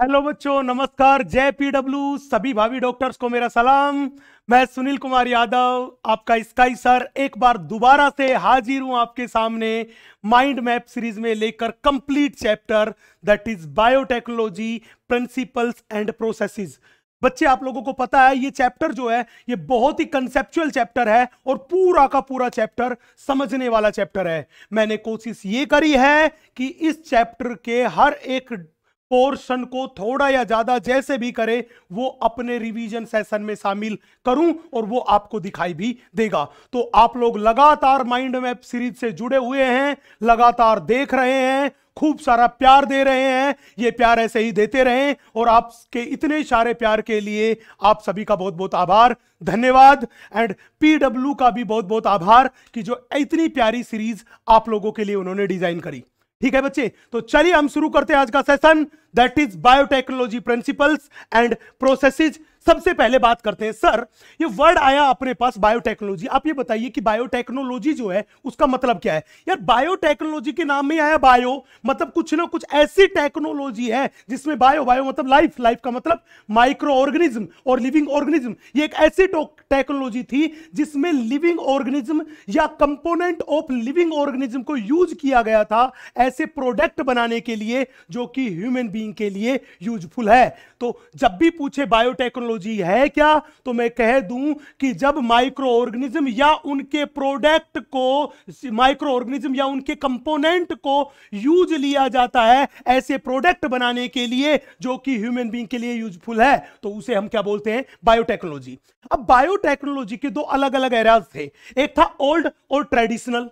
Hello बच्चों नमस्कार जय पीडब्ल्यू सभी भावी डॉक्टर्स को मेरा सलाम मैं सुनील कुमार यादव आपका स्काई सर एक बार दोबारा से हाजिर हूं आपके सामने माइंड मैप सीरीज में लेकर complete chapter that is biotechnology principles and processes बच्चे आप लोगों को पता है ये चैप्टर जो है ये बहुत ही कंसेप्चुअल चैप्टर है और पूरा का पूरा चैप्टर समझने वाला चैप्टर है मैंने कोशिश ये करी है कि इस चैप्टर के हर एक पोर्शन को थोड़ा या ज्यादा जैसे भी करे वो अपने रिवीजन सेशन में शामिल करूं और वो आपको दिखाई भी देगा तो आप लोग लगातार माइंड मैप सीरीज से जुड़े हुए हैं लगातार देख रहे हैं खूब सारा प्यार दे रहे हैं ये प्यार ऐसे ही देते रहे और आपके इतने सारे प्यार के लिए आप सभी का बहुत बहुत आभार धन्यवाद एंड पीडब्ल्यू का भी बहुत बहुत आभार कि जो इतनी प्यारी सीरीज आप लोगों के लिए उन्होंने डिजाइन करी ठीक है बच्चे तो चलिए हम शुरू करते हैं आज का session that is biotechnology principles and processes सबसे पहले बात करते हैं सर ये वर्ड आया अपने पास बायोटेक्नोलॉजी आप ये बताइए कि बायोटेक्नोलॉजी जो है उसका मतलब क्या है यार बायोटेक्नोलॉजी के नाम में आया बायो मतलब कुछ ना कुछ ऐसी टेक्नोलॉजी है जिसमें बायो बायो मतलब लाइफ लाइफ का मतलब माइक्रो ऑर्गेनिज्म और लिविंग ऑर्गेनिज्म ये एक ऐसी टेक्नोलॉजी थी जिसमें लिविंग ऑर्गेनिज्म या कंपोनेंट ऑफ लिविंग ऑर्गेनिज्म को यूज किया गया था ऐसे प्रोडक्ट बनाने के लिए जो कि ह्यूमन बींग के लिए यूजफुल है तो जब भी पूछे बायोटेक्नोलॉजी है क्या तो मैं कह दूं कि जब माइक्रो ऑर्गेनिज्म या उनके प्रोडक्ट को माइक्रो ऑर्गेनिज्म या उनके कंपोनेंट को यूज लिया जाता है ऐसे प्रोडक्ट बनाने के लिए जो कि ह्यूमन बींग के लिए यूजफुल है तो उसे हम क्या बोलते हैं बायोटेक्नोलॉजी अब बायोटेक्नोलॉजी के दो अलग अलग एराज थे एक था ओल्ड और ट्रेडिशनल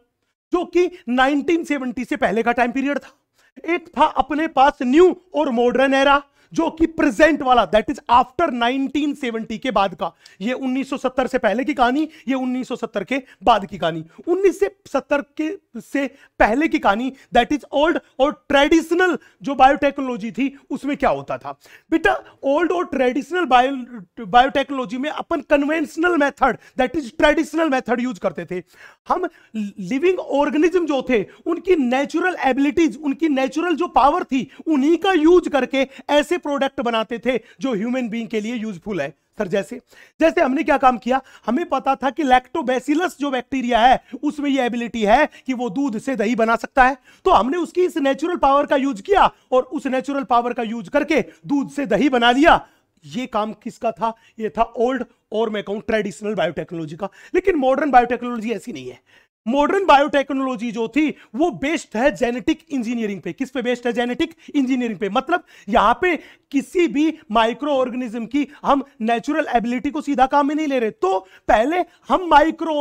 जो कि 1970 से पहले का टाइम पीरियड था एक था अपने पास न्यू और मॉडर्न एरा जो कि प्रेजेंट वाला दैट इज आफ्टर 1970 के बाद का ये 1970 से पहले की कहानी ये 1970 के बाद की कहानी 1970 के से पहले की कहानी दैट इज ओल्ड और ट्रेडिशनल जो बायोटेक्नोलॉजी थी उसमें क्या होता था बेटा ओल्ड और ट्रेडिशनल बायो बायोटेक्नोलॉजी में अपन conventional method that is traditional method use करते थे हम लिविंग ऑर्गेनिज्म जो थे उनकी नेचुरल एबिलिटीज उनकी नेचुरल जो पावर थी उन्हीं का यूज करके ऐसे ऐसे प्रोडक्ट बनाते थे जो ह्यूमन बींग के लिए यूजफुल है सर जैसे जैसे हमने क्या काम किया हमें पता था कि लैक्टोबैसिलस जो बैक्टीरिया है उसमें ये एबिलिटी है कि वो दूध से दही बना सकता है तो हमने उसकी इस नेचुरल पावर का यूज किया और उस नेचुरल पावर का यूज करके दूध से दही बना लिया ये काम किसका था ये था ओल्ड और मैं कहूं ट्रेडिशनल बायोटेक्नोलॉजी का लेकिन मॉडर्न बायोटेक्नोलॉजी ऐसी नहीं है मॉडर्न बायोटेक्नोलॉजी जो थी वो बेस्ड है जेनेटिक इंजीनियरिंग पे किस पे बेस्ड है जेनेटिक इंजीनियरिंग पे मतलब यहां पे किसी भी माइक्रो ऑर्गेनिज्म की हम नेचुरल एबिलिटी को सीधा काम में नहीं ले रहे तो पहले हम माइक्रो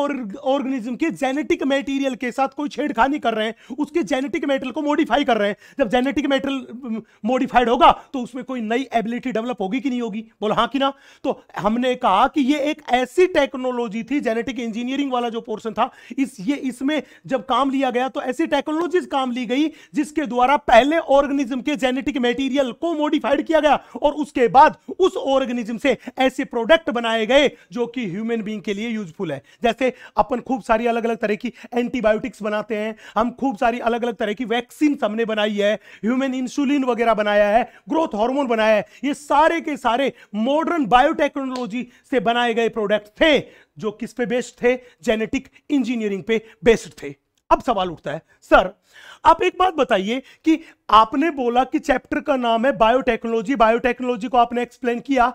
ऑर्गेनिज्म के जेनेटिक मेटीरियल के साथ कोई छेड़खानी कर रहे हैं उसके जेनेटिक मेटेरियल को मॉडिफाई कर रहे हैं जब जेनेटिक मेटेरियल मॉडिफाइड होगा तो उसमें कोई नई एबिलिटी डेवलप होगी कि नहीं होगी बोला हाँ कि ना तो हमने कहा कि ये एक ऐसी टेक्नोलॉजी थी जेनेटिक इंजीनियरिंग वाला जो पोर्सन था इस ये देखिए इसमें जब काम लिया गया तो ऐसी टेक्नोलॉजीज काम ली गई जिसके द्वारा पहले ऑर्गेनिज्म के जेनेटिक मेटीरियल को मॉडिफाइड किया गया और उसके बाद उस ऑर्गेनिज्म से ऐसे प्रोडक्ट बनाए गए जो कि ह्यूमन बींग के लिए यूजफुल है जैसे अपन खूब सारी अलग अलग तरह की एंटीबायोटिक्स बनाते हैं हम खूब सारी अलग अलग तरह की वैक्सीन हमने बनाई है ह्यूमन इंसुलिन वगैरह बनाया है ग्रोथ हार्मोन बनाया है ये सारे के सारे मॉडर्न बायोटेक्नोलॉजी से बनाए गए प्रोडक्ट थे जो किस पे बेस्ड थे जेनेटिक इंजीनियरिंग पे बेस्ड थे अब सवाल उठता है सर आप एक बात बताइए कि आपने बोला कि चैप्टर का नाम है बायोटेक्नोलॉजी बायोटेक्नोलॉजी को आपने एक्सप्लेन किया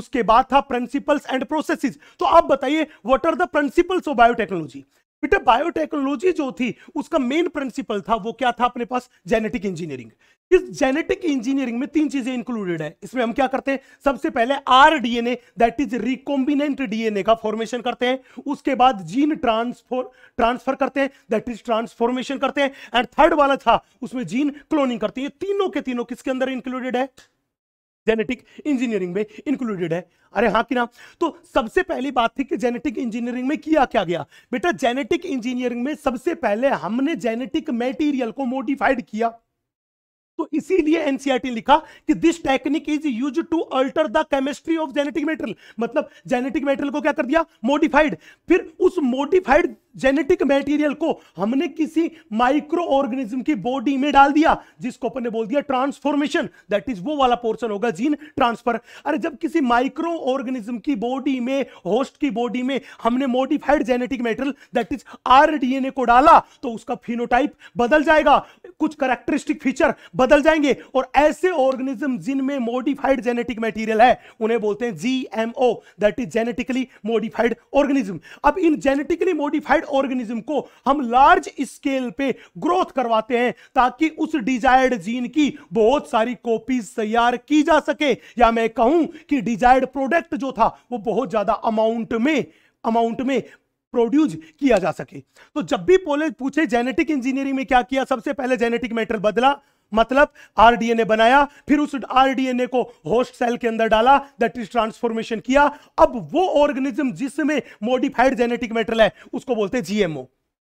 उसके बाद था प्रिंसिपल्स एंड प्रोसेसेस तो आप बताइए what are the principles of biotechnology बेटा बायोटेक्नोलॉजी जो थी उसका मेन प्रिंसिपल था वो क्या था अपने पास जेनेटिक इंजीनियरिंग इस जेनेटिक इंजीनियरिंग में तीन चीजें इंक्लूडेड है इसमें हम क्या करते हैं सबसे पहले r DNA that is recombinant DNA का फॉर्मेशन करते हैं उसके बाद जीन ट्रांसफर ट्रांसफर करते हैं दैट इज ट्रांसफॉर्मेशन करते हैं एंड थर्ड वाला था उसमें जीन क्लोनिंग करते हैं तीनों के तीनों किसके अंदर इंक्लूडेड है जेनेटिक इंजीनियरिंग में इंक्लूडेड है अरे हाँ कि ना तो सबसे पहली बात थी कि जेनेटिक इंजीनियरिंग में किया क्या गया बेटा जेनेटिक इंजीनियरिंग में सबसे पहले हमने जेनेटिक मेटीरियल को मोडिफाइड किया तो इसीलिए एनसीईआरटी e लिखा कि this technique is use to alter the chemistry of genetic material मतलब जेनेटिक मेटेरियल को क्या कर दिया मोडिफाइड फिर उस मोडिफाइड जेनेटिक मेटीरियल को हमने किसी माइक्रो ऑर्गेनिज्म की बॉडी में डाल दिया जिसको अपन ने बोल दिया ट्रांसफॉर्मेशन दैट इज वो वाला पोर्शन होगा जीन ट्रांसफर अरे जब किसी माइक्रो ऑर्गेनिज्म की बॉडी में होस्ट की बॉडी में हमने modified genetic material that is rDNA को डाला तो उसका फिनोटाइप बदल जाएगा कुछ करेक्टरिस्टिक फीचर बदल जाएंगे और ऐसे ऑर्गेनिज्म जिनमें मॉडिफाइड जेनेटिक मेटीरियल है उन्हें बोलते हैं O that is genetically modified organism अब इन जेनेटिकली मॉडिफाइड डिजायर्ड ऑर्गेनिज्म को हम लार्ज स्केल पे ग्रोथ करवाते हैं ताकि उस डिजायर्ड जीन की बहुत सारी कॉपीज तैयार की जा सके या मैं कहूं कि डिजायर्ड प्रोडक्ट जो था वो बहुत ज्यादा अमाउंट में अमाउंट में प्रोड्यूस किया जा सके तो जब भी पोले पूछे जेनेटिक इंजीनियरिंग में क्या किया सबसे पहले जेनेटिक मेटेरियल बदला मतलब आरडीएनए बनाया फिर उस आरडीएनए को होस्ट सेल के अंदर डाला दैट इज ट्रांसफॉर्मेशन किया अब वो ऑर्गेनिज्म जिसमें मॉडिफाइड जेनेटिक मेटेरियल है उसको बोलते हैं जीएमओ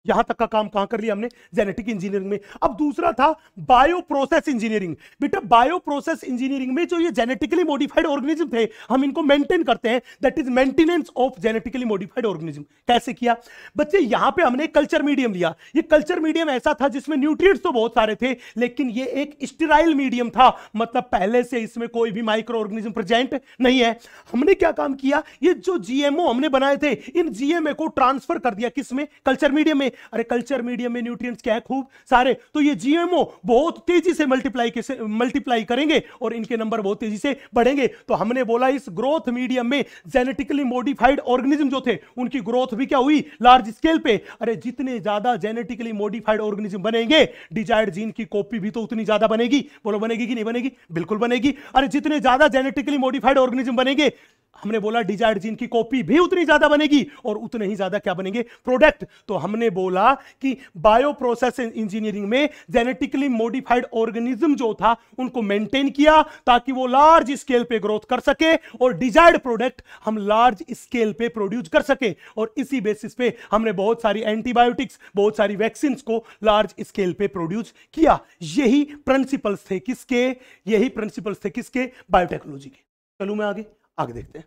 यहां तक का काम कहां कर लिया हमने जेनेटिक इंजीनियरिंग में अब दूसरा था बायो प्रोसेस इंजीनियरिंग बेटा बायो प्रोसेस इंजीनियरिंग में जो ये जेनेटिकली मॉडिफाइड ऑर्गेनिज्म थे हम इनको मेंटेन करते हैं that is maintenance of genetically modified organism कैसे किया बच्चे यहां पे हमने कल्चर मीडियम लिया ये कल्चर मीडियम ऐसा था जिसमें न्यूट्रिएंट्स तो बहुत सारे थे लेकिन ये एक स्टेराइल मीडियम था मतलब पहले से इसमें कोई भी माइक्रो ऑर्गेनिज्म प्रेजेंट नहीं है हमने क्या काम किया ये जो जीएमओ हमने बनाए थे इन जीएमए को ट्रांसफर कर दिया किसमें कल्चर मीडियम में अरे कल्चर मीडियम में न्यूट्रिएंट्स क्या है खूब सारे तो ये जीएमओ बहुत तेजी से मल्टीप्लाई मल्टीप्लाई करेंगे और इनके नंबर बहुत तेजी से बढ़ेंगे तो हमने बोला इस ग्रोथ मीडियम में जेनेटिकली मॉडिफाइड ऑर्गेनिज्म जो थे उनकी ग्रोथ भी क्या हुई लार्ज स्केल पे अरे जितने ज्यादा जेनेटिकली मॉडिफाइड ऑर्गेनिज्म बनेंगे डिजायर्ड जीन की कॉपी भी तो उतनी ज्यादा बनेगी बोलो बनेगी कि नहीं बनेगी बिल्कुल बनेगी अरे जितने ज्यादा जेनेटिकली मॉडिफाइड ऑर्गेनिज्म बनेंगे हमने बोला डिजायर जीन की कॉपी भी उतनी ज्यादा बनेगी और उतने ही ज्यादा क्या बनेंगे प्रोडक्ट तो हमने बोला कि बायो प्रोसेस इंजीनियरिंग में जेनेटिकली मॉडिफाइड ऑर्गेनिज्म जो था उनको मेंटेन किया ताकि वो लार्ज स्केल पे ग्रोथ कर सके और डिजायर्ड प्रोडक्ट हम लार्ज स्केल पे प्रोड्यूस कर सके और इसी बेसिस पे हमने बहुत सारी एंटीबायोटिक्स बहुत सारी वैक्सीन को लार्ज स्केल पे प्रोड्यूस किया यही प्रिंसिपल्स थे किसके यही प्रिंसिपल्स थे किसके बायोटेक्नोलॉजी के चलू मैं आगे आगे देखते हैं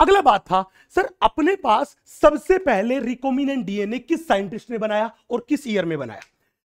अगला बात था सर अपने पास सबसे पहले रिकोमिनेंट डीएनए किस साइंटिस्ट ने बनाया और किस ईयर में बनाया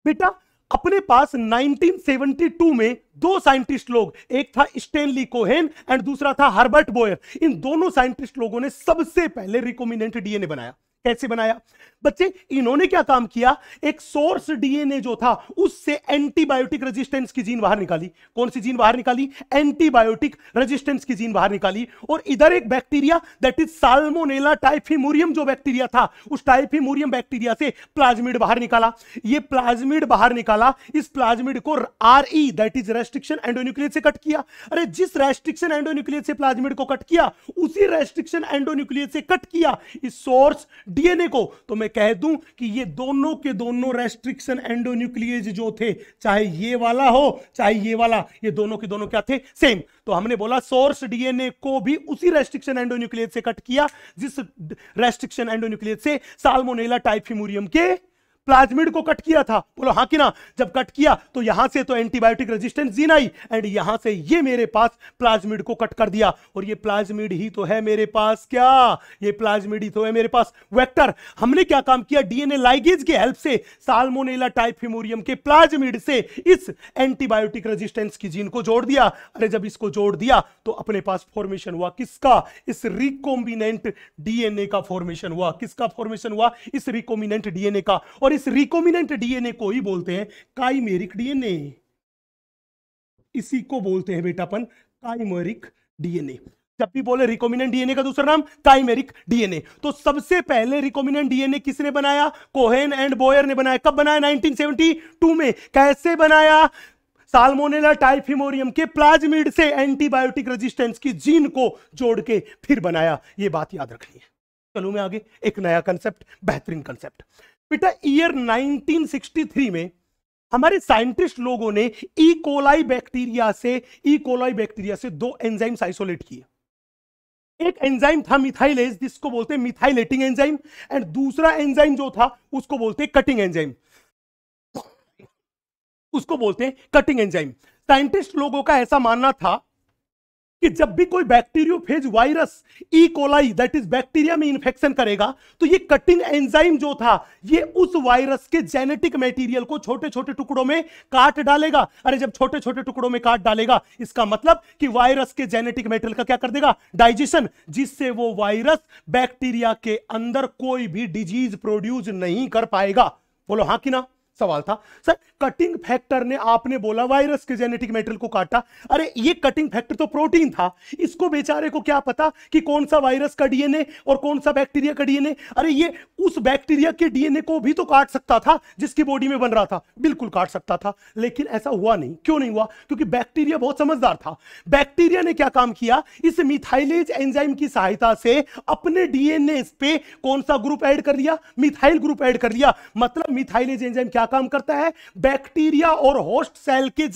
बेटा अपने पास 1972 में दो साइंटिस्ट लोग एक था स्टेनली कोहेन एंड दूसरा था हर्बर्ट बोयर इन दोनों साइंटिस्ट लोगों ने सबसे पहले रिकोमिनेंट डीएनए बनाया कैसे बनाया बच्चे इन्होंने क्या काम किया एक सोर्स डीएनए जो था उससे एंटीबायोटिक रेजिस्टेंस की जीन बाहर निकाली कौन सी जीन बाहर निकाली एंटीबायोटिक रेजिस्टेंस की जीन बाहर निकाली और इधर एक bacteria that is Salmonella typhimurium जो बैक्टीरिया था उस टाइफिमोरियम बैक्टीरिया से प्लाज्मिड बाहर निकाला ये प्लाज्मिड बाहर निकाला इस प्लाज्मिड को R E that is restriction endonuclease से कट किया अरे जिस रेस्ट्रिक्शन एंडोन्यूक्लियस से प्लाज्मिड को कट किया उसी रेस्ट्रिक्शन एंडोन्यूक्लियस से कट किया इस सोर्स डीएनए को तो मैं कह दूं कि ये दोनों के दोनों रेस्ट्रिक्शन एंडोन्यूक्लियज जो थे चाहे ये वाला हो चाहे ये वाला ये दोनों के दोनों क्या थे सेम तो हमने बोला सोर्स डीएनए को भी उसी रेस्ट्रिक्शन एंडोन्यूक्लियज से कट किया जिस रेस्ट्रिक्शन एंडोन्यूक्लियज से साल्मोनेला टाइप के प्लाज्मिड को कट किया था बोलो हाँ कि ना जब कट किया तो यहां से तो एंटीबायोटिक रेजिस्टेंस जीन आई एंड यहां से ये मेरे पास प्लाज्मिड को कट कर दिया और ये प्लाज्मिड ही तो है मेरे पास क्या ये प्लाज्मिड ही तो है मेरे पास वेक्टर हमने क्या काम किया डीएनए लाइगेज के हेल्प से साल्मोनेला हिमोरियम के प्लाज्मिड से इस एंटीबायोटिक रेजिस्टेंस की जीन को जोड़ दिया अरे जब इसको जोड़ दिया तो अपने पास फॉर्मेशन हुआ किसका इस रिकॉम्बिनेंट डीएनए का फॉर्मेशन हुआ किसका फॉर्मेशन हुआ इस रिकॉम्बिनेंट डीएनए का और और इस रिकोमिनेंट डीएनए को ही बोलते हैं काइमेरिक डीएनए इसी को बोलते हैं बेटा अपन काइमेरिक डीएनए जब भी बोले रिकोमिनेंट डीएनए का दूसरा नाम काइमेरिक डीएनए तो सबसे पहले रिकोमिनेंट डीएनए किसने बनाया कोहेन एंड बोयर ने बनाया कब बनाया 1972 में कैसे बनाया साल्मोनेला टाइफिमोरियम के प्लाज्मिड से एंटीबायोटिक रेजिस्टेंस की जीन को जोड़ के फिर बनाया ये बात याद रखनी है चलो मैं आगे एक नया कंसेप्ट बेहतरीन कंसेप्ट बेटा ईयर 1963 में हमारे साइंटिस्ट लोगों ने ईकोलाई e. बैक्टीरिया से ईकोलाई e. बैक्टीरिया से दो एंजाइम्स आइसोलेट किए एक एंजाइम था मिथाइलेज जिसको बोलते हैं मिथाइलेटिंग एंजाइम एंड दूसरा एंजाइम जो था उसको बोलते हैं कटिंग एंजाइम उसको बोलते हैं कटिंग एंजाइम साइंटिस्ट लोगों का ऐसा मानना था कि जब भी कोई bacteriophage virus E coli that is bacteria में इन्फेक्शन करेगा तो ये कटिंग एंजाइम जो था ये उस वायरस के जेनेटिक मटेरियल को छोटे छोटे टुकड़ों में काट डालेगा अरे जब छोटे छोटे टुकड़ों में काट डालेगा इसका मतलब कि वायरस के जेनेटिक मेटेरियल का क्या कर देगा डाइजेशन जिससे वो वायरस बैक्टीरिया के अंदर कोई भी डिजीज प्रोड्यूस नहीं कर पाएगा बोलो हाँ कि ना सवाल था सर कटिंग फैक्टर ने आपने बोला वायरस के जेनेटिक मेटेरियल को काटा अरे ये कटिंग फैक्टर तो प्रोटीन था इसको बेचारे को क्या पता कि कौन सा वायरस का डीएनए और कौन सा बैक्टीरिया का डीएनए अरे ये उस बैक्टीरिया के डीएनए को भी तो काट सकता था जिसकी बॉडी में बन रहा था बिल्कुल काट सकता था लेकिन ऐसा हुआ नहीं क्यों नहीं हुआ क्योंकि बैक्टीरिया बहुत समझदार था बैक्टीरिया ने क्या काम किया इस मिथाइलेज एंजाइम की सहायता से अपने डीएनए पे कौन सा ग्रुप ऐड कर लिया मिथाइल ग्रुप ऐड कर लिया मतलब मिथाइलेज एंजाइम क्या काम करता है बैक्टीरिया और होस्ट सेल के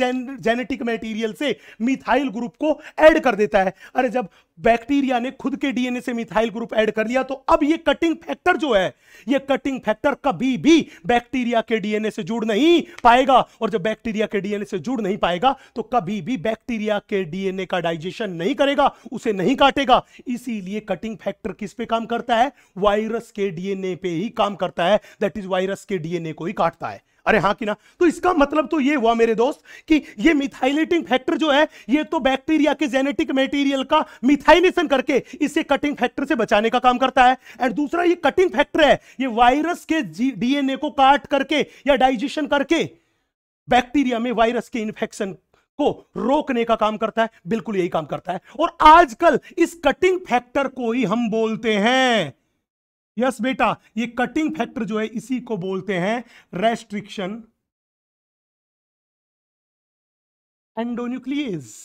जेनेटिक मटेरियल से मिथाइल ग्रुप को ऐड कर देता है अरे जब बैक्टीरिया ने खुद के डीएनए से मिथाइल ग्रुप ऐड कर दिया तो अब ये कटिंग फैक्टर जो है ये कटिंग फैक्टर कभी भी बैक्टीरिया के डीएनए से जुड़ नहीं पाएगा और जब बैक्टीरिया के डीएनए से जुड़ नहीं पाएगा तो कभी भी बैक्टीरिया के डीएनए का डाइजेशन नहीं करेगा उसे नहीं काटेगा इसीलिए कटिंग फैक्टर किस पे काम करता है वायरस के डीएनए पे ही काम करता है दैट इज वायरस के डीएनए को ही काटता है अरे हाँ कि ना तो इसका मतलब तो ये हुआ मेरे दोस्त कि ये मिथाइलेटिंग फैक्टर जो है ये तो बैक्टीरिया के जेनेटिक मेटीरियल का मिथाइलेशन करके इसे कटिंग फैक्टर से बचाने का काम करता है एंड दूसरा ये कटिंग फैक्टर है ये वायरस के डीएनए को काट करके या डाइजेशन करके बैक्टीरिया में वायरस के इन्फेक्शन को रोकने का काम करता है बिल्कुल यही काम करता है और आजकल इस कटिंग फैक्टर को ही हम बोलते हैं यस बेटा ये कटिंग फैक्टर जो है इसी को बोलते हैं रेस्ट्रिक्शन एंडोन्यूक्लियस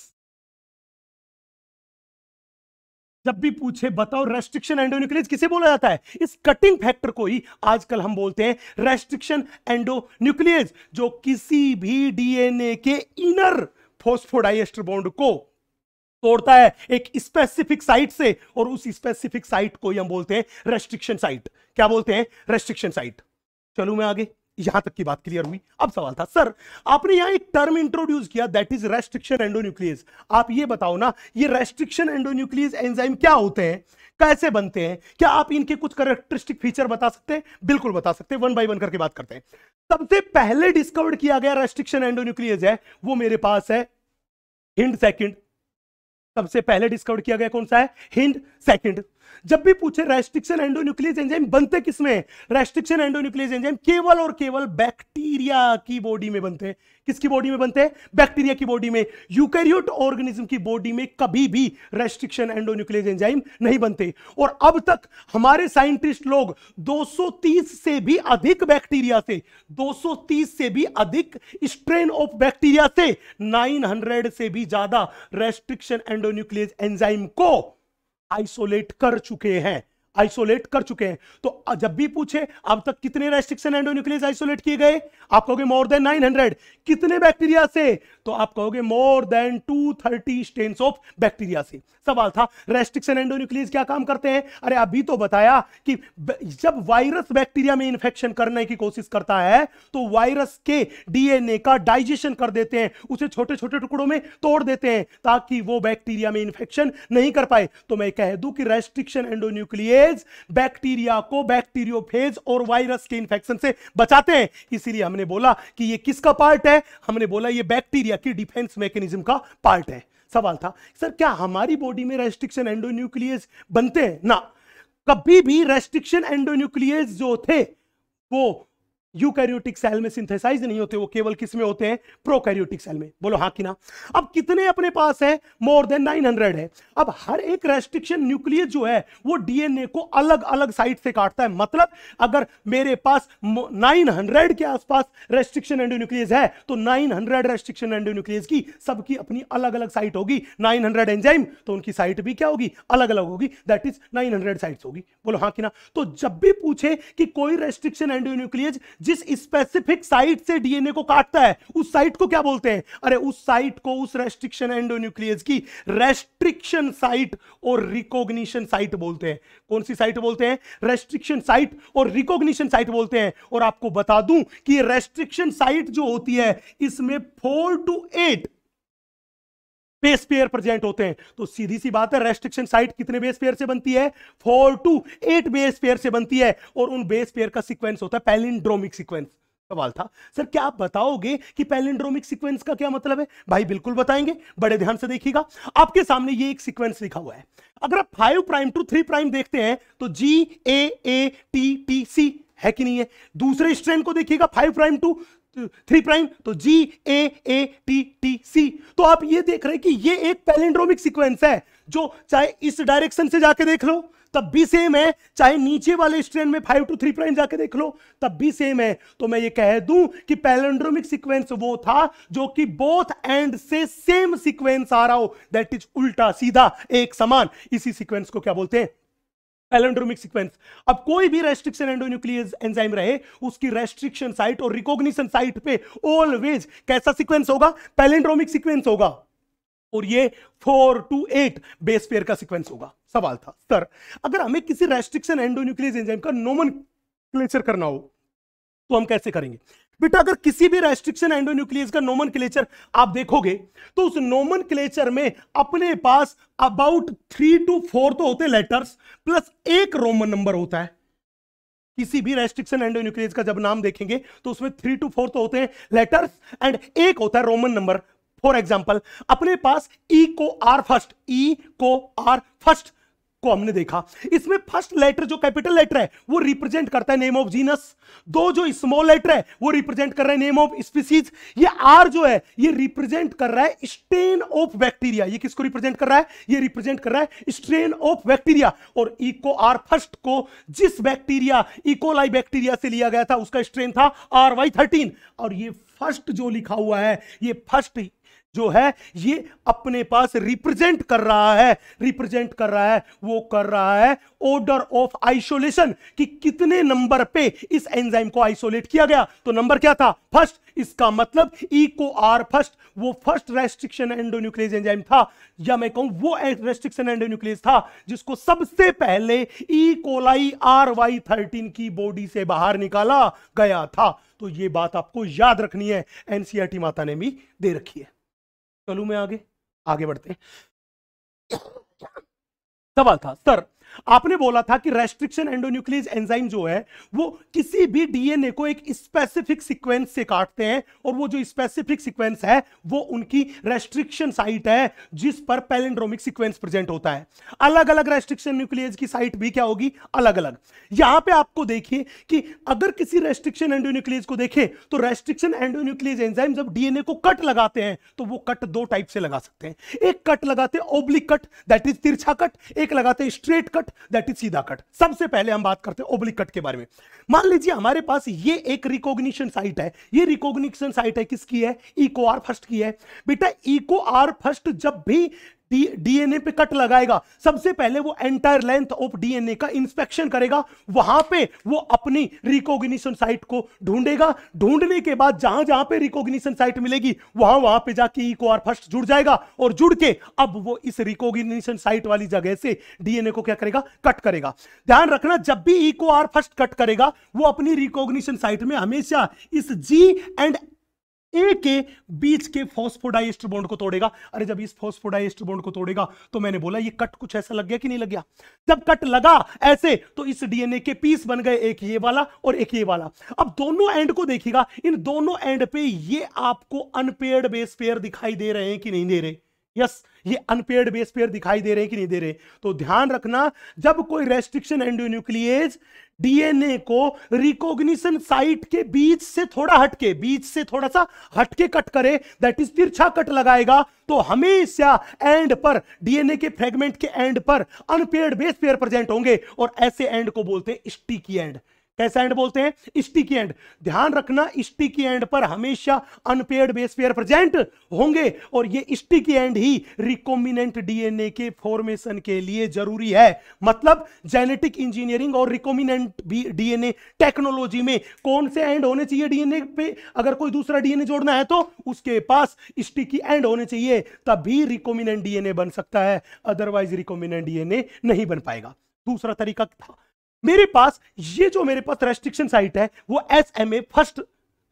जब भी पूछे बताओ रेस्ट्रिक्शन एंडोन्यूक्लियस किसे बोला जाता है इस कटिंग फैक्टर को ही आजकल हम बोलते हैं रेस्ट्रिक्शन एंडोन्यूक्लियस जो किसी भी डीएनए के इनर फोस्फोडाइएस्टर बॉन्ड को तोड़ता है एक स्पेसिफिक साइट से और उस स्पेसिफिक साइट को हम बोलते हैं रेस्ट्रिक्शन साइट क्या बोलते हैं रेस्ट्रिक्शन साइट चलू मैं आगे यहां तक की बात क्लियर हुई अब सवाल था सर आपने यहां एक टर्म इंट्रोड्यूस किया दैट इज रेस्ट्रिक्शन एंडोन्यूक्लियस आप ये बताओ ना ये रेस्ट्रिक्शन एंडोन्यूक्लियस एंजाइम क्या होते हैं कैसे बनते हैं क्या आप इनके कुछ करेक्टरिस्टिक फीचर बता सकते हैं बिल्कुल बता सकते हैं वन बाय वन करके बात करते हैं सबसे पहले डिस्कवर किया गया रेस्ट्रिक्शन एंडोन्यूक्लियस है वो मेरे पास है हिंड सेकंड सबसे पहले डिस्कवर किया गया कौन सा है हिंड सेकंड जब भी पूछे रेस्ट्रिक्शन एंडोन्यूक्लियस एंजाइम बनते किसमें रेस्ट्रिक्शन एंडोन्यूक्लियस एंजाइम केवल और केवल बैक्टीरिया की बॉडी में बनते हैं किसकी बॉडी में बनते हैं बैक्टीरिया की बॉडी में यूकैरियोट ऑर्गेनिज्म की बॉडी में कभी भी रेस्ट्रिक्शन एंडोन्यूक्लियस एंजाइम नहीं बनते और अब तक हमारे साइंटिस्ट लोग 230 से भी अधिक बैक्टीरिया से 230 से भी अधिक स्ट्रेन ऑफ बैक्टीरिया से 900 से भी ज्यादा रेस्ट्रिक्शन एंडोन्यूक्लियस एंजाइम को आइसोलेट कर चुके हैं आइसोलेट कर चुके हैं तो जब भी पूछे अब तक कितने रेस्ट्रिक्शन एंडोन्यूक्लियस आइसोलेट किए गए आप कहोगे मोर देन 900 कितने बैक्टीरिया से तो आप कहोगे more than two thirty strain of bacteria से सवाल था रेस्ट्रिक्शन एंडोन्यूक्लियस क्या काम करते हैं अरे अभी तो बताया कि जब वायरस बैक्टीरिया में इंफेक्शन करने की कोशिश करता है तो वायरस के डीएनए का डाइजेशन कर देते हैं उसे छोटे छोटे टुकड़ों में तोड़ देते हैं ताकि वो बैक्टीरिया में इंफेक्शन नहीं कर पाए तो मैं कह दू कि रेस्ट्रिक्शन एंडोन्यूक्लियस बैक्टीरिया को बैक्टीरियोफेज और वायरस के इंफेक्शन से बचाते हैं इसीलिए हमने बोला कि ये किसका पार्ट है हमने बोला ये बैक्टीरिया इंडिया की डिफेंस मैकेनिज्म का पार्ट है सवाल था सर क्या हमारी बॉडी में रेस्ट्रिक्शन एंडोन्यूक्लियस बनते हैं ना कभी भी रेस्ट्रिक्शन एंडोन्यूक्लियस जो थे वो यूकैरियोटिक सेल में सिंथेसाइज नहीं होते वो केवल किस में होते हैं प्रोकैरियोटिक सेल में बोलो हाँ कि ना अब कितने अपने पास है मोर देन 900 है अब हर एक रेस्ट्रिक्शन न्यूक्लियस जो है वो डीएनए को अलग अलग साइड से काटता है मतलब अगर मेरे पास 900 के आसपास रेस्ट्रिक्शन एंडो न्यूक्लियस है तो 900 रेस्ट्रिक्शन एंडो न्यूक्लियस की सबकी अपनी अलग अलग साइट होगी नाइन एंजाइम तो उनकी साइट भी क्या होगी अलग अलग होगी दैट इज नाइन हंड्रेड होगी बोलो हाँ कि ना तो जब भी पूछे कि कोई रेस्ट्रिक्शन एंडो न्यूक्लियस जिस स्पेसिफिक साइट से डीएनए को काटता है उस साइट को क्या बोलते हैं अरे उस साइट को उस रेस्ट्रिक्शन एंडोन्यूक्लियस की रेस्ट्रिक्शन साइट और रिकॉग्निशन साइट बोलते हैं कौन सी साइट बोलते हैं रेस्ट्रिक्शन साइट और रिकॉग्निशन साइट बोलते हैं और आपको बता दूं कि रेस्ट्रिक्शन साइट जो होती है इसमें four to eight base pair present होते हैं तो सीधी सी बात है रेस्ट्रिक्शन साइट कितने बेस पेयर से बनती है four to eight base pair से बनती है और उन बेस पेयर का सीक्वेंस होता है पैलिंड्रोमिक सीक्वेंस सवाल था सर क्या आप बताओगे कि पैलिंड्रोमिक सीक्वेंस का क्या मतलब है भाई बिल्कुल बताएंगे बड़े ध्यान से देखिएगा आपके सामने ये एक सीक्वेंस लिखा हुआ है अगर आप five prime to three prime देखते हैं तो G A A T T C है कि नहीं है दूसरे स्ट्रेन को देखिएगा five prime to three prime तो G A A T T C तो आप ये देख रहे हैं कि ये एक पैलेंड्रोमिक सीक्वेंस है जो चाहे इस डायरेक्शन से जाके देख लो तब भी सेम है चाहे नीचे वाले स्ट्रेन में फाइव टू थ्री प्राइम जाके देख लो तब भी सेम है तो मैं ये कह दूं कि पैलेंड्रोमिक सीक्वेंस वो था जो कि बोथ एंड से सेम सीक्वेंस आ रहा हो दैट इज उल्टा सीधा एक समान इसी सीक्वेंस को क्या बोलते हैं पैलेंड्रोमिक सीक्वेंस अब कोई भी रेस्ट्रिक्शन एंडोन्यूक्लियस एंजाइम रहे उसकी रेस्ट्रिक्शन साइट और रिकॉग्निशन साइट पे ऑलवेज कैसा सीक्वेंस होगा पैलेंड्रोमिक सीक्वेंस होगा और ये four to eight base pair का सीक्वेंस होगा सवाल था सर अगर हमें किसी रेस्ट्रिक्शन एंडोन्यूक्लियस एंजाइम का नोमन करना हो तो हम कैसे करेंगे बेटा अगर किसी भी रेस्ट्रिक्शन एंडोन्यूक्लियस का नोमन क्लेचर आप देखोगे तो उस नोमन में अपने पास अबाउट थ्री टू फोर तो होते लेटर्स प्लस एक रोमन नंबर होता है किसी भी रेस्ट्रिक्शन न्यूक्लियस का जब नाम देखेंगे तो उसमें थ्री टू फोर तो होते हैं लेटर्स एंड एक होता है रोमन नंबर फॉर एग्जाम्पल अपने पास E e co R first E co R first को हमने देखा इसमें फर्स्ट लेटर जो कैपिटल लेटर है वो रिप्रेजेंट करता है नेम ऑफ जीनस दो जो स्मॉल लेटर है वो रिप्रेजेंट कर रहा है नेम ऑफ स्पीसीज ये आर जो है ये रिप्रेजेंट कर रहा है स्ट्रेन ऑफ बैक्टीरिया ये किसको रिप्रेजेंट कर रहा है ये रिप्रेजेंट कर रहा है स्ट्रेन ऑफ बैक्टीरिया और इको आर फर्स्ट को जिस बैक्टीरिया इकोलाई बैक्टीरिया से लिया गया था उसका स्ट्रेन था आर वाई थर्टीन और ये फर्स्ट जो लिखा हुआ है ये फर्स्ट जो है ये अपने पास रिप्रेजेंट कर रहा है रिप्रेजेंट कर रहा है वो कर रहा है ऑर्डर ऑफ आइसोलेशन कि कितने नंबर पे इस एंजाइम को आइसोलेट किया गया तो नंबर क्या था फर्स्ट इसका मतलब E e co R first वो फर्स्ट रेस्ट्रिक्शन एंडोन्यूक्लियस एंजाइम था या मैं कहूं वो रेस्ट्रिक्शन एंडोन्यूक्लियस था जिसको सबसे पहले E coli R Y thirteen की बॉडी से बाहर निकाला गया था तो ये बात आपको याद रखनी है एनसीआरटी e माता ने भी दे रखी है चलू मैं आगे आगे बढ़ते हैं सवाल था सर आपने बोला था कि रेस्ट्रिक्शन एंडोन्यूक्लियस एंजाइम जो है वो किसी भी डीएनए को एक स्पेसिफिक सीक्वेंस से काटते हैं और वो जो स्पेसिफिक सीक्वेंस है वो उनकी रेस्ट्रिक्शन साइट है जिस पर पैलेंड्रोमिक सीक्वेंस प्रेजेंट होता है अलग अलग रेस्ट्रिक्शन न्यूक्लियस की साइट भी क्या होगी अलग अलग यहां पर आपको देखिए कि अगर किसी रेस्ट्रिक्शन एंडोन्यूक्लियस को देखे तो रेस्ट्रिक्शन एंडोन्यूक्लियस एंजाइम जब डीएनए को कट लगाते हैं तो वो कट दो टाइप से लगा सकते हैं एक कट लगाते ओब्लिक कट दैट इज तिरछा कट एक लगाते straight cut cut that is सीधा कट सबसे पहले हम बात करते हैं ओब्लिक कट के बारे में मान लीजिए हमारे पास ये एक रिकॉग्निशन साइट है ये रिकॉग्निशन साइट है किसकी है इको आर फर्स्ट की है बेटा इको आर फर्स्ट जब भी डीएनए पे कट लगाएगा सबसे पहले वो एंटायर लेंथ ऑफ डीएनए का इंस्पेक्शन करेगा वहां पे वो अपनी रिकॉग्निशन साइट को ढूंढेगा ढूंढने के बाद जहां जहां पे रिकॉग्निशन साइट मिलेगी वहां वहां पे जाके इको आर फर्स्ट जुड़ जाएगा और जुड़ के अब वो इस रिकॉग्निशन साइट वाली जगह से डीएनए को क्या करेगा कट करेगा ध्यान रखना जब भी इको आर फर्स्ट कट करेगा वो अपनी रिकॉग्निशन साइट में हमेशा इस जी एंड ए के बीच के फॉस्फोडाइस्टर बॉन्ड को तोड़ेगा अरे जब इस फॉस्फोडाइस्टर बॉन्ड को तोड़ेगा तो मैंने बोला ये कट कुछ ऐसा लग गया कि नहीं लग गया जब कट लगा ऐसे तो इस डीएनए के पीस बन गए एक ये वाला और एक ये वाला अब दोनों एंड को देखिएगा इन दोनों एंड पे ये आपको अनपेयर्ड बेस पेयर दिखाई दे रहे हैं कि नहीं दे रहे यस ये अनपेड बेस पेयर दिखाई दे रहे कि नहीं दे रहे तो ध्यान रखना जब कोई रेस्ट्रिक्शन एंडोन्यूक्लिएज डीएनए को रिकॉग्निशन साइट के बीच से थोड़ा हटके बीच से थोड़ा सा हटके कट करे दैट इज तिरछा कट लगाएगा तो हमेशा एंड पर डीएनए के फ्रेगमेंट के एंड पर अनपेड बेस पेयर प्रेजेंट होंगे और ऐसे एंड को बोलते हैं स्टिकी एंड कैसा एंड बोलते हैं स्टिकी एंड ध्यान रखना स्टिकी एंड पर हमेशा अनपेड बेस पेयर प्रेजेंट होंगे और ये स्टिकी एंड ही रिकॉम्बिनेंट डीएनए के फॉर्मेशन के लिए जरूरी है मतलब जेनेटिक इंजीनियरिंग और रिकॉम्बिनेंट डीएनए टेक्नोलॉजी में कौन से एंड होने चाहिए डीएनए पे अगर कोई दूसरा डीएनए जोड़ना है तो उसके पास स्टिकी एंड होने चाहिए तभी रिकॉम्बिनेंट डीएनए बन सकता है अदरवाइज रिकॉम्बिनेंट डीएनए नहीं बन पाएगा दूसरा तरीका था मेरे पास ये जो मेरे पास रेस्ट्रिक्शन साइट है वो S M A first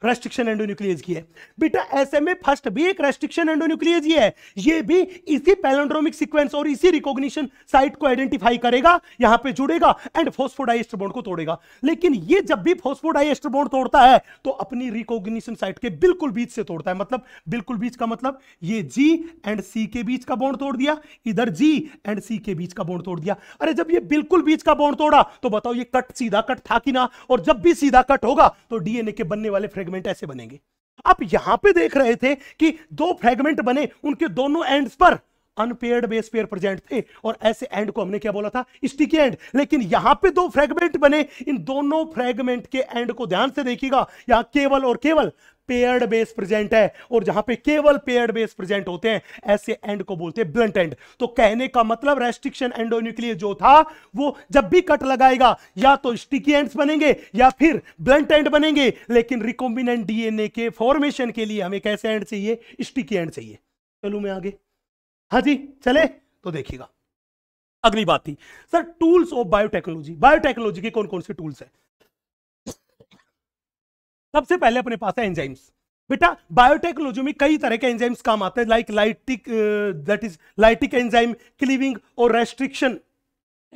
restriction endonuclease की है बेटा ऐसे में फर्स्ट भी एक रेस्ट्रिक्शन एंडोन्यूक्लियस ही है ये भी इसी पैलेंड्रोमिक सीक्वेंस और इसी रिकॉग्निशन साइट को आइडेंटिफाई करेगा यहां पे जुड़ेगा एंड फोस्फोडाइएस्टर बॉन्ड को तोड़ेगा लेकिन ये जब भी फोस्फोडाइएस्टर बॉन्ड तोड़ता है तो अपनी रिकॉग्निशन साइट के बिल्कुल बीच से तोड़ता है मतलब बिल्कुल बीच का मतलब ये जी एंड सी के बीच का बॉन्ड तोड़ दिया इधर जी एंड सी के बीच का बॉन्ड तोड़ दिया अरे जब ये बिल्कुल बीच का बॉन्ड तोड़ा तो बताओ ये कट सीधा कट था कि ना और जब भी सीधा कट होगा तो डीएनए के बनने वाले फ्रेगमेंट फ्रेगमेंट ऐसे बनेंगे आप यहां पे देख रहे थे कि दो फ्रेगमेंट बने उनके दोनों एंड्स पर अनपेयर्ड बेस पेयर प्रेजेंट थे और ऐसे एंड को हमने क्या बोला था स्टिकी एंड लेकिन यहां पे दो फ्रेगमेंट बने इन दोनों फ्रेगमेंट के एंड को ध्यान से देखिएगा यहां केवल और केवल पेयर्ड बेस प्रेजेंट है और जहां पे केवल पेयर्ड बेस प्रेजेंट होते हैं ऐसे एंड को बोलते हैं ब्लंट एंड तो कहने का मतलब रेस्ट्रिक्शन एंडोन्यूक्लियर जो था वो जब भी कट लगाएगा या तो स्टिकी एंड्स बनेंगे या फिर ब्लंट एंड बनेंगे लेकिन रिकॉम्बिनेंट डीएनए के फॉर्मेशन के लिए हमें कैसे एंड चाहिए स्टिकी एंड चाहिए चलो मैं आगे हाँ जी चले तो देखिएगा अगली बात थी sir tools of biotechnology biotechnology के कौन कौन से टूल्स है सबसे पहले अपने पास है एंजाइम्स बेटा बायोटेक्नोलॉजी में कई तरह के एंजाइम्स काम आते हैं like lytic that is lytic enzyme cleaving और restriction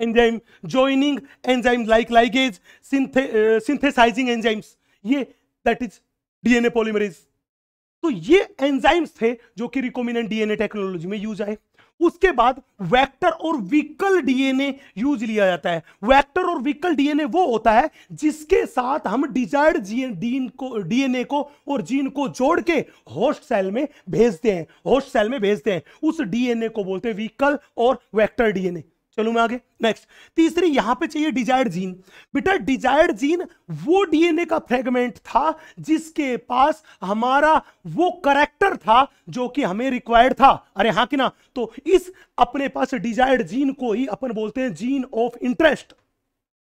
enzyme joining enzyme like ligase synthesising enzymes ये दैट इज डीएनए पॉलीमरेज तो ये एंजाइम्स थे जो कि रिकॉमिनेंट डीएनए टेक्नोलॉजी में यूज आए उसके बाद वेक्टर और व्हीकल डीएनए यूज लिया जाता है वेक्टर और व्हीकल डीएनए वो होता है जिसके साथ हम डिजायर्ड जीन को डीएनए को और जीन को जोड़ के होस्ट सेल में भेजते हैं होस्ट सेल में भेजते हैं उस डीएनए को बोलते हैं व्हीकल और वेक्टर डीएनए चलू मैं आगे नेक्स्ट तीसरी यहां पे चाहिए डिजायर्ड जीन बेटा डिजायर्ड जीन वो डीएनए का फ्रेगमेंट था जिसके पास हमारा वो करेक्टर था जो कि हमें रिक्वायर्ड था अरे हाँ कि ना तो इस अपने पास डिजायर्ड जीन को ही अपन बोलते हैं जीन ऑफ इंटरेस्ट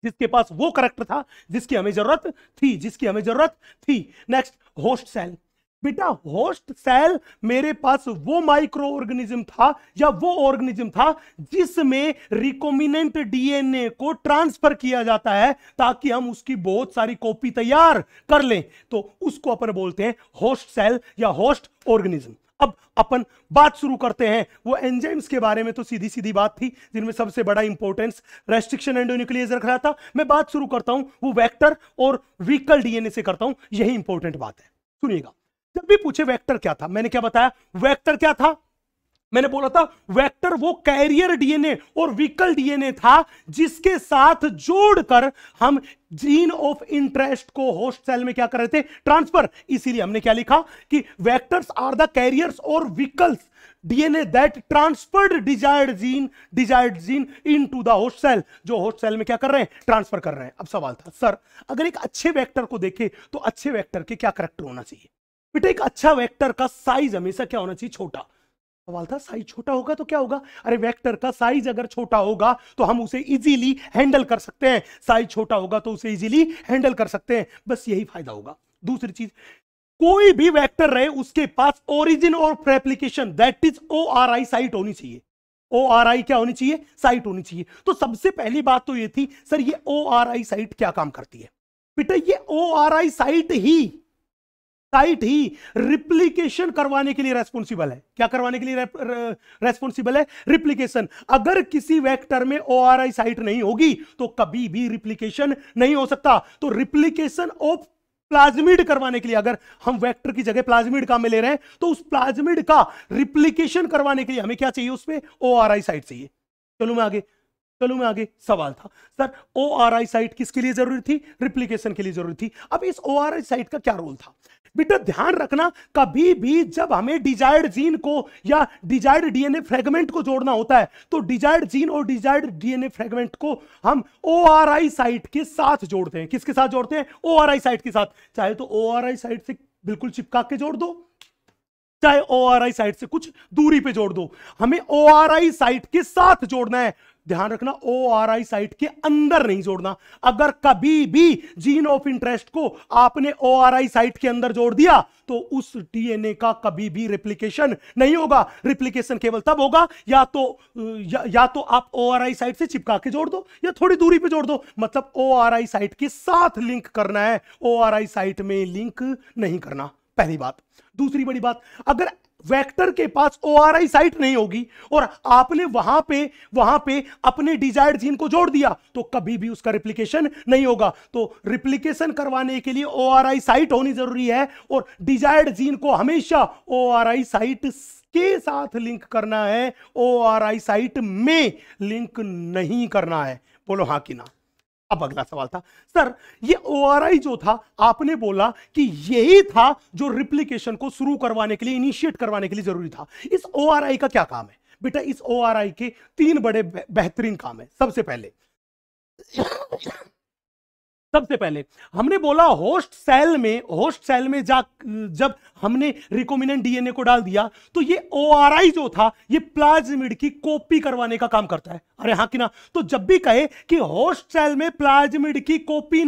जिसके पास वो करेक्टर था जिसकी हमें जरूरत थी जिसकी हमें जरूरत थी नेक्स्ट होस्ट सेल बेटा होस्ट सेल मेरे पास वो माइक्रो ऑर्गेनिज्म था या वो ऑर्गेनिज्म था जिसमें रिकॉम्बिनेंट डीएनए को ट्रांसफर किया जाता है ताकि हम उसकी बहुत सारी कॉपी तैयार कर लें तो उसको अपन बोलते हैं होस्ट सेल या होस्ट ऑर्गेनिज्म अब अपन बात शुरू करते हैं वो एंजाइम्स के बारे में तो सीधी सीधी बात थी जिनमें सबसे बड़ा इंपॉर्टेंस रेस्ट्रिक्शन एंडोन्यूक्लियस रख रहा था मैं बात शुरू करता हूं वो वेक्टर और व्हीकल डीएनए से करता हूं यही इंपॉर्टेंट बात है सुनिएगा जब भी पूछे वेक्टर क्या था मैंने क्या बताया वेक्टर क्या था मैंने बोला था वेक्टर वो कैरियर डीएनए और विकल डीएनए था जिसके साथ जोड़कर हम जीन ऑफ इंटरेस्ट को होस्ट सेल में क्या कर रहे थे ट्रांसफर इसीलिए हमने क्या लिखा कि वेक्टर्स आर द कैरियर्स और vehicles DNA that transferred desired gene desired gene to the host cell जो होस्ट सेल में क्या कर रहे हैं ट्रांसफर कर रहे हैं अब सवाल था सर अगर एक अच्छे वैक्टर को देखे तो अच्छे वैक्टर के क्या करेक्टर होना चाहिए बेटा एक अच्छा वेक्टर का साइज हमेशा क्या होना चाहिए छोटा सवाल था साइज छोटा होगा तो क्या होगा अरे वेक्टर का साइज अगर छोटा होगा तो हम उसे इजीली हैंडल कर सकते हैं साइज छोटा होगा तो उसे इजीली हैंडल कर सकते हैं बस यही फायदा होगा दूसरी चीज कोई भी वेक्टर रहे उसके पास ओरिजिन और replication that is O R I site होनी चाहिए ओ आर आई क्या होनी चाहिए साइट होनी चाहिए तो सबसे पहली बात तो ये थी सर ये ओ आर आई साइट क्या काम करती है बेटा ये ओ आर आई साइट ही साइट ही रिप्लीकेशन करवाने के लिए रेस्पॉन्सिबल है क्या करवाने के लिए रेस्पॉन्सिबल है रिप्लीकेशन अगर किसी वेक्टर में ओ आर आई साइट नहीं होगी तो कभी भी रिप्लीकेशन नहीं हो सकता तो रिप्लीकेशन ऑफ प्लाज्मिड करवाने के लिए अगर हम वेक्टर की जगह प्लाज्मिड काम में ले रहे हैं तो उस प्लाज्मिड का रिप्लीकेशन करवाने के लिए हमें क्या चाहिए उसमें ओ आर आई साइट चाहिए चलो मैं आगे चलो मैं आगे सवाल था sir O R I site किसके लिए जरूरी थी रिप्लीकेशन के लिए जरूरी थी अब इस ओ आर आई साइट का क्या रोल था बेटा ध्यान रखना कभी भी जब हमें डिजायर्ड जीन को या डिजायर्ड डीएनए फ्रेगमेंट को जोड़ना होता है तो डिजायर्ड जीन और डिजायर्ड डीएनए फ्रेगमेंट को हम ओ साइट के साथ जोड़ते हैं किसके साथ जोड़ते हैं ओ साइट के साथ चाहे तो ओ साइट से बिल्कुल चिपका के जोड़ दो चाहे ओ साइट से कुछ दूरी पे जोड़ दो हमें ओ साइट के साथ जोड़ना है ध्यान रखना ओ आर आई साइट के अंदर नहीं जोड़ना अगर कभी भी जीन ऑफ इंटरेस्ट को आपने ओ आर आई साइट के अंदर जोड़ दिया तो उस डीएनए का कभी भी रिप्लीकेशन नहीं होगा रिप्लीकेशन केवल तब होगा या तो या, या तो आप ओ आर आई साइट से चिपका के जोड़ दो या थोड़ी दूरी पर जोड़ दो मतलब ओ आर आई साइट के साथ लिंक करना है ओ आर आई साइट में लिंक नहीं करना पहली बात दूसरी बड़ी बात अगर वेक्टर के पास ओ साइट नहीं होगी और आपने वहां पे वहां पे अपने डिजायर्ड जीन को जोड़ दिया तो कभी भी उसका रिप्लीकेशन नहीं होगा तो रिप्लीकेशन करवाने के लिए ओ आर आई साइट होनी जरूरी है और डिजायर्ड जीन को हमेशा ओ आर आई साइट के साथ लिंक करना है ओ आर आई साइट में लिंक नहीं करना है बोलो हाँ कि ना अब अगला सवाल था सर ये ओ जो था आपने बोला कि यही था जो रिप्लीकेशन को शुरू करवाने के लिए इनिशिएट करवाने के लिए जरूरी था इस ओ का क्या काम है बेटा इस ओ के तीन बड़े बेहतरीन काम है सबसे पहले सबसे पहले हमने बोला होस्ट सेल में होस्ट सेल में जा जब हमने रिकोमिनेंट डीएनए को डाल दिया तो ये ओआरआई जो था ये प्लाज्मिड की कॉपी करवाने का काम करता है अरे हाँ कि ना तो जब भी कहे कि होस्ट सेल में प्लाज्मिड की कॉपी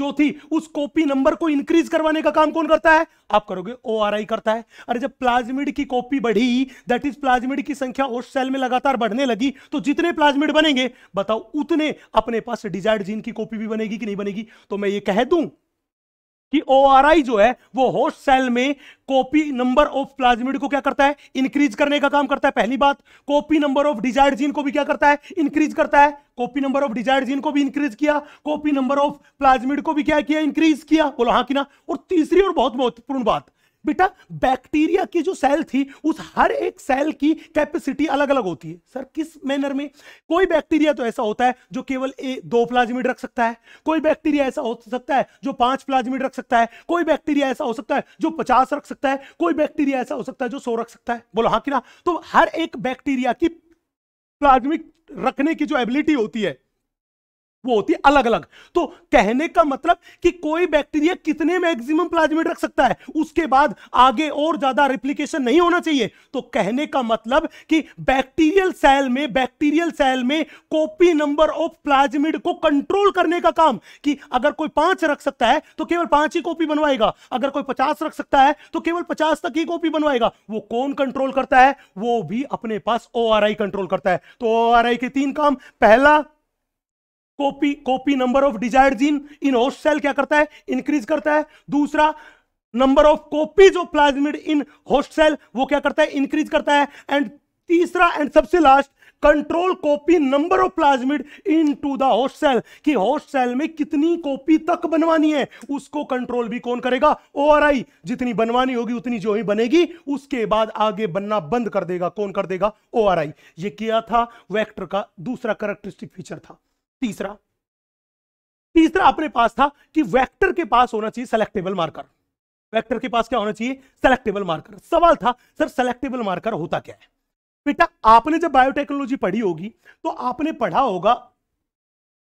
जो थी उस कॉपी नंबर को इंक्रीज करवाने का काम कौन करता है आप करोगे ओआरआई करता है अरे जब प्लाज्मिड की कॉपी बढ़ी दैट इज प्लाज्मिड की संख्या होस्ट सेल में लगातार बढ़ने लगी तो जितने प्लाज्मिड बनेंगे बताओ उतने अपने पास डिजायर्ड जीन की कॉपी भी बनेगी कि नहीं बनेगी तो मैं ये कह दूं कि ओ जो है वो होस्ट सेल में कॉपी नंबर ऑफ प्लाज्मिड को क्या करता है इंक्रीज करने का काम करता है पहली बात copy number of desired gene को भी क्या करता है इंक्रीज करता है copy number of desired gene को भी इंक्रीज किया कॉपी नंबर ऑफ प्लाज्मिड को भी क्या किया इंक्रीज किया बोलो हाँ कि ना और तीसरी और बहुत महत्वपूर्ण बात बेटा बैक्टीरिया की जो सेल थी उस हर एक सेल की कैपेसिटी अलग अलग होती है सर किस मैनर में कोई बैक्टीरिया तो ऐसा होता है जो केवल ए, दो प्लाज्मिड रख सकता है कोई बैक्टीरिया ऐसा हो सकता है जो पांच प्लाज्मिड रख सकता है कोई बैक्टीरिया ऐसा हो सकता है जो पचास रख सकता है कोई बैक्टीरिया ऐसा हो सकता है जो सौ रख सकता है बोलो हाँ कि ना तो हर एक बैक्टीरिया की प्लाज्मिक रखने की जो एबिलिटी होती है वो होती है अलग अलग तो कहने का मतलब कि कोई बैक्टीरिया कितने मैक्सिमम प्लाज्मिड रख सकता है उसके बाद आगे और ज्यादा रिप्लीकेशन नहीं होना चाहिए तो कहने का मतलब कि बैक्टीरियल सेल में बैक्टीरियल सेल में कॉपी नंबर ऑफ प्लाज्मिड को कंट्रोल करने का काम कि अगर कोई पांच रख सकता है तो केवल पांच ही कॉपी बनवाएगा अगर कोई पचास रख सकता है तो केवल पचास तक ही कॉपी बनवाएगा वो कौन कंट्रोल करता है वो भी अपने पास ओ कंट्रोल करता है तो ओ के तीन काम पहला copy copy number of desire gene in host cell क्या करता है इंक्रीज करता है दूसरा number of copies of plasmid in host cell वो क्या करता है इंक्रीज करता है एंड तीसरा एंड सबसे last control copy number of plasmid into the host cell कि होस्ट सेल में कितनी कॉपी तक बनवानी है उसको कंट्रोल भी कौन करेगा ओआरआई जितनी बनवानी होगी उतनी जो ही बनेगी उसके बाद आगे बनना बंद कर देगा कौन कर देगा ओआरआई ये किया था वेक्टर का दूसरा करेक्टरिस्टिक फीचर था तीसरा तीसरा अपने पास था कि वेक्टर के पास होना चाहिए सेलेक्टेबल मार्कर वेक्टर के पास क्या होना चाहिए सेलेक्टेबल मार्कर सवाल था सर सेलेक्टेबल मार्कर होता क्या है बेटा आपने जब बायोटेक्नोलॉजी पढ़ी होगी तो आपने पढ़ा होगा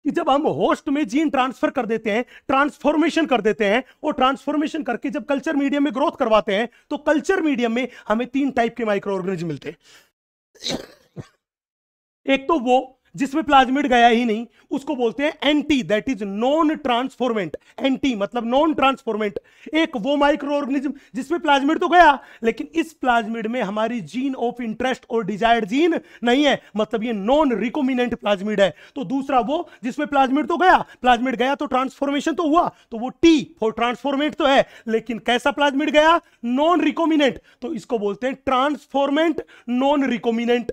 कि जब हम होस्ट में जीन ट्रांसफर कर देते हैं ट्रांसफॉर्मेशन कर देते हैं और ट्रांसफॉर्मेशन करके जब कल्चर मीडियम में ग्रोथ करवाते हैं तो कल्चर मीडियम में हमें तीन टाइप के माइक्रो ऑर्गेनिज्म मिलते हैं एक तो वो जिसमें प्लाज्मिड गया ही नहीं उसको बोलते हैं anti that is non transformant anti मतलब नॉन ट्रांसफॉर्मेंट एक वो माइक्रो ऑर्गेनिज्म जिसमें प्लाज्मिड तो गया लेकिन इस प्लाज्मिड में हमारी जीन ऑफ इंटरेस्ट और डिजायर्ड जीन नहीं है मतलब ये नॉन रिकोमिनेंट प्लाज्मिड है तो दूसरा वो जिसमें प्लाज्मिड तो गया प्लाज्मिड गया तो ट्रांसफॉर्मेशन तो हुआ तो वो टी फॉर ट्रांसफॉर्मेंट तो है लेकिन कैसा प्लाज्मिड गया नॉन रिकोमिनेंट तो इसको बोलते हैं ट्रांसफॉर्मेंट नॉन रिकोमिनेंट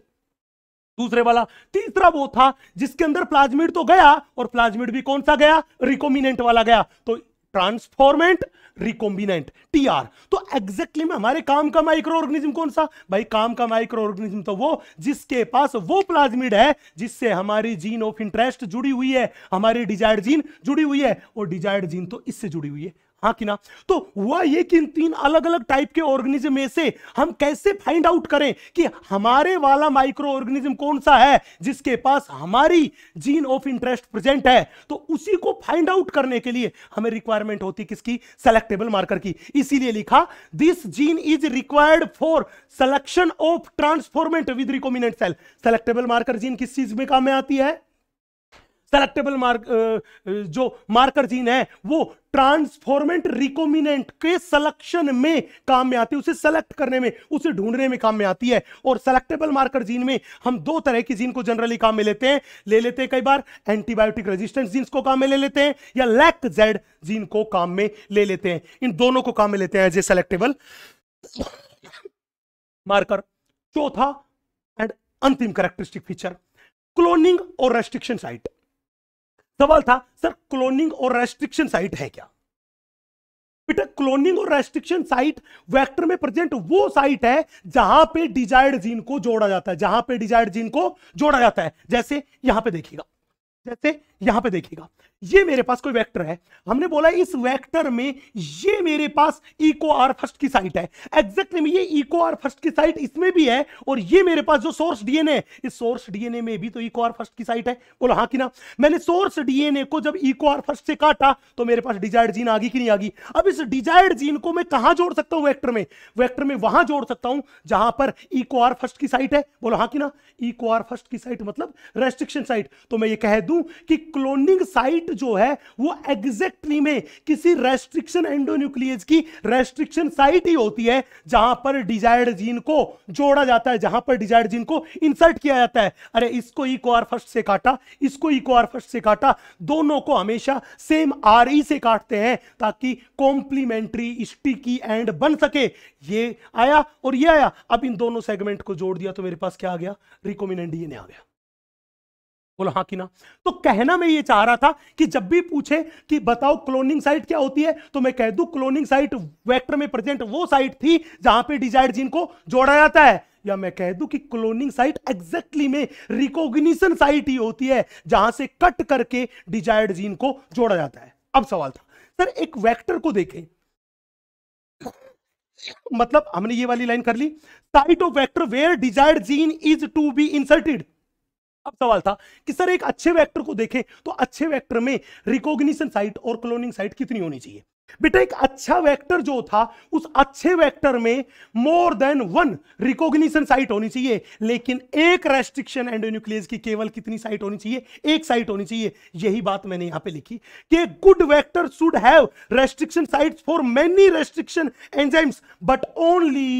दूसरे वाला तीसरा वो था जिसके अंदर प्लाज्मिड तो गया और प्लाज्मिड भी कौन सा गया रिकोमिनेंट वाला गया तो ट्रांसफॉर्मेंट रिकॉम्बिनेंट टीआर तो एग्जैक्टली में हमारे काम का माइक्रो ऑर्गेनिज्म कौन सा भाई काम का माइक्रो ऑर्गेनिज्म तो वो जिसके पास वो प्लाज्मिड है जिससे हमारी जीन ऑफ इंटरेस्ट जुड़ी हुई है हमारी डिजायर्ड जीन जुड़ी हुई है और डिजायर्ड जीन तो इससे जुड़ी हुई है हाँ कि ना तो हुआ ये कि इन तीन अलग अलग टाइप के ऑर्गेनिज्म में से हम कैसे फाइंड आउट करें कि हमारे वाला माइक्रो ऑर्गेनिज्म कौन सा है जिसके पास हमारी जीन ऑफ इंटरेस्ट प्रेजेंट है तो उसी को फाइंड आउट करने के लिए हमें रिक्वायरमेंट होती किसकी सेलेक्टेबल मार्कर की इसीलिए लिखा this gene is required for selection of transformant with recombinant cell selectable marker gene किस चीज में काम में आती है करेक्टेबल मार्क uh, uh, जो मार्कर जीन है वो ट्रांसफॉर्मेंट रिकोमिनेंट के सिलेक्शन में काम में आती है उसे सेलेक्ट करने में उसे ढूंढने में काम में आती है और सेलेक्टेबल मार्कर जीन में हम दो तरह की जीन को जनरली काम में लेते हैं ले लेते हैं कई बार एंटीबायोटिक रेजिस्टेंस जीन्स को काम में ले लेते हैं या लैक जेड जीन को काम में ले लेते हैं इन दोनों को काम में लेते हैं एज ए सेलेक्टेबल मार्कर चौथा एंड अंतिम करेक्टरिस्टिक फीचर क्लोनिंग और रेस्ट्रिक्शन साइट सवाल था सर क्लोनिंग और रेस्ट्रिक्शन साइट है क्या बेटा क्लोनिंग और रेस्ट्रिक्शन साइट वेक्टर में प्रेजेंट वो साइट है जहां पे डिजायर्ड जीन को जोड़ा जाता है जहां पे डिजायर्ड जीन को जोड़ा जाता है जैसे यहां पे देखिएगा जैसे यहां पे देखिएगा ये मेरे पास कोई वेक्टर है हमने बोला इस वेक्टर में ये मेरे पास इको आर फर्स्ट की साइट है एग्जैक्टली ये इको आर फर्स्ट की साइट इसमें भी है और ये मेरे पास जो सोर्स डीएनए इस सोर्स डीएनए में भी तो इको आर फर्स्ट की साइट है बोलो हाँ कि ना मैंने सोर्स डीएनए को जब इको आर फर्स्ट से काटा तो मेरे पास डिजायर्ड जीन आ गई कि नहीं आ गई अब इस डिजायर्ड जीन को मैं कहां जोड़ सकता हूं वैक्टर में वैक्टर में वहां जोड़ सकता हूं जहां पर इको आर फर्स्ट की साइट है बोलो हाँ कि ना इको आर फर्स्ट की साइट मतलब रेस्ट्रिक्शन साइट तो मैं ये कह दूं कि क्लोनिंग साइट जो है वो एग्जैक्टली में किसी रेस्ट्रिक्शन एंडोन्यूक्लियस की रेस्ट्रिक्शन साइट ही होती है जहां पर डिजायर्ड जीन को जोड़ा जाता है जहां पर डिजायर्ड जीन को इंसर्ट किया जाता है अरे इसको इको आर फर्स्ट से काटा इसको इको आर फर्स्ट से काटा दोनों को हमेशा सेम आर ई से काटते हैं ताकि कॉम्प्लीमेंट्री स्टिकी एंड बन सके ये आया और ये आया अब इन दोनों सेगमेंट को जोड़ दिया तो मेरे पास क्या आ गया रिकोमिनेंट डीएनए आ गया बोलो हाँ कि ना तो कहना मैं ये चाह रहा था कि जब भी पूछे कि बताओ क्लोनिंग साइट क्या होती है तो मैं कह दू क्लोनिंग साइट वेक्टर में प्रेजेंट वो साइट थी जहां पे डिजायर जीन को जोड़ा जाता है या मैं कह दू कि क्लोनिंग साइट एग्जैक्टली में रिकॉग्निशन साइट ही होती है जहां से कट करके डिजायर जीन को जोड़ा जाता है अब सवाल था सर एक वैक्टर को देखें मतलब हमने ये वाली लाइन कर ली site of vector where desired gene is to be inserted अब सवाल था कि सर एक अच्छे वेक्टर को देखें तो अच्छे वेक्टर में रिकॉग्निशन साइट और क्लोनिंग साइट कितनी होनी चाहिए बेटा एक अच्छा वेक्टर जो था उस अच्छे वेक्टर में more than one recognition site होनी चाहिए लेकिन एक रेस्ट्रिक्शन एंडोन्यूक्लियस की केवल कितनी साइट होनी चाहिए एक साइट होनी चाहिए यही बात मैंने यहां पे लिखी कि good vector should have restriction sites for many restriction enzymes but only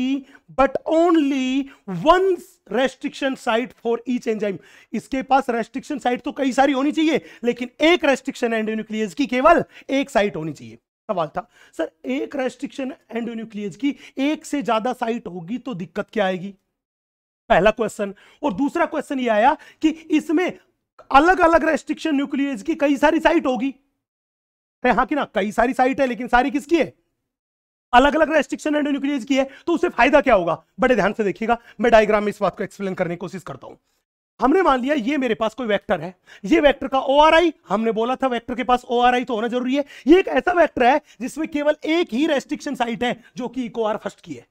but only one restriction site for each enzyme इसके पास रेस्ट्रिक्शन साइट तो कई सारी होनी चाहिए लेकिन एक रेस्ट्रिक्शन एंडोन्यूक्लियस की केवल एक साइट होनी चाहिए सवाल था सर एक रेस्ट्रिक्शन एंडोन्यूक्लियज की एक से ज्यादा साइट होगी तो दिक्कत क्या आएगी पहला क्वेश्चन और दूसरा क्वेश्चन ये आया कि इसमें अलग अलग रेस्ट्रिक्शन न्यूक्लियस की कई सारी साइट होगी हाँ कि ना कई सारी साइट है लेकिन सारी किसकी है अलग अलग रेस्ट्रिक्शन एंडोन्यूक्लियज की है तो उससे फायदा क्या होगा बड़े ध्यान से देखिएगा मैं डायग्राम में इस बात को एक्सप्लेन करने की कोशिश करता हूं हमने मान लिया ये मेरे पास कोई वेक्टर है ये वेक्टर का ओ हमने बोला था वेक्टर के पास ओ तो होना जरूरी है ये एक ऐसा वेक्टर है जिसमें केवल एक ही रेस्ट्रिक्शन साइट है जो कि इको आर फर्स्ट की है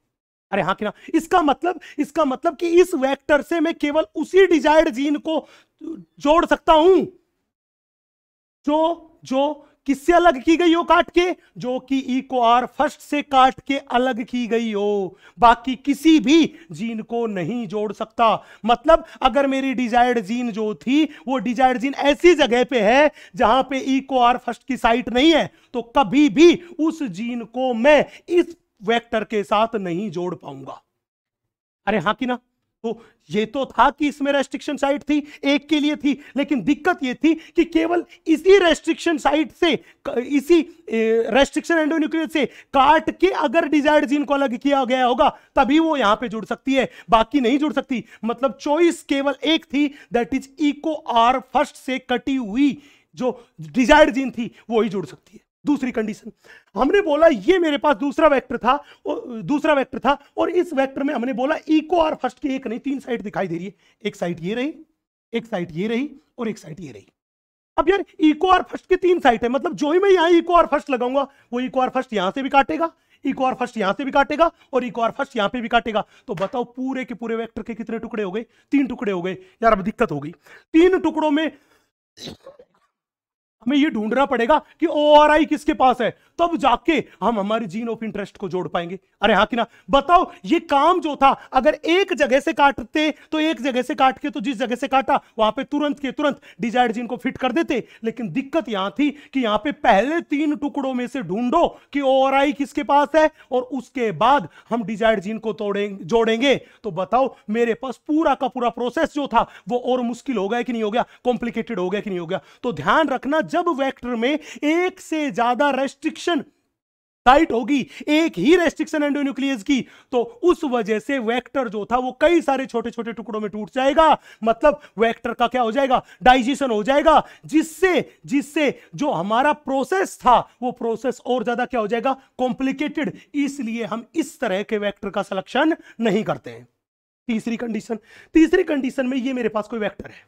अरे हाँ कि ना इसका मतलब इसका मतलब कि इस वेक्टर से मैं केवल उसी डिजायर्ड जीन को जोड़ सकता हूं जो जो किससे अलग की गई हो काट के जो कि ई को आर फर्स्ट से काट के अलग की गई हो बाकी किसी भी जीन को नहीं जोड़ सकता मतलब अगर मेरी डिजायर्ड जीन जो थी वो डिजायर्ड जीन ऐसी जगह पे है जहां पे ई को आर फर्स्ट की साइट नहीं है तो कभी भी उस जीन को मैं इस वेक्टर के साथ नहीं जोड़ पाऊंगा अरे हाँ कि ना तो ये तो था कि इसमें रेस्ट्रिक्शन साइट थी एक के लिए थी लेकिन दिक्कत ये थी कि केवल इसी रेस्ट्रिक्शन साइट से इसी रेस्ट्रिक्शन एंडोन्यूक्लियर से काट के अगर डिजायर्ड जीन को अलग किया गया होगा तभी वो यहां पे जुड़ सकती है बाकी नहीं जुड़ सकती मतलब चॉइस केवल एक थी that is Eco R first से कटी हुई जो डिजायर्ड जीन थी वो ही जुड़ सकती है दूसरी कंडीशन हमने बोला ये मेरे पास दूसरा वेक्टर था दूसरा वेक्टर था और इस वेक्टर में हमने बोला इको आर फर्स्ट की एक नहीं तीन साइड दिखाई दे रही है एक साइड ये रही एक साइड ये रही और एक साइड ये रही अब यार इको आर फर्स्ट की तीन साइड है मतलब जो ही मैं यहाँ इको आर फर्स्ट लगाऊंगा वो इको आर फर्स्ट यहाँ से भी काटेगा इको और फर्स्ट यहां से भी काटेगा और इको और फर्स्ट यहां पे भी काटेगा तो बताओ पूरे के पूरे वेक्टर के कितने टुकड़े हो गए तीन टुकड़े हो गए यार अब दिक्कत हो गई तीन टुकड़ों में हमें ये ढूंढना पड़ेगा कि ओ किसके पास है तब तो जाके हम हमारे जीन ऑफ इंटरेस्ट को जोड़ पाएंगे अरे हाँ कि ना बताओ ये काम जो था अगर एक जगह से काटते तो एक जगह से काट के तो जिस जगह से काटा वहां पे तुरंत के तुरंत डिजायर्ड जीन को फिट कर देते लेकिन दिक्कत यहां थी कि यहां पे पहले तीन टुकड़ों में से ढूंढो कि ओ किसके पास है और उसके बाद हम डिजायर्ड जीन को तोड़ेंगे जोड़ेंगे तो बताओ मेरे पास पूरा का पूरा प्रोसेस जो था वो और मुश्किल हो गया कि नहीं हो गया कॉम्प्लिकेटेड हो गया कि नहीं हो गया तो ध्यान रखना जब वेक्टर में एक से ज्यादा रेस्ट्रिक्शन टाइट होगी एक ही रेस्ट्रिक्शन एंडोन्यूक्लियस की तो उस वजह से वेक्टर जो था वो कई सारे छोटे छोटे टुकड़ों में टूट जाएगा मतलब वेक्टर का क्या हो जाएगा डाइजेशन हो जाएगा जिससे जिससे जो हमारा प्रोसेस था वो प्रोसेस और ज्यादा क्या हो जाएगा कॉम्प्लिकेटेड इसलिए हम इस तरह के वैक्टर का सिलेक्शन नहीं करते हैं तीसरी कंडीशन तीसरी कंडीशन में ये मेरे पास कोई वैक्टर है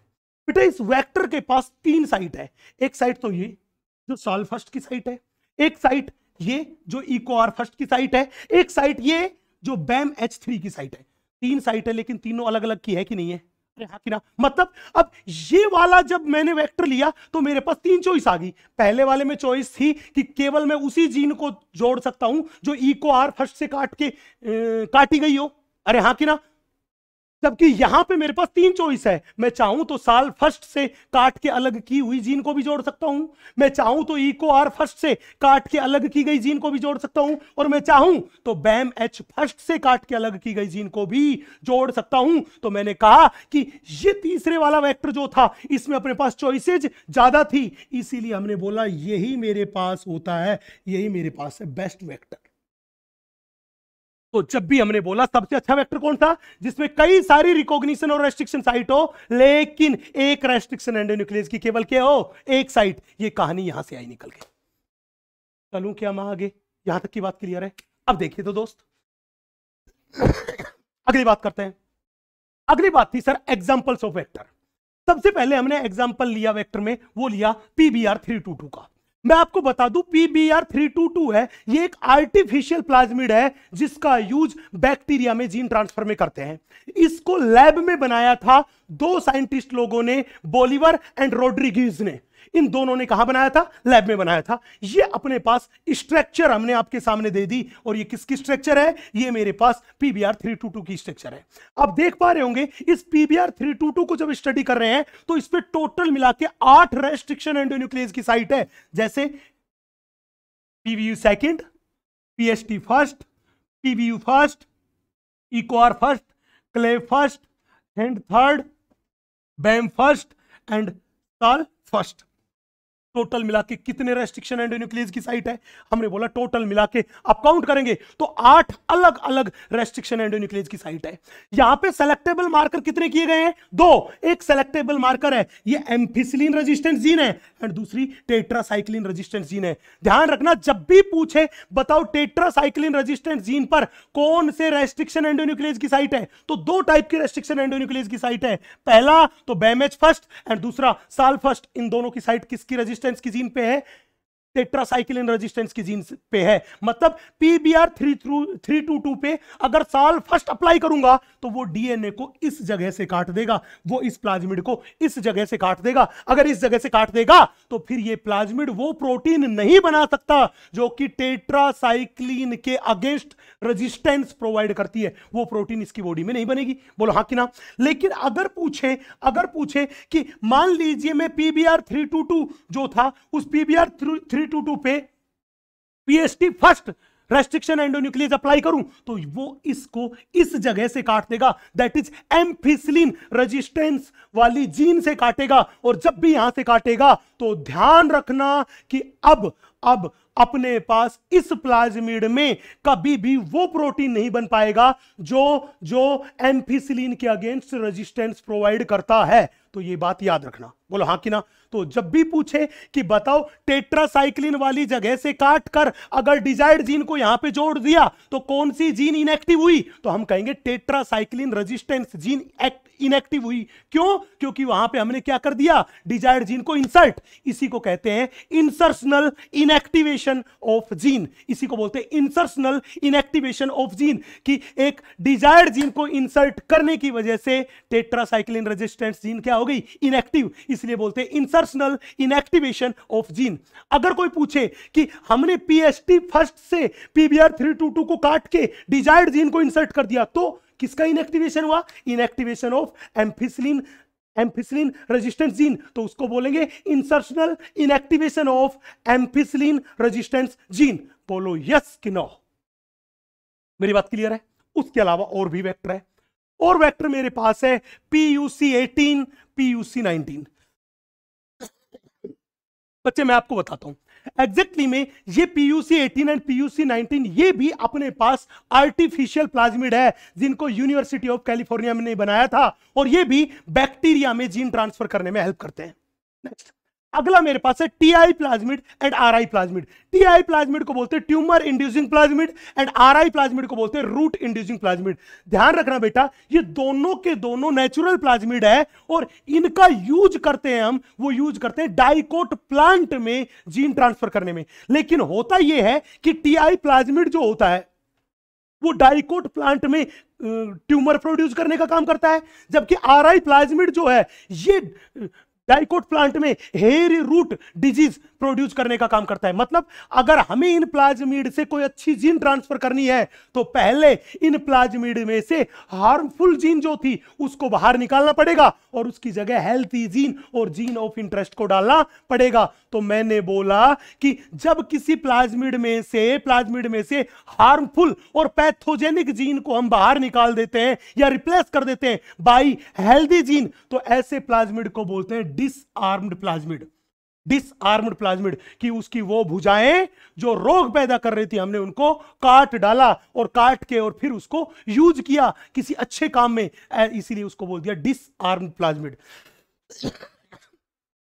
बेटा इस वेक्टर के पास तीन साइट है एक साइट तो ये जो सॉल फर्स्ट की साइट है एक साइट ये जो इको आर फर्स्ट की साइट है एक साइट ये जो बैम एच थ्री की साइट है तीन साइट है लेकिन तीनों अलग अलग की है कि नहीं है अरे हाँ कि ना मतलब अब ये वाला जब मैंने वेक्टर लिया तो मेरे पास तीन चॉइस आ गई पहले वाले में चॉइस थी कि केवल मैं उसी जीन को जोड़ सकता हूं जो इको आर फर्स्ट से काट के ए, काटी गई हो अरे हाँ कि ना जबकि यहां पे मेरे पास तीन चॉइस है मैं चाहूं तो साल फर्स्ट से काट के अलग की हुई जीन को भी जोड़ सकता हूं मैं चाहूं तो इको आर फर्स्ट से काट के अलग की गई जीन को भी जोड़ सकता हूं और मैं चाहूं तो बैम एच फर्स्ट से काट के अलग की गई जीन को भी जोड़ सकता हूं तो मैंने कहा कि ये तीसरे वाला वैक्टर जो था इसमें अपने पास चॉइसेज ज्यादा थी इसीलिए हमने बोला यही मेरे पास होता है यही मेरे पास है बेस्ट वैक्टर तो जब भी हमने बोला सबसे अच्छा वेक्टर कौन था जिसमें कई सारी रिकॉग्निशन और रेस्ट्रिक्शन साइट हो लेकिन एक रेस्ट्रिक्शन एंडोन्यूक्लियस की केवल क्या हो एक साइट ये कहानी यहां से आई निकल गई चलू क्या मैं आगे यहां तक की बात क्लियर है अब देखिए तो दोस्त अगली बात करते हैं अगली बात थी सर एग्जाम्पल्स ऑफ वैक्टर सबसे पहले हमने एग्जाम्पल लिया वेक्टर में वो लिया पीबीआर थ्री टू टू का मैं आपको बता दूं पीबीआर 322 है ये एक आर्टिफिशियल प्लाज्मिड है जिसका यूज बैक्टीरिया में जीन ट्रांसफर में करते हैं इसको लैब में बनाया था दो साइंटिस्ट लोगों ने बोलीवर एंड रोड्रिगीज ने इन दोनों ने कहा बनाया था लैब में बनाया था ये अपने पास स्ट्रक्चर हमने आपके सामने दे दी और ये किसकी स्ट्रक्चर है ये मेरे पास पीबीआर थ्री टू टू की स्ट्रक्चर है आप देख पा रहे होंगे इस पीबीआर टू को जब स्टडी कर रहे हैं तो इस पर टोटल मिला के आठ रेस्ट्रिक्शन एंडोन्यूक्लियस की साइट है जैसे PVU second PST first PVU first Eco R first Cla first and third Bam first and Sal first total मिला के कितने रेस्ट्रिक्शन एंड न्यूक्लियस की साइट है हमने बोला टोटल मिला के आप काउंट करेंगे तो आठ अलग अलग रेस्ट्रिक्शन एंड न्यूक्लियस की साइट है यहां पे सेलेक्टेबल मार्कर कितने किए गए हैं दो एक सेलेक्टेबल मार्कर है ये एम्फिसिलिन रेजिस्टेंट जीन है एंड दूसरी टेट्रासाइक्लिन रेजिस्टेंट जीन है ध्यान रखना जब भी पूछे बताओ टेट्रासाइक्लिन रेजिस्टेंट जीन पर कौन से रेस्ट्रिक्शन एंडोन्यूक्लियस की साइट है तो दो टाइप की रेस्ट्रिक्शन एंडोन्यूक्लियस की साइट है पहला तो बैमेज फर्स्ट एंड दूसरा साल फर्स्ट इन दोनों की साइट किसकी रेजिस्टेंट डिस्टेंस की जीन पे है टेट्रासाइक्लिन रेजिस्टेंस की जीन पे है मतलब PBR three through three two two पे अगर साल फर्स्ट अप्लाई करूंगा तो वो डीएनए को इस जगह से काट देगा वो इस प्लाज्मिड को इस जगह से काट देगा अगर इस जगह से काट देगा तो फिर ये प्लाज्मिड वो प्रोटीन नहीं बना सकता जो कि टेट्रासाइक्लिन के अगेंस्ट रेजिस्टेंस प्रोवाइड करती है वो प्रोटीन इसकी बॉडी में नहीं बनेगी बोलो हाँ कि ना लेकिन अगर पूछे अगर पूछे कि मान लीजिए मैं पीबीआर थ्री टू टू जो था उस PBR three agree two two पे PST first restriction endonuclease apply करूं तो वो इसको इस जगह से काट देगा दैट इज एम्फिसलिन रेजिस्टेंस वाली जीन से काटेगा और जब भी यहां से काटेगा तो ध्यान रखना कि अब अब अपने पास इस प्लाज्मिड में कभी भी वो प्रोटीन नहीं बन पाएगा जो जो एम्फिसिलिन के अगेंस्ट रेजिस्टेंस प्रोवाइड करता है तो ये बात याद रखना बोलो हाँ कि ना तो जब भी पूछे कि बताओ टेट्रासाइक्लिन वाली जगह से काट कर अगर डिजायर्ड जीन को यहां पे जोड़ दिया तो कौन सी जीन इनएक्टिव हुई तो हम कहेंगे टेट्रासाइक्लिन रेजिस्टेंस जीन इनएक्टिव हुई क्यों क्योंकि वहां पे हमने क्या कर दिया डिजायर्ड जीन को इंसर्ट इसी को कहते हैं insertional inactivation inactivation of gene इसी को बोलते हैं इंसर्शनल इनएक्टिवेशन ऑफ जीन कि एक डिजायर्ड जीन को इंसर्ट करने की वजह से टेट्रासाइक्लिन रेजिस्टेंस जीन क्या हो गई इनएक्टिव इसलिए बोलते हैं इंसर्शनल इनएक्टिवेशन ऑफ जीन अगर कोई पूछे कि हमने पीएसटी फर्स्ट से पीबीआर थ्री टू टू को काट के डिजायर्ड जीन को इंसर्ट कर दिया तो किसका इनएक्टिवेशन हुआ inactivation of ampicillin ampicin resistance gene तो उसको बोलेंगे insertional inactivation of ampicin resistance gene बोलो यस कि नो मेरी बात क्लियर है उसके अलावा और भी वैक्टर है और वैक्टर मेरे पास है पीयूसी एटीन पीयूसी नाइनटीन बच्चे मैं आपको बताता हूं एग्जैक्टली में ये PUC eighteen and PUC nineteen ये भी अपने पास आर्टिफिशियल प्लाज्मिड है जिनको यूनिवर्सिटी ऑफ कैलिफोर्निया में बनाया था और ये भी बैक्टीरिया में जीन ट्रांसफर करने में हेल्प करते हैं नेक्स्ट अगला मेरे पास है T I plasmid and R I plasmid T I plasmid को बोलते हैं tumour inducing plasmid and R I plasmid को बोलते हैं रूट इंड्यूसिंग प्लाज्मिड ध्यान रखना बेटा ये दोनों के दोनों नेचुरल प्लाज्मिड है और इनका यूज करते हैं हम वो यूज करते हैं डाइकोट प्लांट में जीन ट्रांसफर करने में लेकिन होता यह है कि टी आई प्लाज्मिड जो होता है वो डाइकोट प्लांट में ट्यूमर प्रोड्यूस करने का काम करता है जबकि आर आई प्लाज्मिड जो है ये डाइकोट प्लांट में हेयर रूट डिजीज प्रोड्यूस करने का काम करता है मतलब अगर हमें इन प्लाज्मीड से कोई अच्छी जीन ट्रांसफर करनी है तो पहले इन प्लाज्मीड में से हार्मफुल जीन जो थी उसको बाहर निकालना पड़ेगा और उसकी जगह हेल्थी जीन और जीन ऑफ इंटरेस्ट को डालना पड़ेगा तो मैंने बोला कि जब किसी प्लाज्मीड में से प्लाज्मीड में से हार्मफुल और पैथोजेनिक जीन को हम बाहर निकाल देते हैं या रिप्लेस कर देते हैं बाई हेल्दी जीन तो ऐसे प्लाज्मिड को बोलते हैं डिसआर्म्ड प्लाज्मिड डिसआर्म्ड प्लाज्मिड कि उसकी वो भुजाएं जो रोग पैदा कर रही थी हमने उनको काट डाला और काट के और फिर उसको यूज किया किसी अच्छे काम में इसीलिए उसको बोल दिया डिसआर्म्ड प्लाज्मिड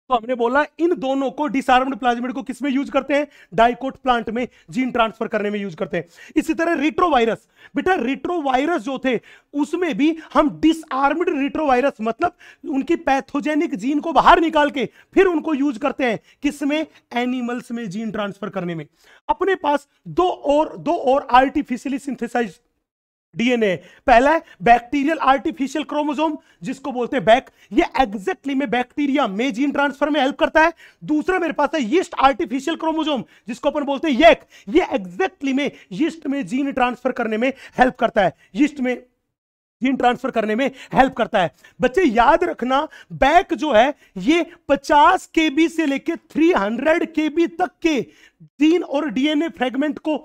तो हमने बोला इन दोनों को डिसआर्म्ड प्लाज्मिड को किसमें यूज करते हैं डाइकोट प्लांट में जीन ट्रांसफर करने में यूज करते हैं इसी तरह रिट्रोवायरस बेटा रिट्रोवायरस जो थे उसमें भी हम डिसआर्म्ड रिट्रोवायरस मतलब उनकी पैथोजेनिक जीन को बाहर निकाल के फिर उनको यूज करते हैं किसमें एनिमल्स में जीन ट्रांसफर करने में अपने पास दो और दो और आर्टिफिशियली सिंथेसाइज डीएनए पहला है बैक्टीरियल आर्टिफिशियल क्रोमोसोम जिसको बोलते हैं बैक ये एग्जैक्टली में बैक्टीरिया में जीन ट्रांसफर में हेल्प करता है दूसरा मेरे पास है यीस्ट आर्टिफिशियल क्रोमोसोम जिसको अपन बोलते हैं येक ये एग्जैक्टली में यीस्ट में जीन ट्रांसफर करने में हेल्प करता है यीस्ट में जीन ट्रांसफर करने में हेल्प करता है बच्चे याद रखना बैक जो है ये 50 केबी से लेके 300 केबी तक के जीन और डीएनए फ्रेगमेंट को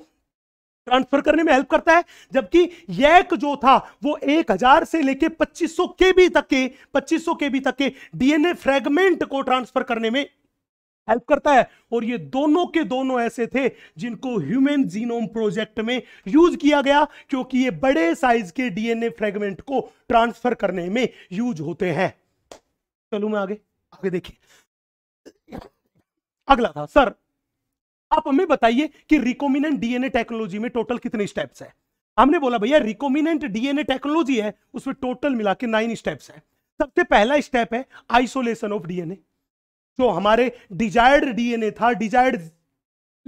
ट्रांसफर करने में हेल्प करता है जबकि येक जो था वो 1000 से लेके 2500 बी तक के 2500 बी तक के डीएनए फ्रेगमेंट को ट्रांसफर करने में हेल्प करता है और ये दोनों के दोनों ऐसे थे जिनको ह्यूमन जीनोम प्रोजेक्ट में यूज किया गया क्योंकि ये बड़े साइज के डीएनए फ्रेगमेंट को ट्रांसफर करने में यूज होते हैं चलो मैं आगे आगे देखिए अगला था सर आप हमें बताइए कि रिकोमिनेंट डीएनए टेक्नोलॉजी में टोटल कितने स्टेप्स है हमने बोला भैया रिकोमिनेंट डीएनए टेक्नोलॉजी है उसमें टोटल मिला के नाइन स्टेप्स है सबसे पहला स्टेप है आइसोलेशन ऑफ डीएनए जो हमारे डिजायर्ड डीएनए था डिजायर्ड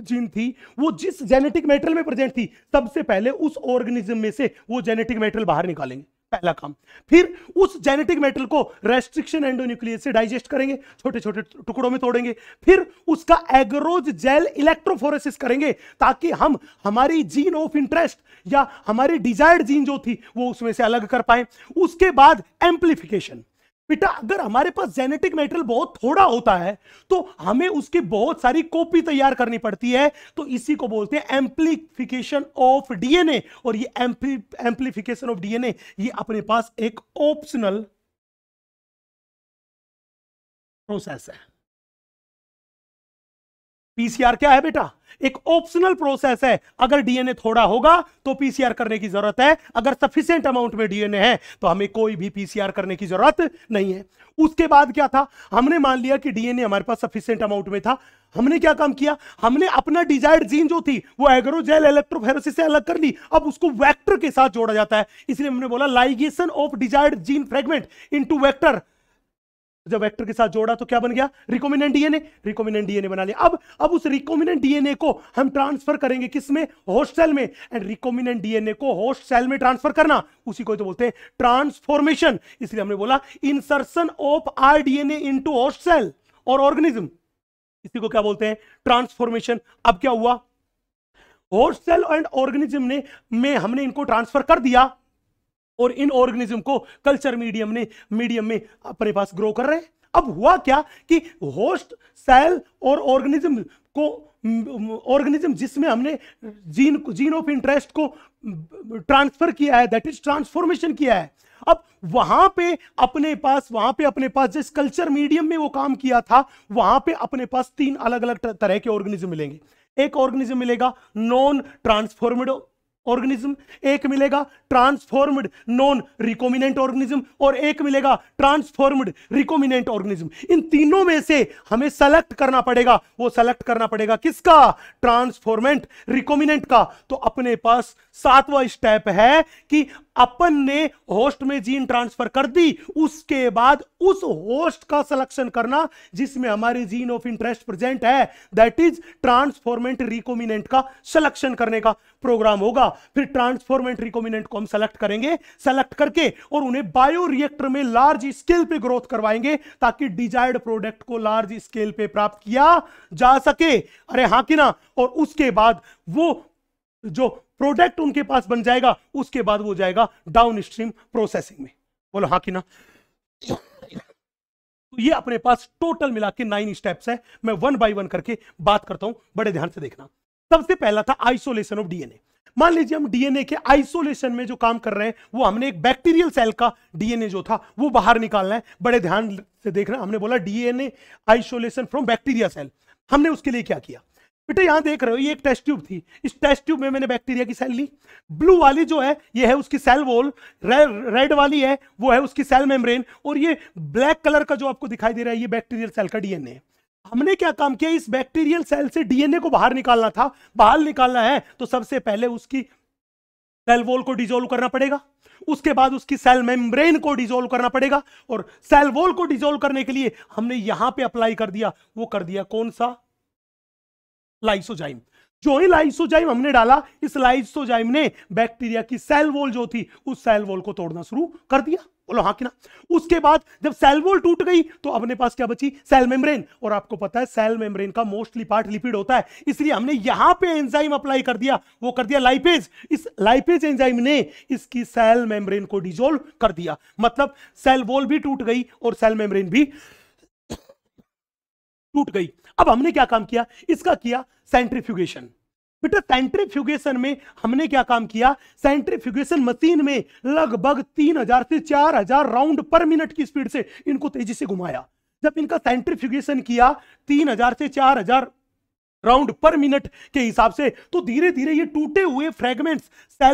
जीन थी वो जिस जेनेटिक मेटेरियल में प्रेजेंट थी सबसे पहले उस ऑर्गेनिज्म में से वो जेनेटिक मेटेरियल बाहर निकालेंगे पहला काम फिर उस जेनेटिक मेटल को रेस्ट्रिक्शन एंडोन्यूक्लियस से डाइजेस्ट करेंगे छोटे छोटे टुकड़ों में तोड़ेंगे फिर उसका एग्रोज जेल इलेक्ट्रोफोरेसिस करेंगे ताकि हम हमारी जीन ऑफ इंटरेस्ट या हमारी डिजायर्ड जीन जो थी वो उसमें से अलग कर पाए उसके बाद एम्प्लीफिकेशन बेटा अगर हमारे पास जेनेटिक मेटेरियल बहुत थोड़ा होता है तो हमें उसकी बहुत सारी कॉपी तैयार करनी पड़ती है तो इसी को बोलते हैं एम्प्लीफिकेशन ऑफ डीएनए और ये एम्प्लीफिकेशन ऑफ डीएनए ये अपने पास एक ऑप्शनल प्रोसेस है पीसीआर क्या है बेटा एक ऑप्शनल प्रोसेस है अगर डीएनए थोड़ा होगा तो पीसीआर करने की जरूरत है अगर सफिशियंट अमाउंट में डीएनए है तो हमें कोई भी पीसीआर करने की जरूरत नहीं है उसके बाद क्या था हमने मान लिया कि डीएनए हमारे पास सफिशियंट अमाउंट में था हमने क्या काम किया हमने अपना डिजायर्ड जीन जो थी वो एग्रोजेल इलेक्ट्रोफेरोसिस से अलग कर ली अब उसको वेक्टर के साथ जोड़ा जाता है इसलिए हमने बोला ligation of desired gene fragment into vector जब वेक्टर के साथ जोड़ा तो क्या बन गया रिकॉमिनेंट डीएनए रिकॉमिनेंट डीएनए बना लिया अब अब उस रिकॉमिनेंट डीएनए को हम ट्रांसफर करेंगे किस में होस्ट सेल में एंड रिकॉमिनेंट डीएनए को होस्ट सेल में ट्रांसफर करना उसी को तो बोलते हैं ट्रांसफॉर्मेशन इसलिए हमने बोला insertion of R DNA into host cell और ऑर्गेनिज्म इसी को क्या बोलते हैं ट्रांसफॉर्मेशन अब क्या हुआ होस्ट सेल एंड ऑर्गेनिज्म ने में हमने इनको ट्रांसफर कर दिया और इन ऑर्गेनिज्म को कल्चर मीडियम ने मीडियम में अपने पास ग्रो कर रहे हैं अब हुआ क्या कि होस्ट सेल और ऑर्गेनिज्म को ऑर्गेनिज्म जिसमें हमने जीन जीन ऑफ इंटरेस्ट को ट्रांसफर किया है दैट इज ट्रांसफॉर्मेशन किया है अब वहां पे अपने पास वहां पे अपने पास जिस कल्चर मीडियम में वो काम किया था वहां पे अपने पास तीन अलग अलग तरह के ऑर्गेनिज्म मिलेंगे एक ऑर्गेनिज्म मिलेगा नॉन ट्रांसफॉर्मेड ऑर्गेनिज्म एक मिलेगा ट्रांसफॉर्म्ड नॉन रिकोमिनेंट ऑर्गेनिज्म और एक मिलेगा ट्रांसफॉर्म्ड रिकोमिनेंट ऑर्गेनिज्म इन तीनों में से हमें सेलेक्ट करना पड़ेगा वो सेलेक्ट करना पड़ेगा किसका ट्रांसफॉर्मेंट रिकोमिनेंट का तो अपने पास सातवां स्टेप है कि अपन ने होस्ट में जीन ट्रांसफर कर दी उसके बाद उस होस्ट का सिलेक्शन करना जिसमें हमारे जीन ऑफ इंटरेस्ट प्रेजेंट है दैट इज ट्रांसफॉर्मेंट रिकोमिनेंट का सिलेक्शन करने का प्रोग्राम होगा फिर ट्रांसफॉर्मेंट रिकॉमिनेंट को हम सेलेक्ट करेंगे सेलेक्ट करके और उन्हें बायो रिएक्टर में लार्ज स्केल पे ग्रोथ करवाएंगे ताकि डिजायर्ड प्रोडक्ट को लार्ज स्केल पे प्राप्त किया जा सके अरे हाँ कि ना और उसके बाद वो जो प्रोडक्ट उनके पास बन जाएगा उसके बाद वो जाएगा डाउन प्रोसेसिंग में बोलो हाँ कि ना तो ये अपने पास टोटल मिला के नाइन स्टेप्स है मैं वन बाई वन करके बात करता हूं बड़े ध्यान से देखना सबसे पहला था आइसोलेशन ऑफ डीएनए मान लीजिए हम डीएनए के आइसोलेशन में जो काम कर रहे हैं वो हमने एक बैक्टीरियल सेल का डीएनए जो था वो बाहर निकालना है बड़े ध्यान से देखना हमने बोला DNA isolation from bacteria cell हमने उसके लिए क्या किया बेटा यहां देख रहे हो ये एक टेस्ट ट्यूब थी इस टेस्ट ट्यूब में मैंने बैक्टीरिया की सेल ली ब्लू वाली जो है ये है उसकी सेल वॉल रेड वाली है वो है उसकी सेल मेम्ब्रेन और ये ब्लैक कलर का जो आपको दिखाई दे रहा है ये बैक्टीरियल सेल का डीएनए है हमने क्या काम किया इस बैक्टीरियल सेल से डीएनए को बाहर निकालना था बाहर निकालना है तो सबसे पहले उसकी सेल वॉल को डिजोल्व करना पड़ेगा उसके बाद उसकी सेल मेम्ब्रेन को डिजोल्व करना पड़ेगा और सेल वॉल को डिजोल्व करने के लिए हमने यहां पे अप्लाई कर दिया वो कर दिया कौन सा लाइसोजाइम जो ही लाइसोजाइम हमने डाला इस लाइसोजाइम ने बैक्टीरिया की सेल वॉल जो थी उस सेल वॉल को तोड़ना शुरू कर दिया बोलो हाँ कि ना उसके बाद जब सेल वॉल टूट गई तो अपने पास क्या बची सेल मेम्ब्रेन और आपको पता है सेल मेम्ब्रेन का मोस्टली पार्ट लिपिड होता है इसलिए हमने यहां पे एंजाइम अप्लाई कर दिया वो कर दिया लाइपेज इस लाइपेज एंजाइम ने इसकी सेल मेम्ब्रेन को डिजोल्व कर दिया मतलब सेल वॉल भी टूट गई और सेल मेम्ब्रेन भी टूट गई अब हमने क्या काम किया इसका किया सेंट्रीफ्यूगेशन बेटा सेंट्रीफ्यूगेशन में हमने क्या काम किया सेंट्रीफ्यूगेशन मशीन में लगभग 3000 से 4000 राउंड पर मिनट की स्पीड से इनको तेजी से घुमाया जब इनका सेंट्रीफ्यूगेशन किया 3000 से 4000 राउंड पर मिनट के हिसाब से तो धीरे धीरे ये टूटे हुए फ्रेगमेंट्स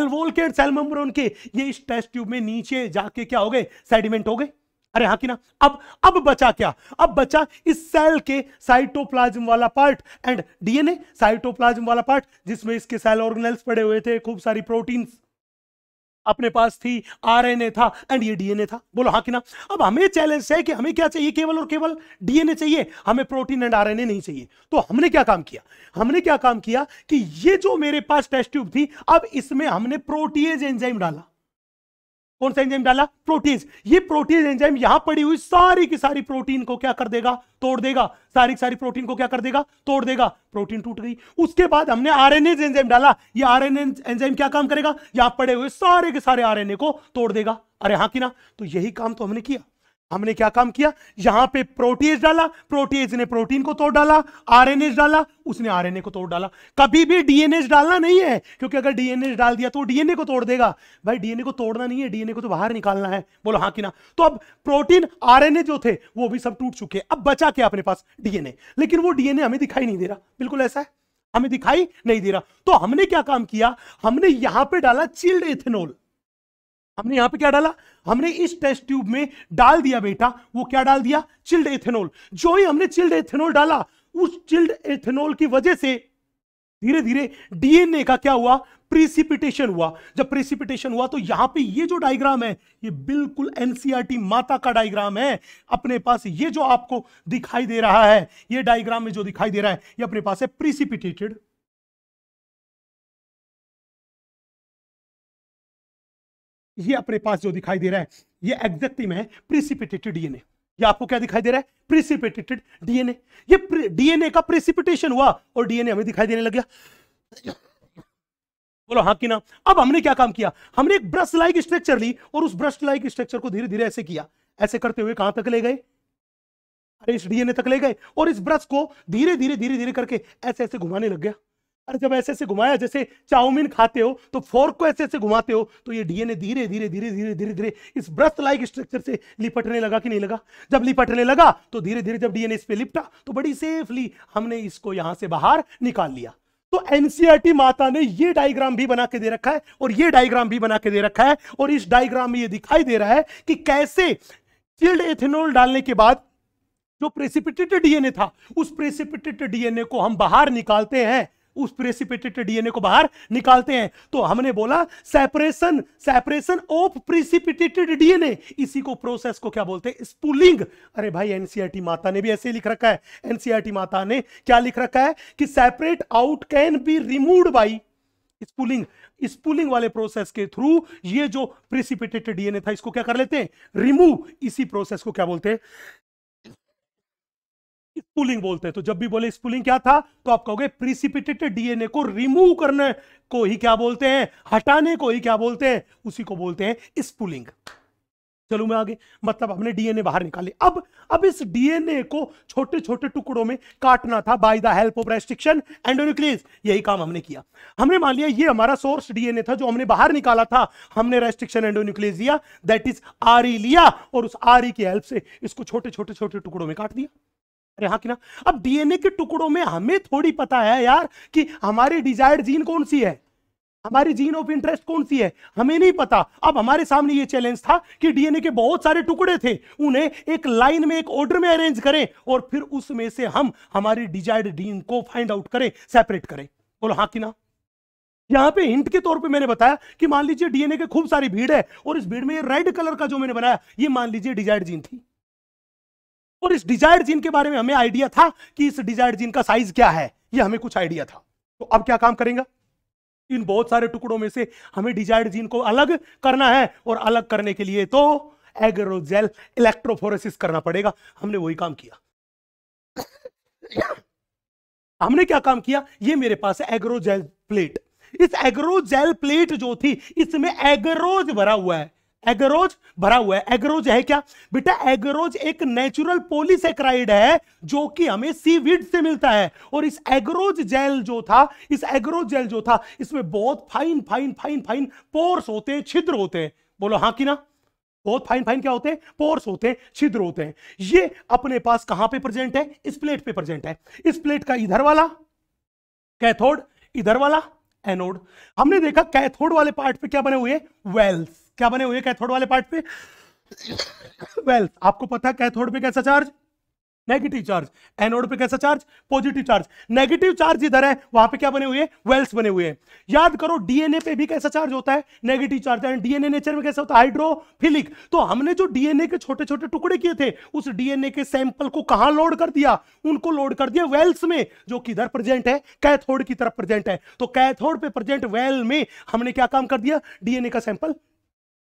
वॉल के सेल सेलमोन के ये इस टेस्ट ट्यूब में नीचे जाके क्या हो गए सेडिमेंट हो गए अरे हाँ कि ना अब अब बचा क्या अब बचा इस सेल के साइटोप्लाज्म वाला पार्ट एंड डीएनए साइटोप्लाज्म वाला पार्ट जिसमें इसके सेल ऑर्गेनल्स पड़े हुए थे खूब सारी प्रोटीन्स अपने पास थी आरएनए था एंड ये डीएनए था बोलो हाँ कि ना अब हमें चैलेंज है कि हमें क्या चाहिए केवल और केवल डीएनए चाहिए हमें प्रोटीन एंड आरएनए नहीं चाहिए तो हमने क्या काम किया हमने क्या काम किया कि ये जो मेरे पास टेस्ट ट्यूब थी अब इसमें हमने प्रोटीएज एंजाइम डाला कौन सा एंजाइम डाला प्रोटीन ये प्रोटीन एंजाइम यहां पड़ी हुई सारी की सारी प्रोटीन को क्या कर देगा तोड़ देगा सारी की सारी प्रोटीन को क्या कर देगा तोड़ देगा प्रोटीन टूट गई उसके बाद हमने आरएनए एंजाइम डाला ये आरएनए एंजाइम क्या काम करेगा यहां पड़े हुए सारे के सारे आरएनए को तोड़ देगा अरे हाँ कि ना तो यही काम तो हमने किया हमने क्या काम किया यहां पे प्रोटीज डाला प्रोटीज ने प्रोटीन को तोड़ डाला आरएनए डाला उसने आरएनए को तोड़ डाला कभी भी डीएनए डालना नहीं है क्योंकि अगर डीएनए डाल दिया तो डीएनए को तोड़ देगा भाई डीएनए को तोड़ना नहीं है डीएनए को तो बाहर निकालना है बोलो हाँ कि ना तो अब प्रोटीन आरएनए जो थे वो भी सब टूट चुके अब बचा क्या अपने पास डीएनए लेकिन वो डीएनए हमें दिखाई नहीं दे रहा बिल्कुल ऐसा है हमें दिखाई नहीं दे रहा तो हमने क्या काम किया हमने यहां पर डाला चिल्ड इथेनोल हमने यहां पे क्या डाला हमने इस टेस्ट ट्यूब में डाल दिया बेटा वो क्या डाल दिया चिल्ड एथेनॉल जो ही हमने चिल्ड एथेनॉल डाला उस चिल्ड एथेनॉल की वजह से धीरे धीरे डीएनए का क्या हुआ प्रिसिपिटेशन हुआ जब प्रिसिपिटेशन हुआ तो यहां पे ये जो डायग्राम है ये बिल्कुल एनसीआरटी माता का डायग्राम है अपने पास ये जो आपको दिखाई दे रहा है ये डायग्राम में जो दिखाई दे रहा है ये अपने पास है प्रिसिपिटेटेड ये अपने पास जो दिखाई दे रहा है ये एग्जैक्टली में प्रिसिपिटेटेड डीएनए ये आपको क्या दिखाई दे रहा है प्रिसिपिटेटेड डीएनए ये डीएनए का प्रिसिपिटेशन हुआ और डीएनए हमें दिखाई देने लग गया बोलो हाँ की ना अब हमने क्या काम किया हमने एक ब्रश लाइक स्ट्रक्चर ली और उस ब्रश लाइक स्ट्रक्चर को धीरे धीरे ऐसे किया ऐसे करते हुए कहां तक ले गए अरे इस डीएनए तक ले गए और इस ब्रश को धीरे धीरे धीरे धीरे करके ऐसे ऐसे घुमाने लग गया और जब ऐसे ऐसे घुमाया जैसे चाउमीन खाते हो तो फोर्क को ऐसे ऐसे घुमाते हो तो ये डीएनए धीरे धीरे धीरे धीरे धीरे धीरे इस ब्रस्त लाइक स्ट्रक्चर से लिपटने लगा कि नहीं लगा जब लिपटने लगा तो धीरे धीरे जब डीएनए इस पर लिपटा तो बड़ी सेफली हमने इसको यहां से बाहर निकाल लिया तो एनसीआरटी e माता ने ये डायग्राम भी बना के दे रखा है और ये डायग्राम भी बना के दे रखा है और इस डायग्राम में ये दिखाई दे रहा है कि कैसे चिल्ड एथेनॉल डालने के बाद जो प्रेसिपिटेटेड डीएनए था उस प्रेसिपिटेटेड डीएनए को हम बाहर निकालते हैं उस प्रेसिपिटेटेड डीएनए को बाहर निकालते हैं तो हमने बोला separation separation of precipitated DNA इसी को प्रोसेस को क्या बोलते हैं स्पूलिंग अरे भाई एनसीईआरटी e माता ने भी ऐसे लिख रखा है एनसीईआरटी e माता ने क्या लिख रखा है कि separate out can be removed by spooling spooling वाले प्रोसेस के थ्रू ये जो प्रेसिपिटेटेड डीएनए था इसको क्या कर लेते हैं रिमूव इसी प्रोसेस को क्या बोलते हैं स्पूलिंग बोलते हैं तो जब भी बोले स्पूलिंग क्या था तो आप कहोगे प्रिसिपिटेटेड डीएनए को रिमूव करने को ही क्या बोलते हैं हटाने को ही क्या बोलते हैं उसी को बोलते हैं स्पूलिंग चलो मैं आगे मतलब हमने डीएनए बाहर निकाले अब अब इस डीएनए को छोटे छोटे टुकड़ों में काटना था by the help of restriction endonuclease यही काम हमने किया हमने मान लिया ये हमारा सोर्स डीएनए था जो हमने बाहर निकाला था हमने रेस्ट्रिक्शन एंडोन्यूक्लियस दिया दैट इज आरई लिया और उस आरई e की हेल्प से इसको छोटे छोटे छोटे टुकड़ों में काट दिया अरे हाँ, की ना अब डीएनए के टुकड़ों में हमें थोड़ी पता है यार कि हमारी डिजायर्ड जीन कौन सी है हमारी जीन ऑफ इंटरेस्ट कौन सी है हमें नहीं पता अब हमारे सामने ये चैलेंज था कि डीएनए के बहुत सारे टुकड़े थे उन्हें एक लाइन में एक ऑर्डर में अरेंज करें और फिर उसमें से हम हमारी डिजायर्ड डीन को फाइंड आउट करें सेपरेट करें बोलो हाँ कि ना यहां पे हिंट के तौर पे मैंने बताया कि मान लीजिए डीएनए के खूब सारी भीड़ है और इस भीड़ में ये रेड कलर का जो मैंने बनाया ये मान लीजिए डिजायर्ड जीन थी और इस डिजायर जीन के बारे में हमें आइडिया था कि इस डिजायर जीन का साइज क्या है ये हमें कुछ आइडिया था तो अब क्या काम करेंगे इन बहुत सारे टुकड़ों में से हमें डिजायर जीन को अलग करना है और अलग करने के लिए तो एग्रोजेल इलेक्ट्रोफोरेसिस करना पड़ेगा हमने वही काम किया हमने क्या काम किया ये मेरे पास है एग्रोजेल प्लेट इस एग्रोजेल प्लेट जो थी इसमें एग्रोज भरा हुआ है एगरोज भरा हुआ है एगरोज है क्या बेटा एगरोज एक नेचुरल पोलिसक्राइड है जो कि हमें सीविड से मिलता है और इस एगरोज जेल जो था इस एगरोज जेल जो था इसमें बहुत fine fine fine fine pores होते हैं छिद्र होते हैं बोलो हाँ कि ना बहुत फाइन फाइन क्या होते हैं पोर्स होते हैं छिद्र होते हैं ये अपने पास कहां पे प्रेजेंट है इस प्लेट पे प्रेजेंट है इस प्लेट का इधर वाला कैथोड इधर वाला एनोड हमने देखा कैथोड वाले पार्ट पे क्या बने हुए वेल्स क्या बने हुए कैथोड वाले पार्ट पे वेल well, आपको पता है कैथोड पे कैसा चार्ज नेगेटिव चार्ज एनोड पे कैसा charge positive charge negative charge इधर है वहां पे क्या बने हुए हैं वेल्स बने हुए हैं याद करो डीएनए पे भी कैसा चार्ज होता है negative charge and DNA nature में कैसा होता है हाइड्रोफिलिक तो हमने जो डीएनए के छोटे छोटे टुकड़े किए थे उस डीएनए के सैंपल को कहां लोड कर दिया उनको लोड कर दिया वेल्स में जो किधर प्रेजेंट है कैथोड की तरफ प्रेजेंट है तो कैथोड पे प्रेजेंट वेल में हमने क्या काम कर दिया डीएनए का सैंपल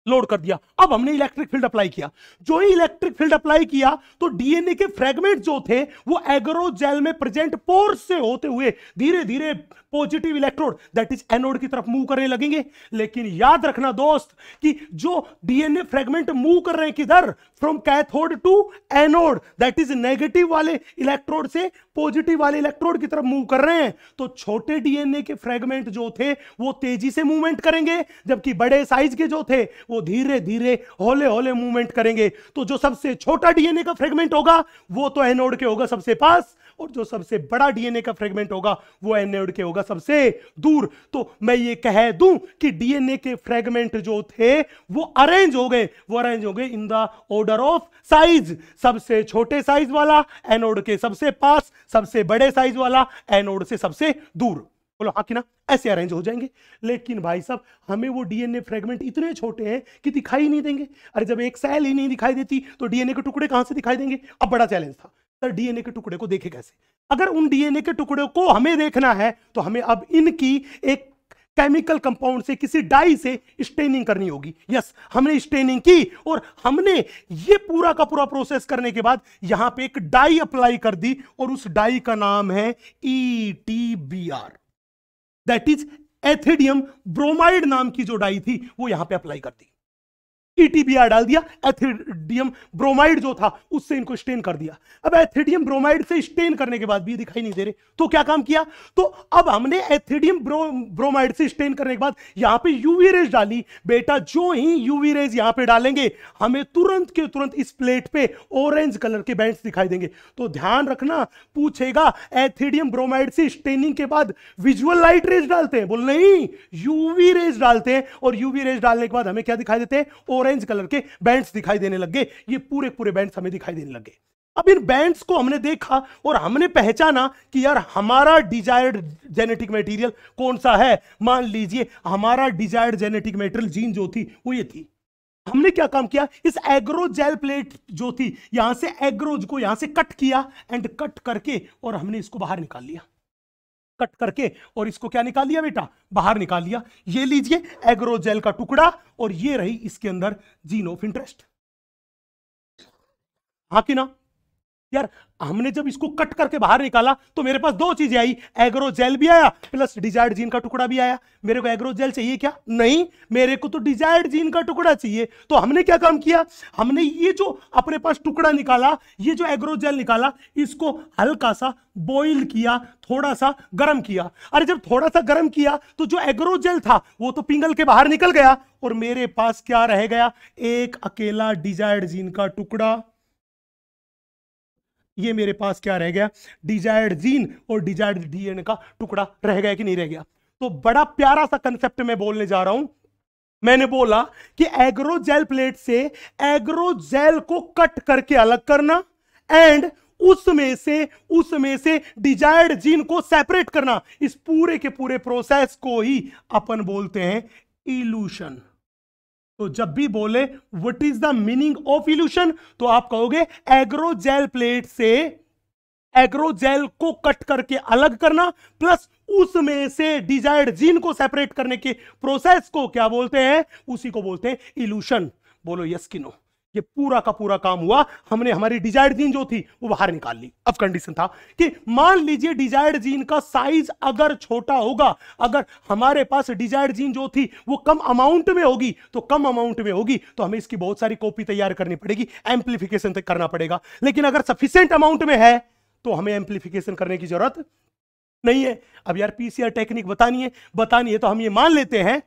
लोड कर दिया अब हमने इलेक्ट्रिक फील्ड अप्लाई किया जो ही इलेक्ट्रिक फील्ड अप्लाई किया तो डीएनए के फ्रेगमेंट जो थे वो एग्रो जेल में प्रेजेंट पोर्स से होते हुए धीरे धीरे positive electrode that is anode की तरफ मूव करने लगेंगे लेकिन याद रखना दोस्त कि जो डीएनए फ्रेगमेंट मूव कर रहे हैं किधर from cathode to anode that is negative वाले इलेक्ट्रोड से पॉजिटिव वाले इलेक्ट्रोड की तरफ मूव कर रहे हैं तो छोटे डीएनए के फ्रेगमेंट जो थे वो तेजी से मूवमेंट करेंगे जबकि बड़े साइज के जो थे वो धीरे धीरे हौले हौले मूवमेंट करेंगे तो जो सबसे छोटा डीएनए का फ्रेगमेंट होगा वो तो एनोड के होगा सबसे पास और जो सबसे बड़ा डीएनए का फ्रेगमेंट होगा वो एनोड के होगा सबसे दूर तो मैं ये कह दूं कि डीएनए के फ्रेगमेंट जो थे वो अरेंज हो गए वो अरेंज हो गए in the order of size सबसे छोटे साइज वाला एनोड के सबसे पास सबसे बड़े साइज वाला एनोड से सबसे दूर बोलो हाँ कि ना ऐसे अरेंज हो जाएंगे लेकिन भाई साहब हमें वो डीएनए फ्रेगमेंट इतने छोटे हैं कि दिखाई नहीं देंगे अरे जब एक सेल ही नहीं दिखाई देती तो डीएनए के टुकड़े कहां से दिखाई देंगे अब बड़ा चैलेंज था तो डीएनए के टुकड़े को देखे कैसे अगर उन डीएनए के टुकड़े को हमें देखना है तो हमें अब इनकी एक केमिकल कंपाउंड से किसी डाई से स्टेनिंग करनी होगी यस हमने स्टेनिंग की और हमने ये पूरा का पूरा प्रोसेस करने के बाद यहां पे एक डाई अप्लाई कर दी और उस डाई का नाम है E T B R that is ethidium bromide नाम की जो डाई थी वो यहां पे अप्लाई कर दी ईटीबीआर e डाल दिया एथिडियम ब्रोमाइड जो था उससे इनको स्टेन कर दिया अब एथिडियम ब्रोमाइड से स्टेन करने के बाद भी दिखाई नहीं दे रहे तो क्या काम किया तो अब हमने एथिडियम ब्रो ब्रोमाइड से स्टेन करने के बाद यहां पे यूवी रेज डाली बेटा जो ही यूवी रेज यहां पे डालेंगे हमें तुरंत के तुरंत इस प्लेट पे ऑरेंज कलर के बैंड दिखाई देंगे तो ध्यान रखना पूछेगा एथिडियम ब्रोमाइड से स्टेनिंग के बाद विजुअल लाइट रेज डालते हैं बोल नहीं यूवी रेज डालते हैं और यूवी रेज डालने के बाद हमें क्या दिखाई देते हैं ऑरेंज कलर के बैंड्स दिखाई देने लग गए ये पूरे पूरे बैंड्स हमें दिखाई देने लग गए अब इन बैंड्स को हमने देखा और हमने पहचाना कि यार हमारा डिजायर्ड जेनेटिक मटेरियल कौन सा है मान लीजिए हमारा डिजायर्ड जेनेटिक मटेरियल जीन जो थी वो ये थी हमने क्या काम किया इस एग्रो जेल प्लेट जो थी यहां से एग्रोज को यहां से कट किया एंड कट करके और हमने इसको बाहर निकाल लिया कट करके और इसको क्या निकाल लिया बेटा बाहर निकाल लिया ये लीजिए एग्रोजेल का टुकड़ा और ये रही इसके अंदर जीन ऑफ इंटरेस्ट हाँ कि ना यार हमने जब इसको कट करके बाहर निकाला तो मेरे पास दो चीजें आई एग्रो जेल भी आया प्लस डिजायर्ड जीन का टुकड़ा भी आया मेरे को एग्रो जेल चाहिए क्या नहीं मेरे को तो डिजायर्ड जीन का टुकड़ा चाहिए तो हमने क्या काम किया हमने ये जो अपने पास टुकड़ा निकाला ये जो एग्रो जेल निकाला इसको हल्का सा बॉइल किया थोड़ा सा गर्म किया अरे जब थोड़ा सा गर्म किया तो जो एग्रो जेल था वो तो पिंगल के बाहर निकल गया और मेरे पास क्या रह गया एक अकेला डिजायर्ड जीन का टुकड़ा ये मेरे पास क्या रह गया डिजायर्ड जीन और डिजायर्ड डीएनए का टुकड़ा रह गया कि नहीं रह गया तो बड़ा प्यारा सा कंसेप्ट मैं बोलने जा रहा हूं मैंने बोला कि एग्रोजेल प्लेट से एग्रोजेल को कट करके अलग करना एंड उसमें से उसमें से डिजायर्ड जीन को सेपरेट करना इस पूरे के पूरे प्रोसेस को ही अपन बोलते हैं इल्यूशन तो जब भी बोले what is the meaning of elution तो आप कहोगे एग्रोजेल प्लेट से एग्रोजेल को कट करके अलग करना प्लस उसमें से डिजायर्ड जीन को सेपरेट करने के प्रोसेस को क्या बोलते हैं उसी को बोलते हैं इल्यूशन बोलो यस कि नो ये पूरा का पूरा काम हुआ हमने हमारी डिजायर्ड जीन जो थी वो बाहर निकाल ली अब कंडीशन था कि मान लीजिए डिजायर्ड जीन का साइज अगर छोटा होगा अगर हमारे पास डिजायर्ड जीन जो थी वो कम अमाउंट में होगी तो कम अमाउंट में होगी तो हमें इसकी बहुत सारी कॉपी तैयार करनी पड़ेगी एम्प्लीफिकेशन करना पड़ेगा लेकिन अगर सफिशियंट अमाउंट में है तो हमें एम्प्लीफिकेशन करने की जरूरत नहीं है अब यार पीसीआर टेक्निक बतानी है बतानी है तो हम ये मान लेते हैं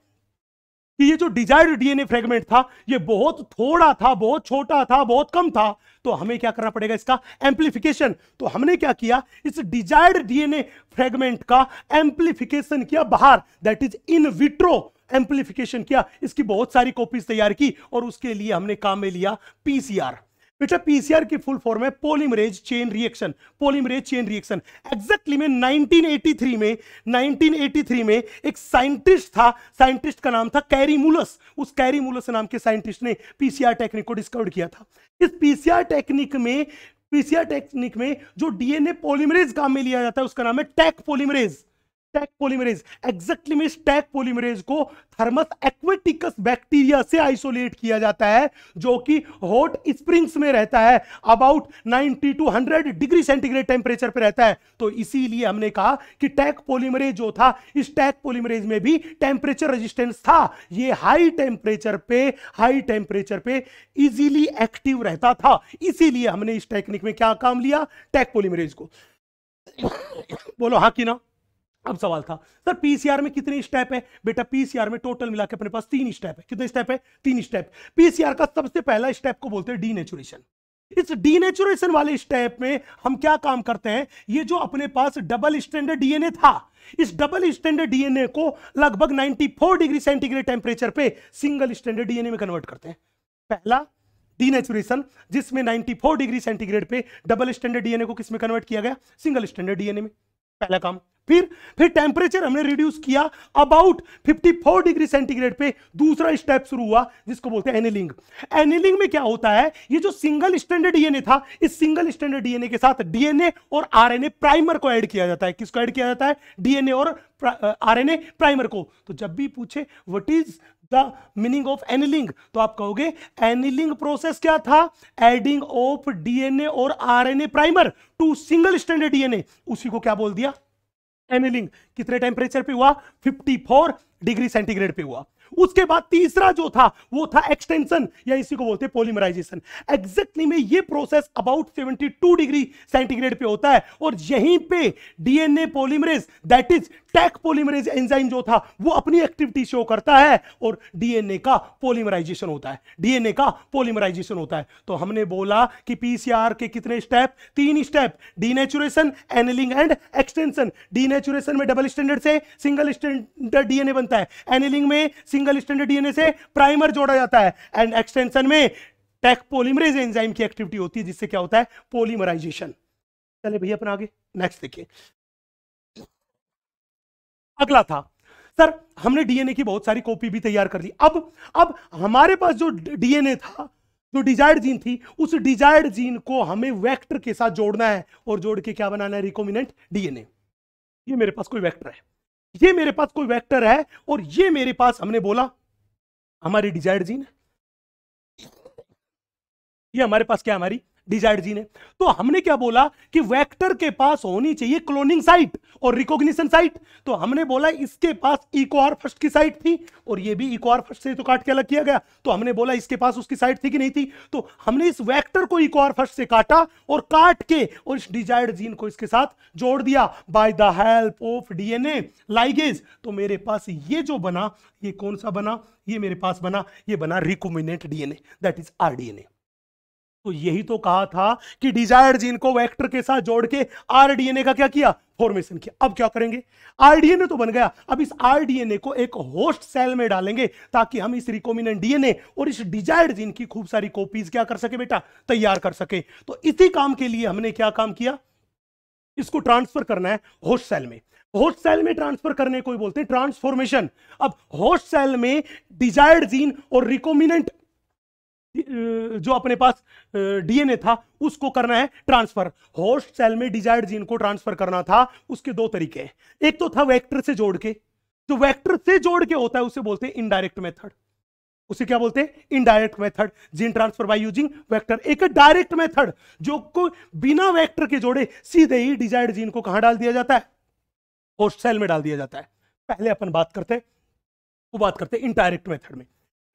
कि ये जो डिजायर्ड डीएनए फ्रेगमेंट था ये बहुत थोड़ा था बहुत छोटा था बहुत कम था तो हमें क्या करना पड़ेगा इसका एम्प्लीफिकेशन तो हमने क्या किया इस डिजायर्ड डीएनए फ्रेगमेंट का एम्प्लीफिकेशन किया बाहर that is in vitro amplification किया इसकी बहुत सारी कॉपीज तैयार की और उसके लिए हमने काम में लिया पीसीआर बेटा पीसीआर की फुल फॉर्म है polymerase chain reaction polymerase chain reaction exactly में 1983 में 1983 में एक साइंटिस्ट था साइंटिस्ट का नाम था कैरीमुलस उस कैरीमुलस नाम के साइंटिस्ट ने पीसीआर टेक्निक को डिस्कवर किया था इस पीसीआर टेक्निक में पीसीआर टेक्निक में जो डीएनए पोलिमरेज काम में लिया जाता है उसका नाम है Taq polymerase Taq polymerase exactly में स्टैक पोलीमरेज को थर्मस एक्वेटिकस बैक्टीरिया से आइसोलेट किया जाता है जो कि हॉट स्प्रिंग्स में रहता है about 90 to 100 degree centigrade temperature पर रहता है तो इसीलिए हमने कहा कि टैक पोलीमरेज जो था इस टैक पोलीमरेज में भी टेम्परेचर रेजिस्टेंस था ये हाई टेम्परेचर पे हाई टेम्परेचर पे इजीली एक्टिव रहता था इसीलिए हमने इस टेक्निक में क्या काम लिया टैक पोलीमरेज को बोलो हाँ कि ना अब सवाल था सर पीसीआर में कितने स्टेप है बेटा पीसीआर में टोटल मिला के अपने पास तीन स्टेप है कितने स्टेप है तीन स्टेप पीसीआर का सबसे पहला स्टेप को बोलते हैं डीनेचुरेशन इस डीनेचुरेशन वाले स्टेप में हम क्या काम करते हैं ये जो अपने पास डबल स्टैंडर्ड डीएनए था इस डबल स्टैंडर्ड डीएनए को लगभग 94 डिग्री सेंटीग्रेड टेम्परेचर पे सिंगल स्टैंडर्ड डीएनए में कन्वर्ट करते हैं पहला डीनेचुरेशन जिसमें 94 डिग्री सेंटीग्रेड पे डबल स्टैंडर्ड डीएनए को किसमें कन्वर्ट किया गया सिंगल स्टैंडर्ड डीएनए में पहला काम फिर फिर टेम्परेचर हमने रिड्यूस किया अबाउट 54 डिग्री सेंटीग्रेड पे दूसरा स्टेप शुरू हुआ जिसको बोलते हैं एनिलिंग एनिलिंग में क्या होता है ये जो सिंगल स्टैंडर्ड डीएनए था इस सिंगल स्टैंडर्ड डीएनए के साथ डीएनए और आरएनए प्राइमर को ऐड किया जाता है किसको ऐड किया जाता है डीएनए और आरएनए प्राइमर को तो जब भी पूछे what is the meaning of annealing तो आप कहोगे एनिलिंग प्रोसेस क्या था एडिंग ऑफ डीएनए और RNA primer to single standard DNA उसी को क्या बोल दिया एनिलिंग कितने टेम्परेचर पे हुआ 54 डिग्री सेंटीग्रेड पे हुआ उसके बाद तीसरा जो था वो था एक्सटेंशन या इसी को बोलते पोलिमराइजेशन एग्जैक्टली में ये प्रोसेस अबाउट 72 डिग्री सेंटीग्रेड पे होता है और यहीं पे DNA polymerase that is Taq polymerase enzyme जो था वो अपनी एक्टिविटी शो करता है और डीएनए का पोलीमराइजेशन होता है डीएनए का पोलीमराइजेशन होता है तो हमने बोला कि पीसीआर के कितने स्टेप तीन step denaturation annealing and extension denaturation में डबल स्टैंडर्ड से सिंगल स्टैंडर्ड डीएनए बनता है एनिलिंग में सिंगल स्टैंडर्ड डीएनए से प्राइमर जोड़ा जाता है एंड एक्सटेंशन में टैक पोलीमरेज एंजाइम की एक्टिविटी होती है जिससे क्या होता है पोलीमराइजेशन चले भैया अपना आगे नेक्स्ट देखिए अगला था सर हमने डीएनए की बहुत सारी कॉपी भी तैयार कर ली अब अब हमारे पास जो डीएनए था जो डिजायर्ड जीन थी उस डिजायर्ड जीन को हमें वेक्टर के साथ जोड़ना है और जोड़ के क्या बनाना है रिकोमिनेंट डीएनए ये मेरे पास कोई वेक्टर है ये मेरे पास कोई वेक्टर है और ये मेरे पास हमने बोला हमारी डिजायर्ड जीन ये हमारे पास क्या हमारी डिजायर जी ने तो हमने क्या बोला कि वेक्टर के पास होनी चाहिए क्लोनिंग साइट और रिकॉग्निशन साइट तो हमने बोला इसके पास इकोआर फर्स्ट की साइट थी और ये भी इक्वार फर्स्ट से तो काट के अलग किया गया तो हमने बोला इसके पास उसकी साइट थी कि नहीं थी तो हमने इस वेक्टर को इकोआर फर्स्ट से काटा और काट के और इस डिजायर्ड जीन को इसके साथ जोड़ दिया by the help of DNA ligase तो मेरे पास ये जो बना ये कौन सा बना ये मेरे पास बना ये बना recombinant DNA that is DNA तो यही तो कहा था कि डिजायर जीन को वेक्टर के साथ जोड़ के आरडीएनए का क्या किया फॉर्मेशन किया अब क्या करेंगे आरडीएनए तो बन गया अब इस आरडीएनए को एक होस्ट सेल में डालेंगे ताकि हम इस रिकॉमिनेंट डीएनए और इस डिजायर जीन की खूब सारी कॉपीज क्या कर सके बेटा तैयार कर सके तो इसी काम के लिए हमने क्या काम किया इसको ट्रांसफर करना है होस्ट सेल में होस्ट सेल में ट्रांसफर करने को बोलते हैं ट्रांसफॉर्मेशन अब होस्ट सेल में डिजायर्ड जीन और रिकॉमिनेंट जो अपने पास डीएनए था उसको करना है ट्रांसफर होस्ट सेल में डिजायर्ड जीन को ट्रांसफर करना था उसके दो तरीके हैं एक तो था वेक्टर से जोड़ के जो वेक्टर से जोड़ के होता है उसे बोलते हैं इनडायरेक्ट मेथड उसे क्या बोलते हैं indirect method gene transfer by using vector एक डायरेक्ट मेथड जो को बिना वेक्टर के जोड़े सीधे ही डिजायर्ड जीन को कहां डाल दिया जाता है होस्ट सेल में डाल दिया जाता है पहले अपन बात करते वो बात करते हैं इनडायरेक्ट मेथड में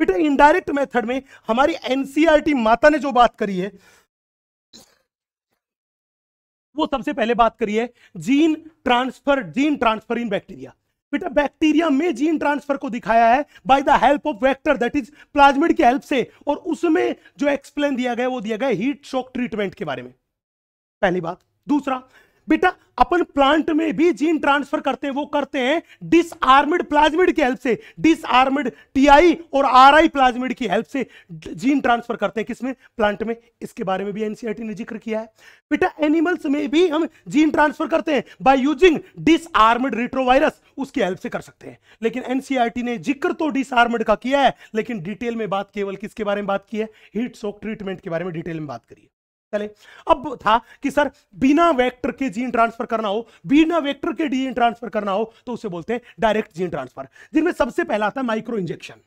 बेटा इनडायरेक्ट मेथड में हमारी एनसीआरटी e माता ने जो बात करी है वो सबसे पहले बात करी है gene transfer gene transfer in bacteria बेटा बैक्टीरिया में जीन ट्रांसफर को दिखाया है by the help of vector that is plasmid की हेल्प से और उसमें जो एक्सप्लेन दिया गया वो दिया गया हीट शॉक ट्रीटमेंट के बारे में पहली बात दूसरा बेटा अपन प्लांट में भी जीन ट्रांसफर करते हैं वो करते हैं डिसआर्मिड प्लाज्मिड की हेल्प से डिसआर्मिड टीआई और आरआई प्लाज्मिड की हेल्प से जीन ट्रांसफर करते हैं किसमें प्लांट में इसके बारे में भी एनसीईआरटी e ने जिक्र किया है बेटा एनिमल्स में भी हम जीन ट्रांसफर करते हैं बाय यूजिंग डिसआर्मिड रिट्रोवायरस उसकी हेल्प से कर सकते हैं लेकिन एनसीईआरटी e ने जिक्र तो डिसआर्मिड का किया है लेकिन डिटेल में बात केवल किसके बारे में बात की है हीट शॉक ट्रीटमेंट के बारे में डिटेल में बात करिए चले अब था कि सर बिना वेक्टर के जीन ट्रांसफर करना हो बिना वेक्टर के डीएन ट्रांसफर करना हो तो उसे बोलते हैं डायरेक्ट जीन ट्रांसफर जिनमें सबसे पहला आता है माइक्रो इंजेक्शन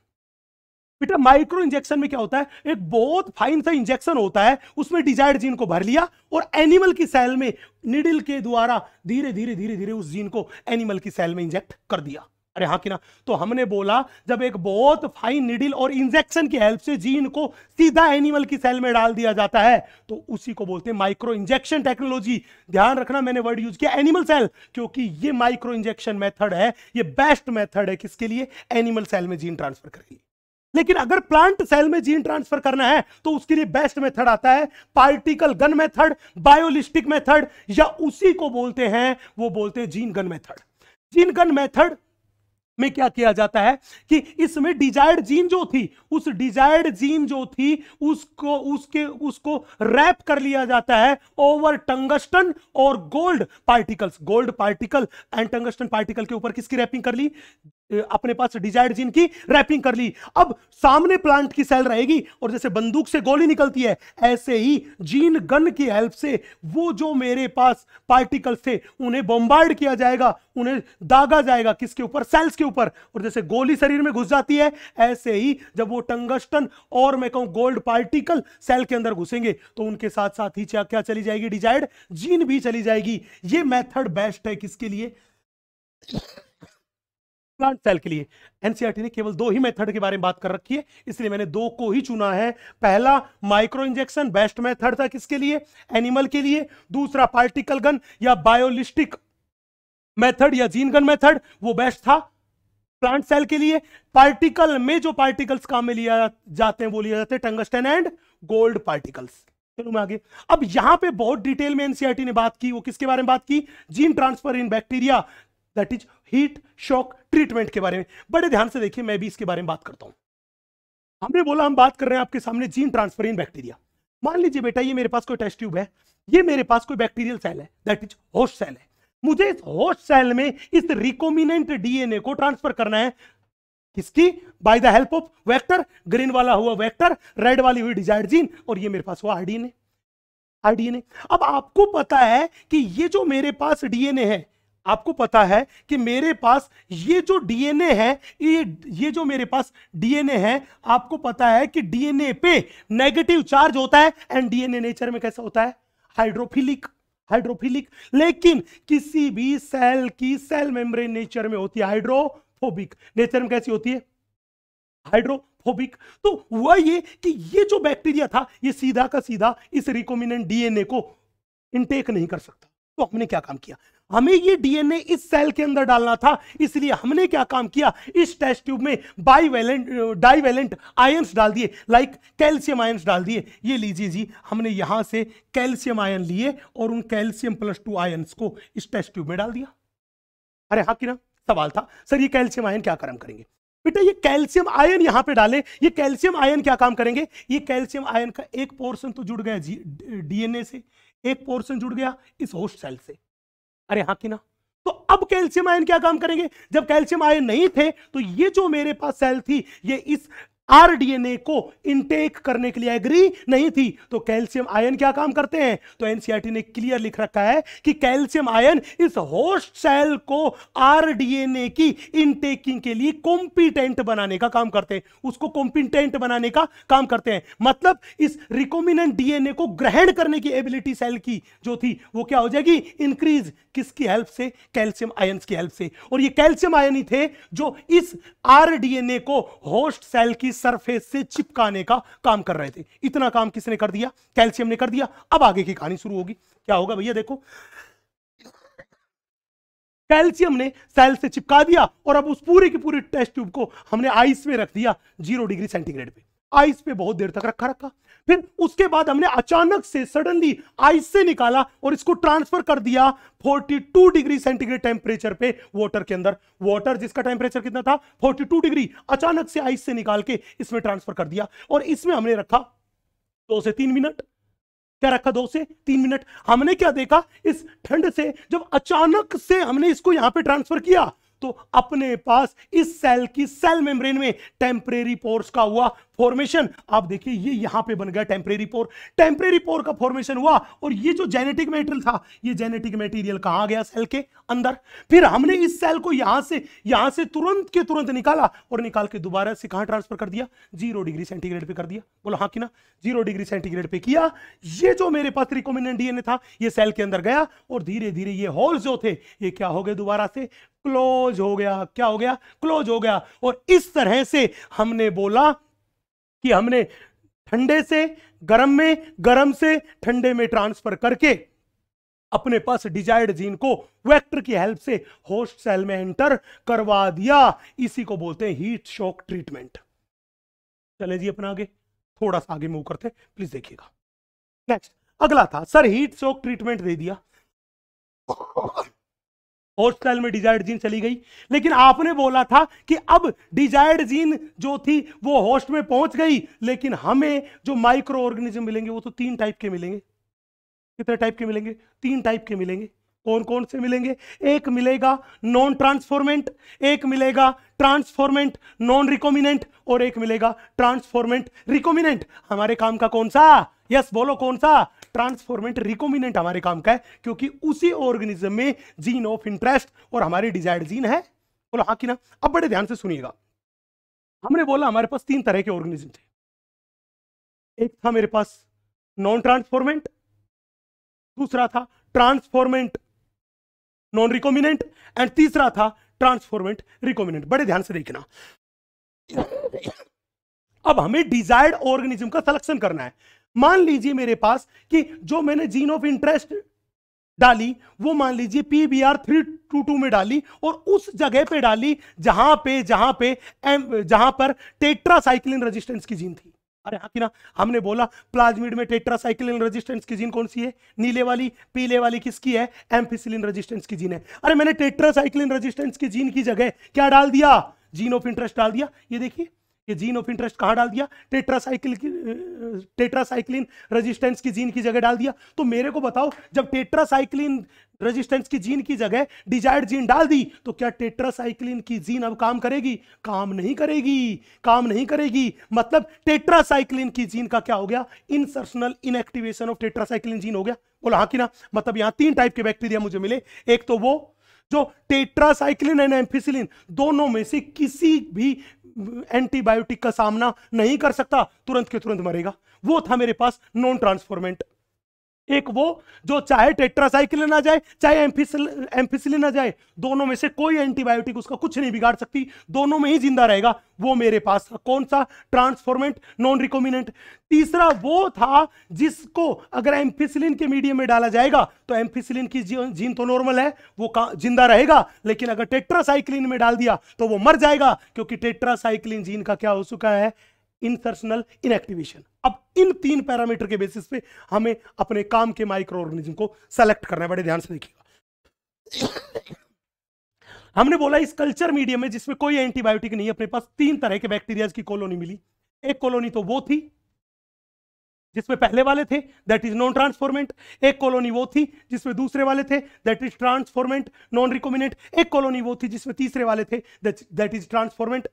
बेटा माइक्रो इंजेक्शन में क्या होता है एक बहुत फाइन सा इंजेक्शन होता है उसमें डिजायर्ड जीन को भर लिया और एनिमल की सेल में निडिल के द्वारा धीरे धीरे धीरे धीरे उस जीन को एनिमल की सेल में इंजेक्ट कर दिया अरे हाँ कि ना तो हमने बोला जब एक बहुत फाइन निडिल और इंजेक्शन की हेल्प से जीन को सीधा एनिमल की सेल में डाल दिया जाता है तो उसी को बोलते हैं माइक्रो इंजेक्शन टेक्नोलॉजी ध्यान रखना मैंने वर्ड यूज किया एनिमल सेल क्योंकि ये माइक्रो इंजेक्शन मेथड है ये बेस्ट मेथड है किसके लिए एनिमल सेल में जीन ट्रांसफर करने लेकिन अगर प्लांट सेल में जीन ट्रांसफर करना है तो उसके लिए बेस्ट मेथड आता है particle gun method biolistic method या उसी को बोलते हैं वो बोलते हैं gene gun method gene gun method में क्या किया जाता है कि इसमें डिजायर्ड जीन जो थी उस डिजायर्ड जीन जो थी उसको उसके उसको रैप कर लिया जाता है ओवर टंगस्टन और gold particles gold particle and tungsten particle के ऊपर किसकी रैपिंग कर ली अपने पास डिजायर्ड जीन की रैपिंग कर ली अब सामने प्लांट की सेल रहेगी और जैसे बंदूक से गोली निकलती है ऐसे ही जीन गन की हेल्प से वो जो मेरे पास पार्टिकल्स थे उन्हें बॉम्बार्ड किया जाएगा उन्हें दागा जाएगा किसके ऊपर सेल्स के ऊपर और जैसे गोली शरीर में घुस जाती है ऐसे ही जब वो टंगस्टन और मैं कहूं गोल्ड पार्टिकल सेल के अंदर घुसेंगे तो उनके साथ साथ ही क्या चली जाएगी डिजायर्ड जीन भी चली जाएगी ये मेथड बेस्ट है किसके लिए प्लांट सेल के लिए एनसीईआरटी e ने केवल दो ही मेथड के बारे में बात कर रखी है इसलिए मैंने दो को ही चुना है पहला माइक्रो इंजेक्शन बेस्ट मेथड था किसके लिए एनिमल के लिए दूसरा पार्टिकल गन या बायोलिस्टिक मेथड या जीन गन मेथड वो बेस्ट था प्लांट सेल के लिए पार्टिकल में जो पार्टिकल्स काम में लिया जाते हैं वो लिया जाते हैं टंगस्टन एंड गोल्ड पार्टिकल्स चलो मैं आगे अब यहां पे बहुत डिटेल में एनसीआरटी e ने बात की वो किसके बारे में बात की gene transfer in bacteria that is heat shock treatment के बारे में बड़े ध्यान से देखिए मैं भी इसके बारे में बात करता हूं हमने बोला हम बात कर रहे हैं आपके सामने जीन ट्रांसफर इन बैक्टीरिया मान लीजिए बेटा ये मेरे पास कोई टेस्ट ट्यूब है ये मेरे पास कोई बैक्टीरियल सेल है दैट इज होस्ट सेल है मुझे इस होस्ट सेल में इस रिकोमिनेंट डीएनए को ट्रांसफर करना है किसकी by the help of vector green वाला हुआ वेक्टर रेड वाली हुई डिजायर्ड जीन और ये मेरे पास हुआ आरडीएनए आरडीएनए अब आपको पता है कि ये जो मेरे पास डीएनए है आपको पता है कि मेरे पास ये जो डीएनए है ये ये जो मेरे पास डीएनए है आपको पता है कि डीएनए पे नेगेटिव चार्ज होता है एंड डीएनए नेचर में कैसा होता है हाइड्रोफिलिक हाइड्रोफिलिक लेकिन किसी भी सेल की सेल मेम्ब्रेन नेचर में होती है हाइड्रोफोबिक नेचर में कैसी होती है हाइड्रोफोबिक तो हुआ ये कि ये जो बैक्टीरिया था ये सीधा का सीधा इस रिकोमिनेंट डीएनए को इनटेक नहीं कर सकता तो हमने क्या काम किया हमें ये डीएनए इस सेल के अंदर डालना था इसलिए हमने क्या काम किया इस टेस्ट ट्यूब में बाईवेलेंट डाईवेलेंट आयंस डाल दिए लाइक कैल्शियम आयंस डाल दिए ये लीजिए जी हमने यहां से कैल्शियम आयन लिए और उन कैल्शियम प्लस टू आयंस को इस टेस्ट ट्यूब में डाल दिया अरे हाँ कि ना सवाल था सर ये कैल्शियम आयन क्या कर्म करेंगे बेटा ये कैल्शियम आयन यहां पे डालें ये कैल्शियम आयन क्या काम करेंगे ये कैल्शियम आयन का एक पोर्शन तो जुड़ गया जी डीएनए से एक पोर्शन जुड़ गया इस होस्ट सेल से अरे हाँ कि ना तो अब कैल्शियम आयन क्या काम करेंगे जब कैल्शियम आयन नहीं थे तो ये जो मेरे पास सेल थी ये इस आरडीएनए को इनटेक करने के लिए एग्री नहीं थी तो कैल्शियम आयन क्या काम करते हैं तो एनसीआरटी e ने क्लियर लिख रखा है कि कैल्शियम आयन इस होस्ट सेल को आरडीएनए की इनटेकिंग के लिए कॉम्पिटेंट बनाने का काम करते हैं उसको कॉम्पिटेंट बनाने का काम करते हैं मतलब इस रिकोमिनेंट डीएनए को ग्रहण करने की एबिलिटी सेल की जो थी वो क्या हो जाएगी इंक्रीज किसकी हेल्प से कैल्शियम आयन की हेल्प से और ये कैल्शियम आयन ही थे जो इस आरडीएनए को होस्ट सेल की सरफेस से चिपकाने का काम कर रहे थे इतना काम किसने कर दिया कैल्शियम ने कर दिया अब आगे की कहानी शुरू होगी क्या होगा भैया देखो कैल्शियम ने सेल से चिपका दिया और अब उस पूरी की पूरी टेस्ट ट्यूब को हमने आइस में रख दिया जीरो डिग्री सेंटीग्रेड पे आइस पे बहुत देर तक रखा रखा फिर उसके बाद हमने अचानक से सडनली आइस से निकाला और इसको ट्रांसफर कर दिया 42 डिग्री सेंटीग्रेड टेम्परेचर पे वाटर के अंदर वाटर जिसका टेम्परेचर कितना था 42 डिग्री अचानक से आइस से निकाल के इसमें ट्रांसफर कर दिया और इसमें हमने रखा दो से तीन मिनट क्या रखा दो से तीन मिनट हमने क्या देखा इस ठंड से जब अचानक से हमने इसको यहां पर ट्रांसफर किया तो अपने पास इस सेल की सेल मेम्ब्रेन में टेम्परेरी पोर्स का हुआ फॉर्मेशन आप देखिए ये यहां पे बन गया टेम्परेरी पोर टेम्परेरी पोर का फॉर्मेशन हुआ और ये जो जेनेटिक मेटेरियल था ये जेनेटिक मेटीरियल कहा गया सेल के अंदर फिर हमने इस सेल को यहां से यहां से तुरंत के तुरंत निकाला और निकाल के दोबारा से कहां ट्रांसफर कर दिया जीरो डिग्री सेंटीग्रेड पे कर दिया बोलो हाँ कि ना जीरो डिग्री सेंटीग्रेड पे किया ये जो मेरे पास रिकॉमिनेंट डीएनए था ये सेल के अंदर गया और धीरे धीरे ये होल्स जो थे ये क्या हो गए दोबारा से क्लोज हो गया क्या हो गया क्लोज हो गया और इस तरह से हमने बोला कि हमने ठंडे से गर्म में गर्म से ठंडे में ट्रांसफर करके अपने पास डिजायर्ड जीन को वेक्टर की हेल्प से होस्ट सेल में एंटर करवा दिया इसी को बोलते हैं हीट शॉक ट्रीटमेंट चले जी अपना आगे थोड़ा सा आगे मूव करते प्लीज देखिएगा नेक्स्ट अगला था सर हीट शॉक ट्रीटमेंट दे दिया हॉस्टल में डिजायर्ड जीन चली गई लेकिन आपने बोला था कि अब डिजायर्ड जीन जो थी वो होस्ट में पहुंच गई लेकिन हमें जो माइक्रो ऑर्गेनिज्म मिलेंगे वो तो तीन टाइप के मिलेंगे कितने टाइप के मिलेंगे तीन टाइप के मिलेंगे कौन कौन से मिलेंगे एक मिलेगा नॉन ट्रांसफॉर्मेंट एक मिलेगा ट्रांसफॉर्मेंट नॉन रिकोमिनेंट और एक मिलेगा ट्रांसफॉर्मेंट रिकोमिनेंट हमारे काम का कौन सा यस बोलो कौन सा ट्रांसफॉर्मेंट रिकोमिनेंट हमारे काम का है क्योंकि उसी ऑर्गेनिज्म में जीन ऑफ इंटरेस्ट और हमारे डिजायर्ड जीन है बोलो हाँ कि ना अब बड़े ध्यान से सुनिएगा हमने बोला हमारे पास तीन तरह के ऑर्गेनिज्म थे एक था मेरे पास नॉन ट्रांसफॉर्मेंट दूसरा था ट्रांसफॉर्मेंट नॉन रिकोमिनेंट एंड तीसरा था ट्रांसफॉर्मेंट रिकोमिनेंट बड़े ध्यान से देखना अब हमें डिजायर्ड ऑर्गेनिज्म का सिलेक्शन करना है मान लीजिए मेरे पास कि जो मैंने जीन ऑफ इंटरेस्ट डाली वो मान लीजिए P B R three two two में डाली और उस जगह पे डाली जहां पे जहां पे एम जहां पर टेट्रासाइक्लिन रेजिस्टेंस की जीन थी अरे हाँ कि ना हमने बोला प्लाज्मिड में टेट्रासाइक्लिन रेजिस्टेंस की जीन कौन सी है नीले वाली पीले वाली किसकी है एम्फिसिलिन रेजिस्टेंस की जीन है अरे मैंने टेट्रासाइक्लिन रेजिस्टेंस की जीन की जगह क्या डाल दिया जीन ऑफ इंटरेस्ट डाल दिया ये देखिए ये जीन ऑफ इंटरेस्ट कहाँ डाल दिया टेट्रासाइकिल की टेट्रासाइक्लिन रेजिस्टेंस की जीन की जगह डाल दिया तो मेरे को बताओ जब टेट्रासाइक्लिन रेजिस्टेंस की जीन की जगह डिजायर्ड जीन डाल दी तो क्या टेट्रासाइक्लिन की जीन अब काम करेगी काम नहीं करेगी काम नहीं करेगी मतलब टेट्रासाइक्लिन की जीन का क्या हो गया insertional inactivation of tetracycline gene हो गया बोला हाँ कि ना मतलब यहाँ तीन टाइप के बैक्टीरिया मुझे मिले एक तो वो जो टेट्रासाइक्लिन एंड एम्फिसिलिन दोनों में से किसी भी एंटीबायोटिक का सामना नहीं कर सकता तुरंत के तुरंत मरेगा वो था मेरे पास नॉन ट्रांसफॉर्मेंट एक वो जो चाहे टेट्रासाइक्लिन आ जाए चाहे एम्फिसिलिन आ जाए दोनों में से कोई एंटीबायोटिक उसका कुछ नहीं बिगाड़ सकती दोनों में ही जिंदा रहेगा वो मेरे पास था कौन सा ट्रांसफॉर्मेंट नॉन रिकोमिनेंट तीसरा वो था जिसको अगर एम्फिसिलिन के मीडियम में डाला जाएगा तो एम्फिसिलिन की जीन तो नॉर्मल है वो जिंदा रहेगा लेकिन अगर टेट्रासाइक्लिन में डाल दिया तो वो मर जाएगा क्योंकि टेट्रासाइक्लिन जीन का क्या हो चुका है इंसर्शनल इनएक्टिवेशन अब इन तीन पैरामीटर के बेसिस पे हमें अपने काम के माइक्रो ऑर्गेनिज्म को सेलेक्ट करना है बड़े ध्यान से देखिएगा हमने बोला इस कल्चर मीडियम में जिसमें कोई एंटीबायोटिक नहीं है अपने पास तीन तरह के बैक्टीरियाज की कॉलोनी मिली एक कॉलोनी तो वो थी जिसमें पहले वाले थे दैट इज नॉन ट्रांसफॉर्मेंट एक कॉलोनी वो थी जिसमें दूसरे वाले थे that is transformant non recombinant एक कॉलोनी वो थी जिसमें तीसरे वाले थे दैट इज ट्रांसफॉर्मेंट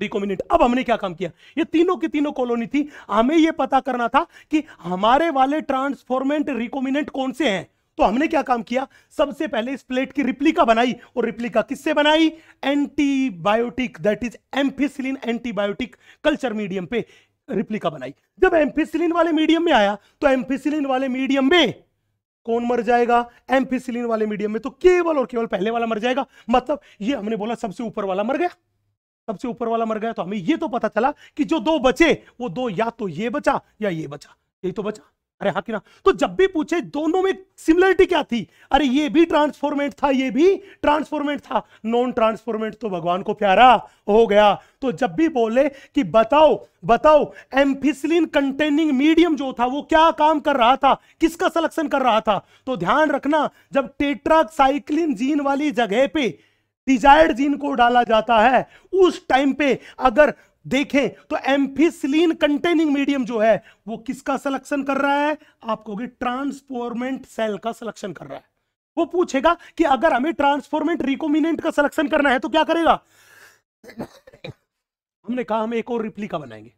रिकॉम्बिनेंट अब हमने क्या काम किया ये तीनों की तीनों कॉलोनी थी हमें ये पता करना था कि हमारे वाले ट्रांसफॉर्मेंट रिकॉम्बिनेंट कौन से हैं तो हमने क्या काम किया सबसे पहले इस प्लेट की रिप्लिका बनाई और रिप्लिका किससे बनाई antibiotic that is ampicillin antibiotic culture medium पे रिप्लिका बनाई जब एम्फिसिलिन वाले मीडियम में आया तो एम्फिसिलिन वाले मीडियम में कौन मर जाएगा एम्फिसिलिन वाले मीडियम में तो केवल और केवल पहले वाला मर जाएगा मतलब ये हमने बोला सबसे ऊपर वाला मर गया सबसे ऊपर वाला मर गया तो हमें ये तो पता चला कि जो दो बचे वो दो या तो ये बचा या ये बचा यही तो बचा अरे हाँ ना तो जब भी पूछे दोनों में सिमिलरिटी क्या थी अरे ये भी ट्रांसफॉर्मेट था ये भी ट्रांसफॉर्मेट था नॉन ट्रांसफॉर्मेट तो भगवान को प्यारा हो गया तो जब भी बोले कि बताओ बताओ एम्फिसलिन कंटेनिंग मीडियम जो था वो क्या काम कर रहा था किसका सिलेक्शन कर रहा था तो ध्यान रखना जब टेट्राक्साइक्लिन जीन वाली जगह पे डिजायर्ड जीन को डाला जाता है उस टाइम पे अगर देखें तो एम्फिसलिन कंटेनिंग मीडियम जो है वो किसका सिलेक्शन कर रहा है आप कहोगे ट्रांसफॉर्मेंट सेल का सिलेक्शन कर रहा है वो पूछेगा कि अगर हमें ट्रांसफॉर्मेंट रिकोमिनेंट का सिलेक्शन करना है तो क्या करेगा हमने कहा हम एक और रिप्लिका बनाएंगे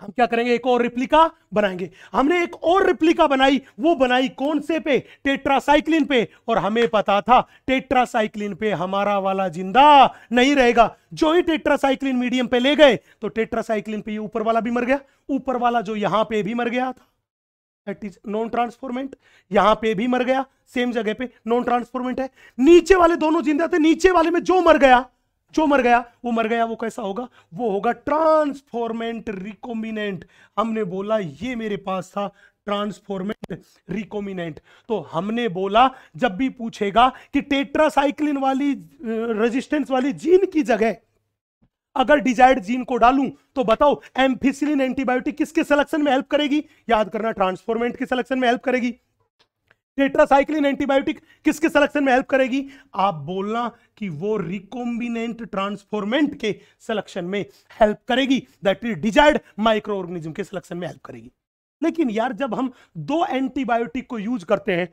हम क्या करेंगे एक और रिप्लिका बनाएंगे हमने एक और रिप्लिका बनाई वो बनाई कौन से पे टेट्रासाइक्लिन पे और हमें पता था टेट्रासाइक्लिन पे हमारा वाला जिंदा नहीं रहेगा जो ही टेट्रासाइक्लिन मीडियम पे ले गए तो टेट्रासाइक्लिन पे ऊपर वाला भी मर गया ऊपर वाला जो यहां पे भी मर गया था दैट इज नॉन ट्रांसफॉर्मेंट यहां पे भी मर गया सेम जगह पे नॉन ट्रांसफॉर्मेंट है नीचे वाले दोनों जिंदा थे नीचे वाले में जो मर गया जो मर गया वो मर गया वो कैसा होगा वो होगा ट्रांसफॉर्मेंट रिकोमिनेंट हमने बोला ये मेरे पास था ट्रांसफॉर्मेंट रिकोमिनेंट तो हमने बोला जब भी पूछेगा कि टेट्रासाइक्लिन वाली रेजिस्टेंस वाली जीन की जगह अगर डिजायर्ड जीन को डालूं तो बताओ एम्फिसिलिन एंटीबायोटिक किसके सिलेक्शन में हेल्प करेगी याद करना ट्रांसफॉर्मेंट के सिलेक्शन में हेल्प करेगी टेट्रासाइक्लिन एंटीबायोटिक किसके सिलेक्शन में हेल्प करेगी आप बोलना कि वो रिकॉम्बिनेंट ट्रांसफॉर्मेंट के सिलेक्शन में हेल्प करेगी that is desired micro organism के सिलेक्शन में हेल्प करेगी लेकिन यार जब हम दो एंटीबायोटिक को यूज करते हैं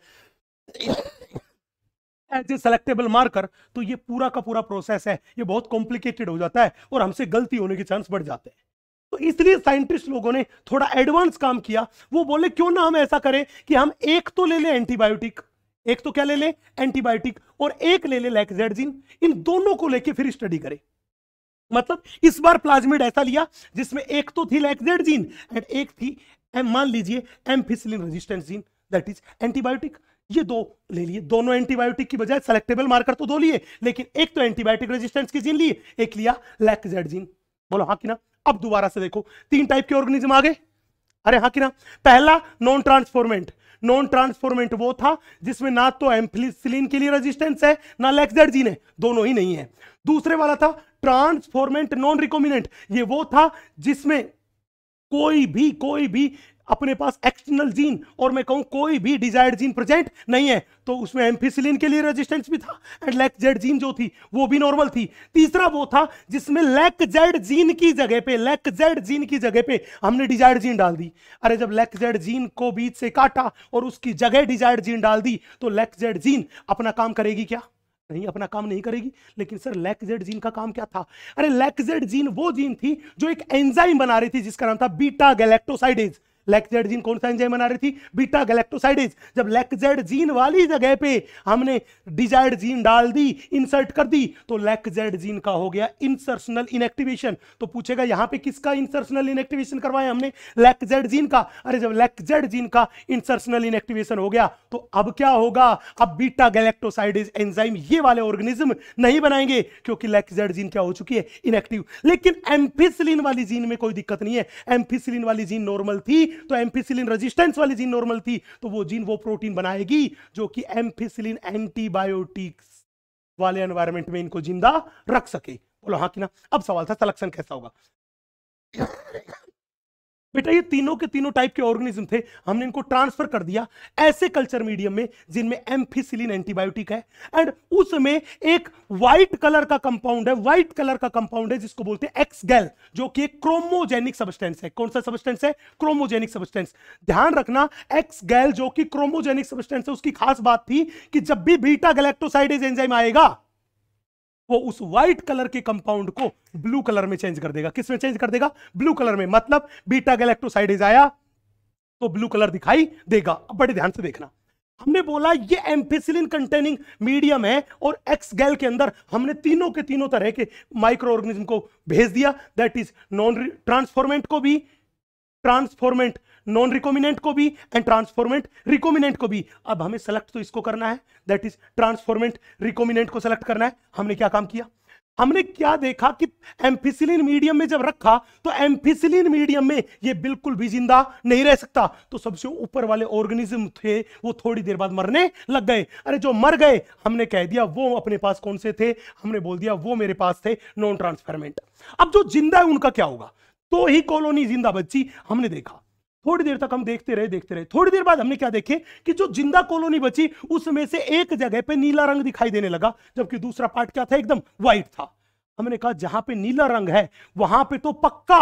एज ए सेलेक्टेबल मार्कर तो ये पूरा का पूरा प्रोसेस है ये बहुत कॉम्प्लिकेटेड हो जाता है और हमसे गलती होने के चांस बढ़ जाते हैं तो इसलिए साइंटिस्ट लोगों ने थोड़ा एडवांस काम किया वो बोले क्यों ना हम ऐसा करें कि हम एक तो ले लें एंटीबायोटिक एक तो क्या ले लें एंटीबायोटिक और एक ले लें लैक्जेडजिन इन दोनों को लेके फिर स्टडी करें मतलब इस बार प्लाज्मिड ऐसा लिया जिसमें एक तो थी लैक्जेडजिन एंड एक थी मान लीजिए ampicillin resistance gene that is antibiotic ये दो ले लिए दोनों एंटीबायोटिक की बजाय सेलेक्टेबल मार्कर तो दो लिए लेकिन एक तो एंटीबायोटिक रेजिस्टेंस की जीन लिए एक लिया लैक्जेड जीन बोलो हाँ कि ना अब दोबारा से देखो तीन टाइप के ऑर्गेनिज्म आ गए अरे हाँ कि ना पहला नॉन ट्रांसफॉर्मेंट नॉन ट्रांसफॉर्मेंट वो था जिसमें ना तो एम्फिलिसिलिन के लिए रेजिस्टेंस है ना लेक्सडर्जीन है दोनों ही नहीं है दूसरे वाला था ट्रांसफॉर्मेंट नॉन रिकॉमिनेंट ये वो था जिसमें कोई भी कोई भी अपने पास एक्सटर्नल जीन और मैं कहूँ कोई भी डिजायर्ड जीन प्रेजेंट नहीं है तो उसमें एम्फिसिलिन के लिए रेजिस्टेंस भी था एंड लैक जेड जीन जो थी वो भी नॉर्मल थी तीसरा वो था जिसमें लैक जेड जीन की जगह पे लैक जेड जीन की जगह पे हमने डिजायर्ड जीन डाल दी अरे जब लैक जेड जीन को बीच से काटा और उसकी जगह डिजायर्ड जीन डाल दी तो लैक जेड जीन अपना काम करेगी क्या नहीं अपना काम नहीं करेगी लेकिन सर लैकजेड जीन का काम क्या था अरे लैकजेड जीन वो जीन थी जो एक एंजाइम बना रही थी जिसका नाम था बीटा गैलेक्टोसाइडेज जीन कौन सा एंजाइम बना रही थी बीटा गैलेक्टोसाइडेज जब जीन वाली जगह पे हमने डिजायर्ड जीन डाल दी इंसर्ट कर दी तो जीन का हो गया इंसर्शनल इनएक्टिवेशन तो पूछेगा यहाँ पे किसका इंसर्शनल इनएक्टिवेशन करवाया हमने जीन का अरे जब जीन का इंसर्शनल इनएक्टिवेशन हो गया तो अब क्या होगा अब बीटा गैलेक्टोसाइडेज एंजाइम ये वाले ऑर्गेनिज्म नहीं बनाएंगे क्योंकि लेकजेड जीन क्या हो चुकी है इनएक्टिव लेकिन एम्फिसिलिन वाली जीन में कोई दिक्कत नहीं है एम्फिसिलिन वाली जीन नॉर्मल थी तो एम्फिसिलिन रेजिस्टेंस वाली जीन नॉर्मल थी तो वो जीन वो प्रोटीन बनाएगी जो कि एम्फिसिलिन एंटीबायोटिक्स वाले एनवायरमेंट में इनको जिंदा रख सके बोलो हाँ कि ना अब सवाल था सलेक्शन कैसा होगा बेटा ये तीनों के तीनों टाइप के ऑर्गेनिज्म थे हमने इनको ट्रांसफर कर दिया ऐसे कल्चर मीडियम में जिनमें एम्फिसिलिन एंटीबायोटिक है एंड उसमें एक व्हाइट कलर का कंपाउंड है व्हाइट कलर का कंपाउंड है जिसको बोलते हैं एक्सगेल जो कि क्रोमोजेनिक सबस्टेंस है कौन सा सबस्टेंस है क्रोमोजेनिक सबस्टेंस ध्यान रखना एक्सगेल जो कि क्रोमोजेनिक सबस्टेंस है उसकी खास बात थी कि जब भी बीटा गैलेक्टोसाइडेज एंजाइम आएगा वो उस व्हाइट कलर के कंपाउंड को ब्लू कलर में चेंज कर देगा किस में चेंज कर देगा ब्लू कलर में मतलब बीटा इज आया तो ब्लू कलर दिखाई देगा अब बड़े ध्यान से देखना हमने बोला ये एम्फेसिलिन कंटेनिंग मीडियम है और एक्स गैल के अंदर हमने तीनों के तीनों तरह के माइक्रो ऑर्गेनिज्म को भेज दिया दैट इज नॉन ट्रांसफॉर्मेंट को भी ट्रांसफॉर्मेंट नॉन रिकोमिनेंट को भी एंड ट्रांसफॉर्मेंट रिकोमिनेंट को भी अब हमें सेलेक्ट तो इसको करना है दैट इज ट्रांसफॉर्मेंट रिकोमिनेंट को सेलेक्ट करना है हमने क्या काम किया हमने क्या देखा कि एम्फिसिलिन मीडियम में जब रखा तो एम्फिसिलिन मीडियम में ये बिल्कुल भी जिंदा नहीं रह सकता तो सबसे ऊपर वाले ऑर्गेनिज्म थे वो थोड़ी देर बाद मरने लग गए अरे जो मर गए हमने कह दिया वो अपने पास कौन से थे हमने बोल दिया वो मेरे पास थे नॉन ट्रांसफॉर्मेंट अब जो जिंदा है उनका क्या होगा तो ही कॉलोनी जिंदा बच्ची हमने देखा थोड़ी देर तक हम देखते रहे देखते रहे थोड़ी देर बाद हमने क्या देखे कि जो जिंदा कॉलोनी बची उसमें से एक जगह पे नीला रंग दिखाई देने लगा जबकि दूसरा पार्ट क्या था एकदम व्हाइट था हमने कहा जहां पे नीला रंग है वहां पे तो पक्का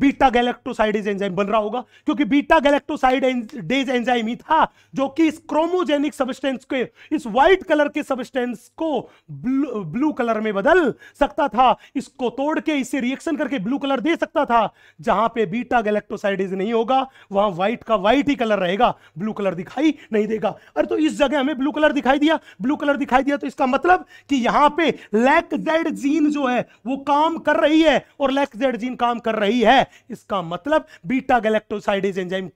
बीटा गैलेक्टोसाइडेज एंजाइम बन रहा होगा क्योंकि बीटा गैलेक्टोसाइडेज एंजाइम ही था जो कि इस क्रोमोजेनिक सबस्टेंस के इस व्हाइट कलर के सब्सटेंस को ब्लू, ब्लू कलर में बदल सकता था इसको तोड़ के इसे रिएक्शन करके ब्लू कलर दे सकता था जहां पे बीटा गैलेक्टोसाइडेज नहीं होगा वहां व्हाइट का व्हाइट ही कलर रहेगा ब्लू कलर दिखाई नहीं देगा अरे तो इस जगह हमें ब्लू कलर दिखाई दिया ब्लू कलर दिखाई दिया तो इसका मतलब कि यहां पे लैक जेड जीन जो है वो काम कर रही है और लैक जेड जीन काम कर रही है है इसका मतलब बीटा गैलेक्टोसाइडेज एंजाइम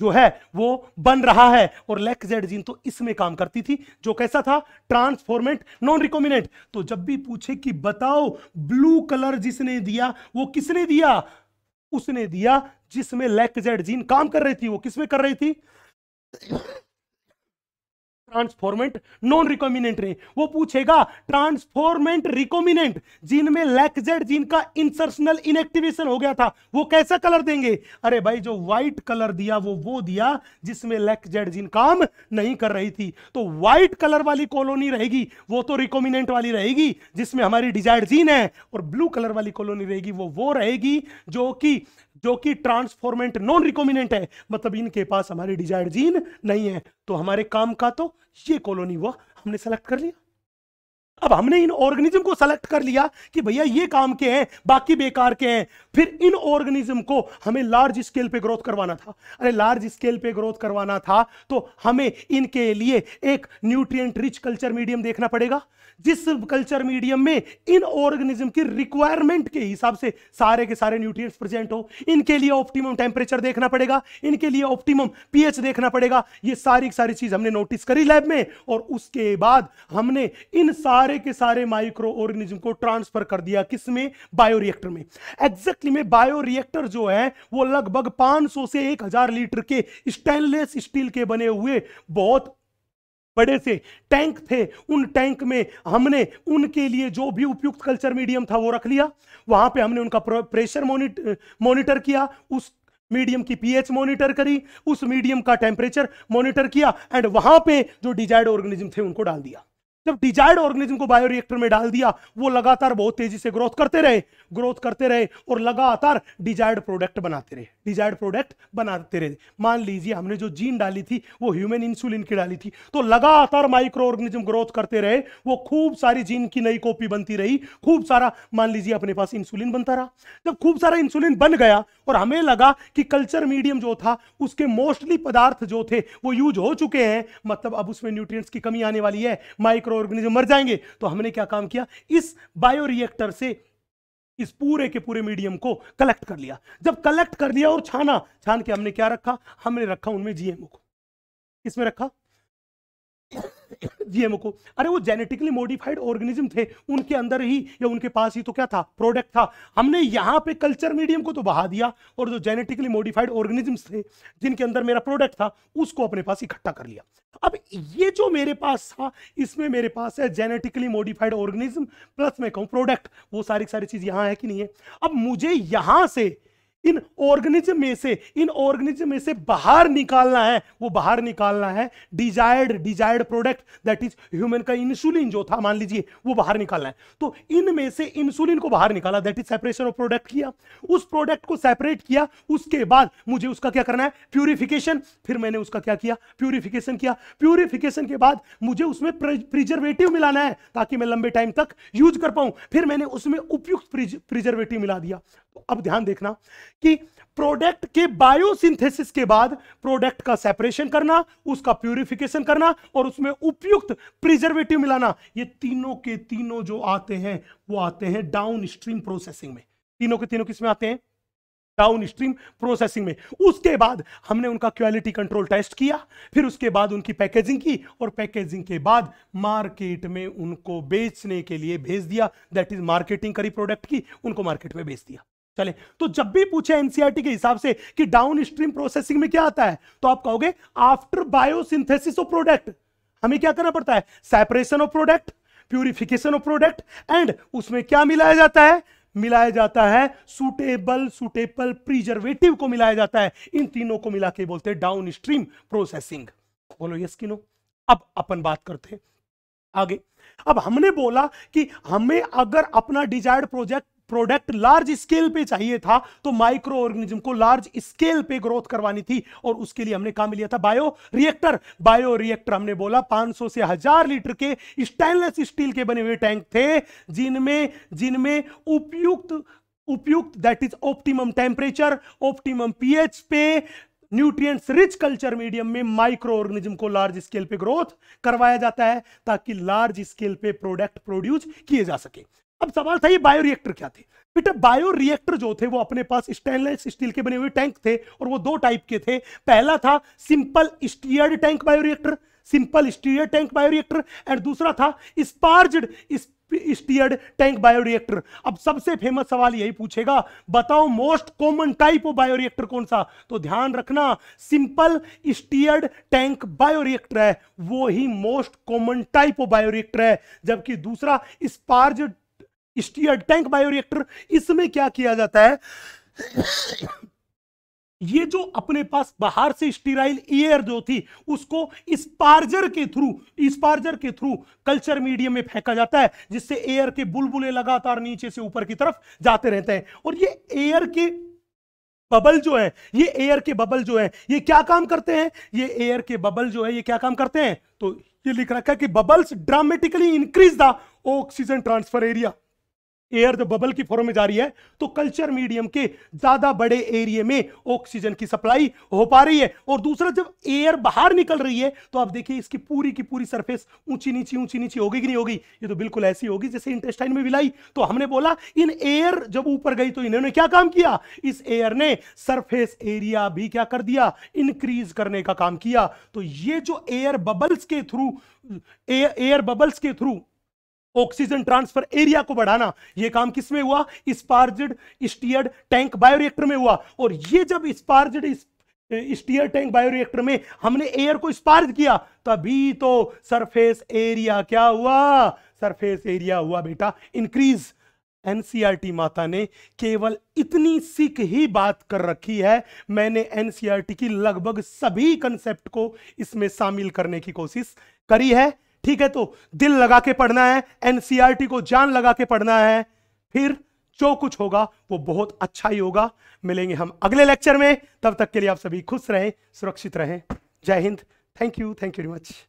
जो है वो बन रहा है और लेक जेड जीन तो इसमें काम करती थी जो कैसा था ट्रांसफॉर्मेंट नॉन रिकॉमिनेंट तो जब भी पूछे कि बताओ ब्लू कलर जिसने दिया वो किसने दिया उसने दिया जिसमें लेक जेड जीन काम कर रही थी वो किसमें कर रही थी ट्रांसफॉर्मेंट नॉन रिकॉमिनेंट रहे वो पूछेगा ट्रांसफॉर्मेंट रिकॉमिनेंट जिनमें लैकजेड का इंसर्शनल इनएक्टिवेशन हो गया था वो कैसा कलर देंगे अरे भाई जो व्हाइट कलर दिया वो वो दिया जिसमें लैकजेड e जिन काम नहीं कर रही थी तो व्हाइट कलर वाली कॉलोनी रहेगी वो तो रिकॉमिनेंट वाली रहेगी जिसमें हमारी डिजायर्ड जीन है और ब्लू कलर वाली कॉलोनी रहेगी वो वो रहेगी जो कि जो कि ट्रांसफॉर्मेंट नॉन रिकॉमिनेंट है मतलब इनके पास हमारे डिजायर जीन नहीं है तो हमारे काम का तो ये कॉलोनी हुआ हमने सेलेक्ट कर लिया अब हमने इन ऑर्गेनिज्म को सेलेक्ट कर लिया कि भैया ये काम के हैं बाकी बेकार के हैं फिर इन ऑर्गेनिज्म को हमें लार्ज स्केल पे ग्रोथ करवाना था अरे लार्ज स्केल पे ग्रोथ करवाना था तो हमें इनके लिए एक न्यूट्रिएंट रिच कल्चर मीडियम देखना पड़ेगा जिस कल्चर मीडियम में इन ऑर्गेनिज्म की रिक्वायरमेंट के हिसाब से सारे के सारे न्यूट्रिएंट्स प्रेजेंट हो इनके लिए ऑप्टिमम टेम्परेचर देखना पड़ेगा इनके लिए ऑप्टिमम पीएच देखना पड़ेगा ये सारी सारी चीज हमने नोटिस करी लैब में और उसके बाद हमने इन सारे सारे के सारे माइक्रो ऑर्गेनिज्म को ट्रांसफर कर दिया किस में बायोरिएक्टर में एग्जैक्टली में बायोरिएक्टर जो है वो लगभग 500 से 1000 लीटर के स्टेनलेस स्टील के बने हुए बहुत बड़े से टैंक थे उन टैंक में हमने उनके लिए जो भी उपयुक्त कल्चर मीडियम था वो रख लिया वहां पे हमने उनका प्रेशर मॉनिटर किया उस मीडियम की पीएच मॉनिटर करी उस मीडियम का टेम्परेचर मॉनिटर किया एंड वहां पे जो डिजायर्ड ऑर्गेनिज्म थे उनको डाल दिया जब डिजायर्ड ऑर्गेनिज्म को बायोरिएक्टर में डाल दिया वो लगातार बहुत तेजी से ग्रोथ करते रहे ग्रोथ करते रहे और लगातार डिजायर्ड प्रोडक्ट बनाते रहे डिजायर्ड प्रोडक्ट बनाते रहे मान लीजिए हमने जो जीन डाली थी वो ह्यूमन इंसुलिन की डाली थी तो लगातार माइक्रो ऑर्गेनिज्म ग्रोथ करते रहे वो खूब सारी जीन की नई कॉपी बनती रही खूब सारा मान लीजिए अपने पास इंसुलिन बनता रहा जब खूब सारा इंसुलिन बन गया और हमें लगा कि कल्चर मीडियम जो था उसके मोस्टली पदार्थ जो थे वो यूज हो चुके हैं मतलब अब उसमें न्यूट्रिएंट्स की कमी आने वाली है माइक्रो ऑर्गेनिज्म मर जाएंगे तो हमने क्या काम किया इस बायोरिएक्टर से इस पूरे के पूरे मीडियम को कलेक्ट कर लिया जब कलेक्ट कर लिया और छाना छान के हमने क्या रखा हमने रखा उनमें जीएमओ को इसमें रखा जीएमओ को अरे वो जेनेटिकली मॉडिफाइड ऑर्गेनिज्म थे उनके अंदर ही या उनके पास ही तो क्या था प्रोडक्ट था हमने यहाँ पे कल्चर मीडियम को तो बहा दिया और जो जेनेटिकली मॉडिफाइड ऑर्गेनिजम्स थे जिनके अंदर मेरा प्रोडक्ट था उसको अपने पास इकट्ठा कर लिया अब ये जो मेरे पास था इसमें मेरे पास है जेनेटिकली मॉडिफाइड ऑर्गेनिज्म प्लस मैं कहूँ प्रोडक्ट वो सारी सारी चीज़ यहाँ है कि नहीं है अब मुझे यहाँ से इन ऑर्गेनिज्म में से इन ऑर्गेनिज्म में से बाहर निकालना है वो बाहर निकालना है desired desired product that is human का इंसुलिन जो था मान लीजिए वो बाहर निकालना है तो इनमें से इंसुलिन को बाहर निकाला that is separation of product किया उस प्रोडक्ट को सेपरेट किया उसके बाद मुझे उसका क्या करना है प्यूरिफिकेशन फिर मैंने उसका क्या किया प्यूरिफिकेशन किया प्यूरिफिकेशन के बाद मुझे उसमें प्रिजर्वेटिव मिलाना है ताकि मैं लंबे टाइम तक यूज कर पाऊं फिर मैंने उसमें उपयुक्त प्रिजर्वेटिव मिला दिया तो अब ध्यान देखना कि प्रोडक्ट के बायोसिंथेसिस के बाद प्रोडक्ट का सेपरेशन करना उसका प्यूरिफिकेशन करना और उसमें उपयुक्त प्रिजर्वेटिव मिलाना ये तीनों के तीनों जो आते हैं वो आते हैं डाउन स्ट्रीम प्रोसेसिंग में तीनों के तीनों किसमें आते हैं डाउन स्ट्रीम प्रोसेसिंग में उसके बाद हमने उनका क्वालिटी कंट्रोल टेस्ट किया फिर उसके बाद उनकी पैकेजिंग की और पैकेजिंग के बाद मार्केट में उनको बेचने के लिए भेज दिया दैट इज मार्केटिंग करी प्रोडक्ट की उनको मार्केट में भेज दिया चले तो जब भी पूछे एनसीआरटी e के हिसाब से कि डाउन स्ट्रीम प्रोसेसिंग में क्या आता है तो आप कहोगे आफ्टर बायोसिंथेसिस ऑफ प्रोडक्ट हमें क्या करना पड़ता है separation of product purification of product and उसमें क्या मिलाया जाता है मिलाया जाता है सुटेबल सुटेबल प्रिजर्वेटिव को मिलाया जाता है इन तीनों को मिला के बोलते हैं डाउन स्ट्रीम प्रोसेसिंग बोलो यस कि नो अब अपन बात करते हैं आगे अब हमने बोला कि हमें अगर अपना desired project product large scale पे चाहिए था तो माइक्रो ऑर्गेनिज्म को लार्ज स्केल पे ग्रोथ करवानी थी और उसके लिए हमने काम लिया था बायो रिएक्टर बायो रिएक्टर हमने बोला 500 से हजार लीटर के स्टेनलेस स्टील के बने हुए टैंक थे जिनमें जिनमें उपयुक्त उपयुक्त that is optimum temperature optimum pH पे न्यूट्रिएंट्स रिच कल्चर मीडियम में माइक्रो ऑर्गेनिज्म को लार्ज स्केल पे ग्रोथ करवाया जाता है ताकि लार्ज स्केल पे प्रोडक्ट प्रोड्यूस किए जा सके अब सवाल था ये बायोरिएक्टर क्या थे बेटा बायोरिएक्टर जो थे वो अपने पास स्टेनलेस स्टील के बने हुए टैंक थे और वो दो टाइप के थे पहला था simple stirred tank bioreactor simple stirred tank bioreactor and दूसरा था स्पार्जड स्टीयर्ड टैंक बायोरिएक्टर अब सबसे फेमस सवाल यही पूछेगा बताओ most common type of bioreactor कौन सा तो ध्यान रखना सिंपल स्टीयर्ड टैंक बायोरिएक्टर है वो ही most common type of bioreactor है जबकि दूसरा स्पार्ज स्टीयर टैंक बायोरिएक्टर इसमें क्या किया जाता है ये जो अपने पास बाहर से स्टीराइल एयर जो थी उसको स्पार्जर के थ्रू स्पार्जर के थ्रू कल्चर मीडियम में फेंका जाता है जिससे एयर के बुलबुले लगातार नीचे से ऊपर की तरफ जाते रहते हैं और ये एयर के बबल जो है ये एयर के बबल जो है ये क्या काम करते हैं ये एयर के बबल जो है ये क्या काम करते हैं तो ये लिख रखा है कि bubbles dramatically increase the oxygen transfer area air जो बबल की फॉर्म में जा रही है तो कल्चर मीडियम के ज्यादा बड़े एरिया में ऑक्सीजन की सप्लाई हो पा रही है और दूसरा जब एयर बाहर निकल रही है तो आप देखिए इसकी पूरी की पूरी सरफेस ऊंची नीची ऊंची नीची होगी कि नहीं होगी ये तो बिल्कुल ऐसी होगी जैसे इंटेस्टाइन में मिलाई तो हमने बोला इन एयर जब ऊपर गई तो इन्होंने क्या काम किया इस एयर ने सरफेस एरिया भी क्या कर दिया इंक्रीज करने का काम किया तो ये जो एयर बबल्स के थ्रू एयर बबल्स के थ्रू ऑक्सीजन ट्रांसफर एरिया को बढ़ाना यह काम किसमें हुआ स्पार्जिड स्टीयर्ड टैंक बायोरिएक्टर में हुआ और यह जब स्पार्जिड स्टीयर टैंक बायोरिएक्टर में हमने एयर को स्पार्ज किया तभी तो सरफेस एरिया क्या हुआ सरफेस एरिया हुआ बेटा इंक्रीज एनसीआरटी माता ने केवल इतनी सीख ही बात कर रखी है मैंने एनसीआरटी की लगभग सभी कंसेप्ट को इसमें शामिल करने की कोशिश करी है ठीक है तो दिल लगा के पढ़ना है एनसीईआरटी e को जान लगा के पढ़ना है फिर जो कुछ होगा वो बहुत अच्छा ही होगा मिलेंगे हम अगले लेक्चर में तब तक के लिए आप सभी खुश रहें सुरक्षित रहें जय Hind thank you thank you very much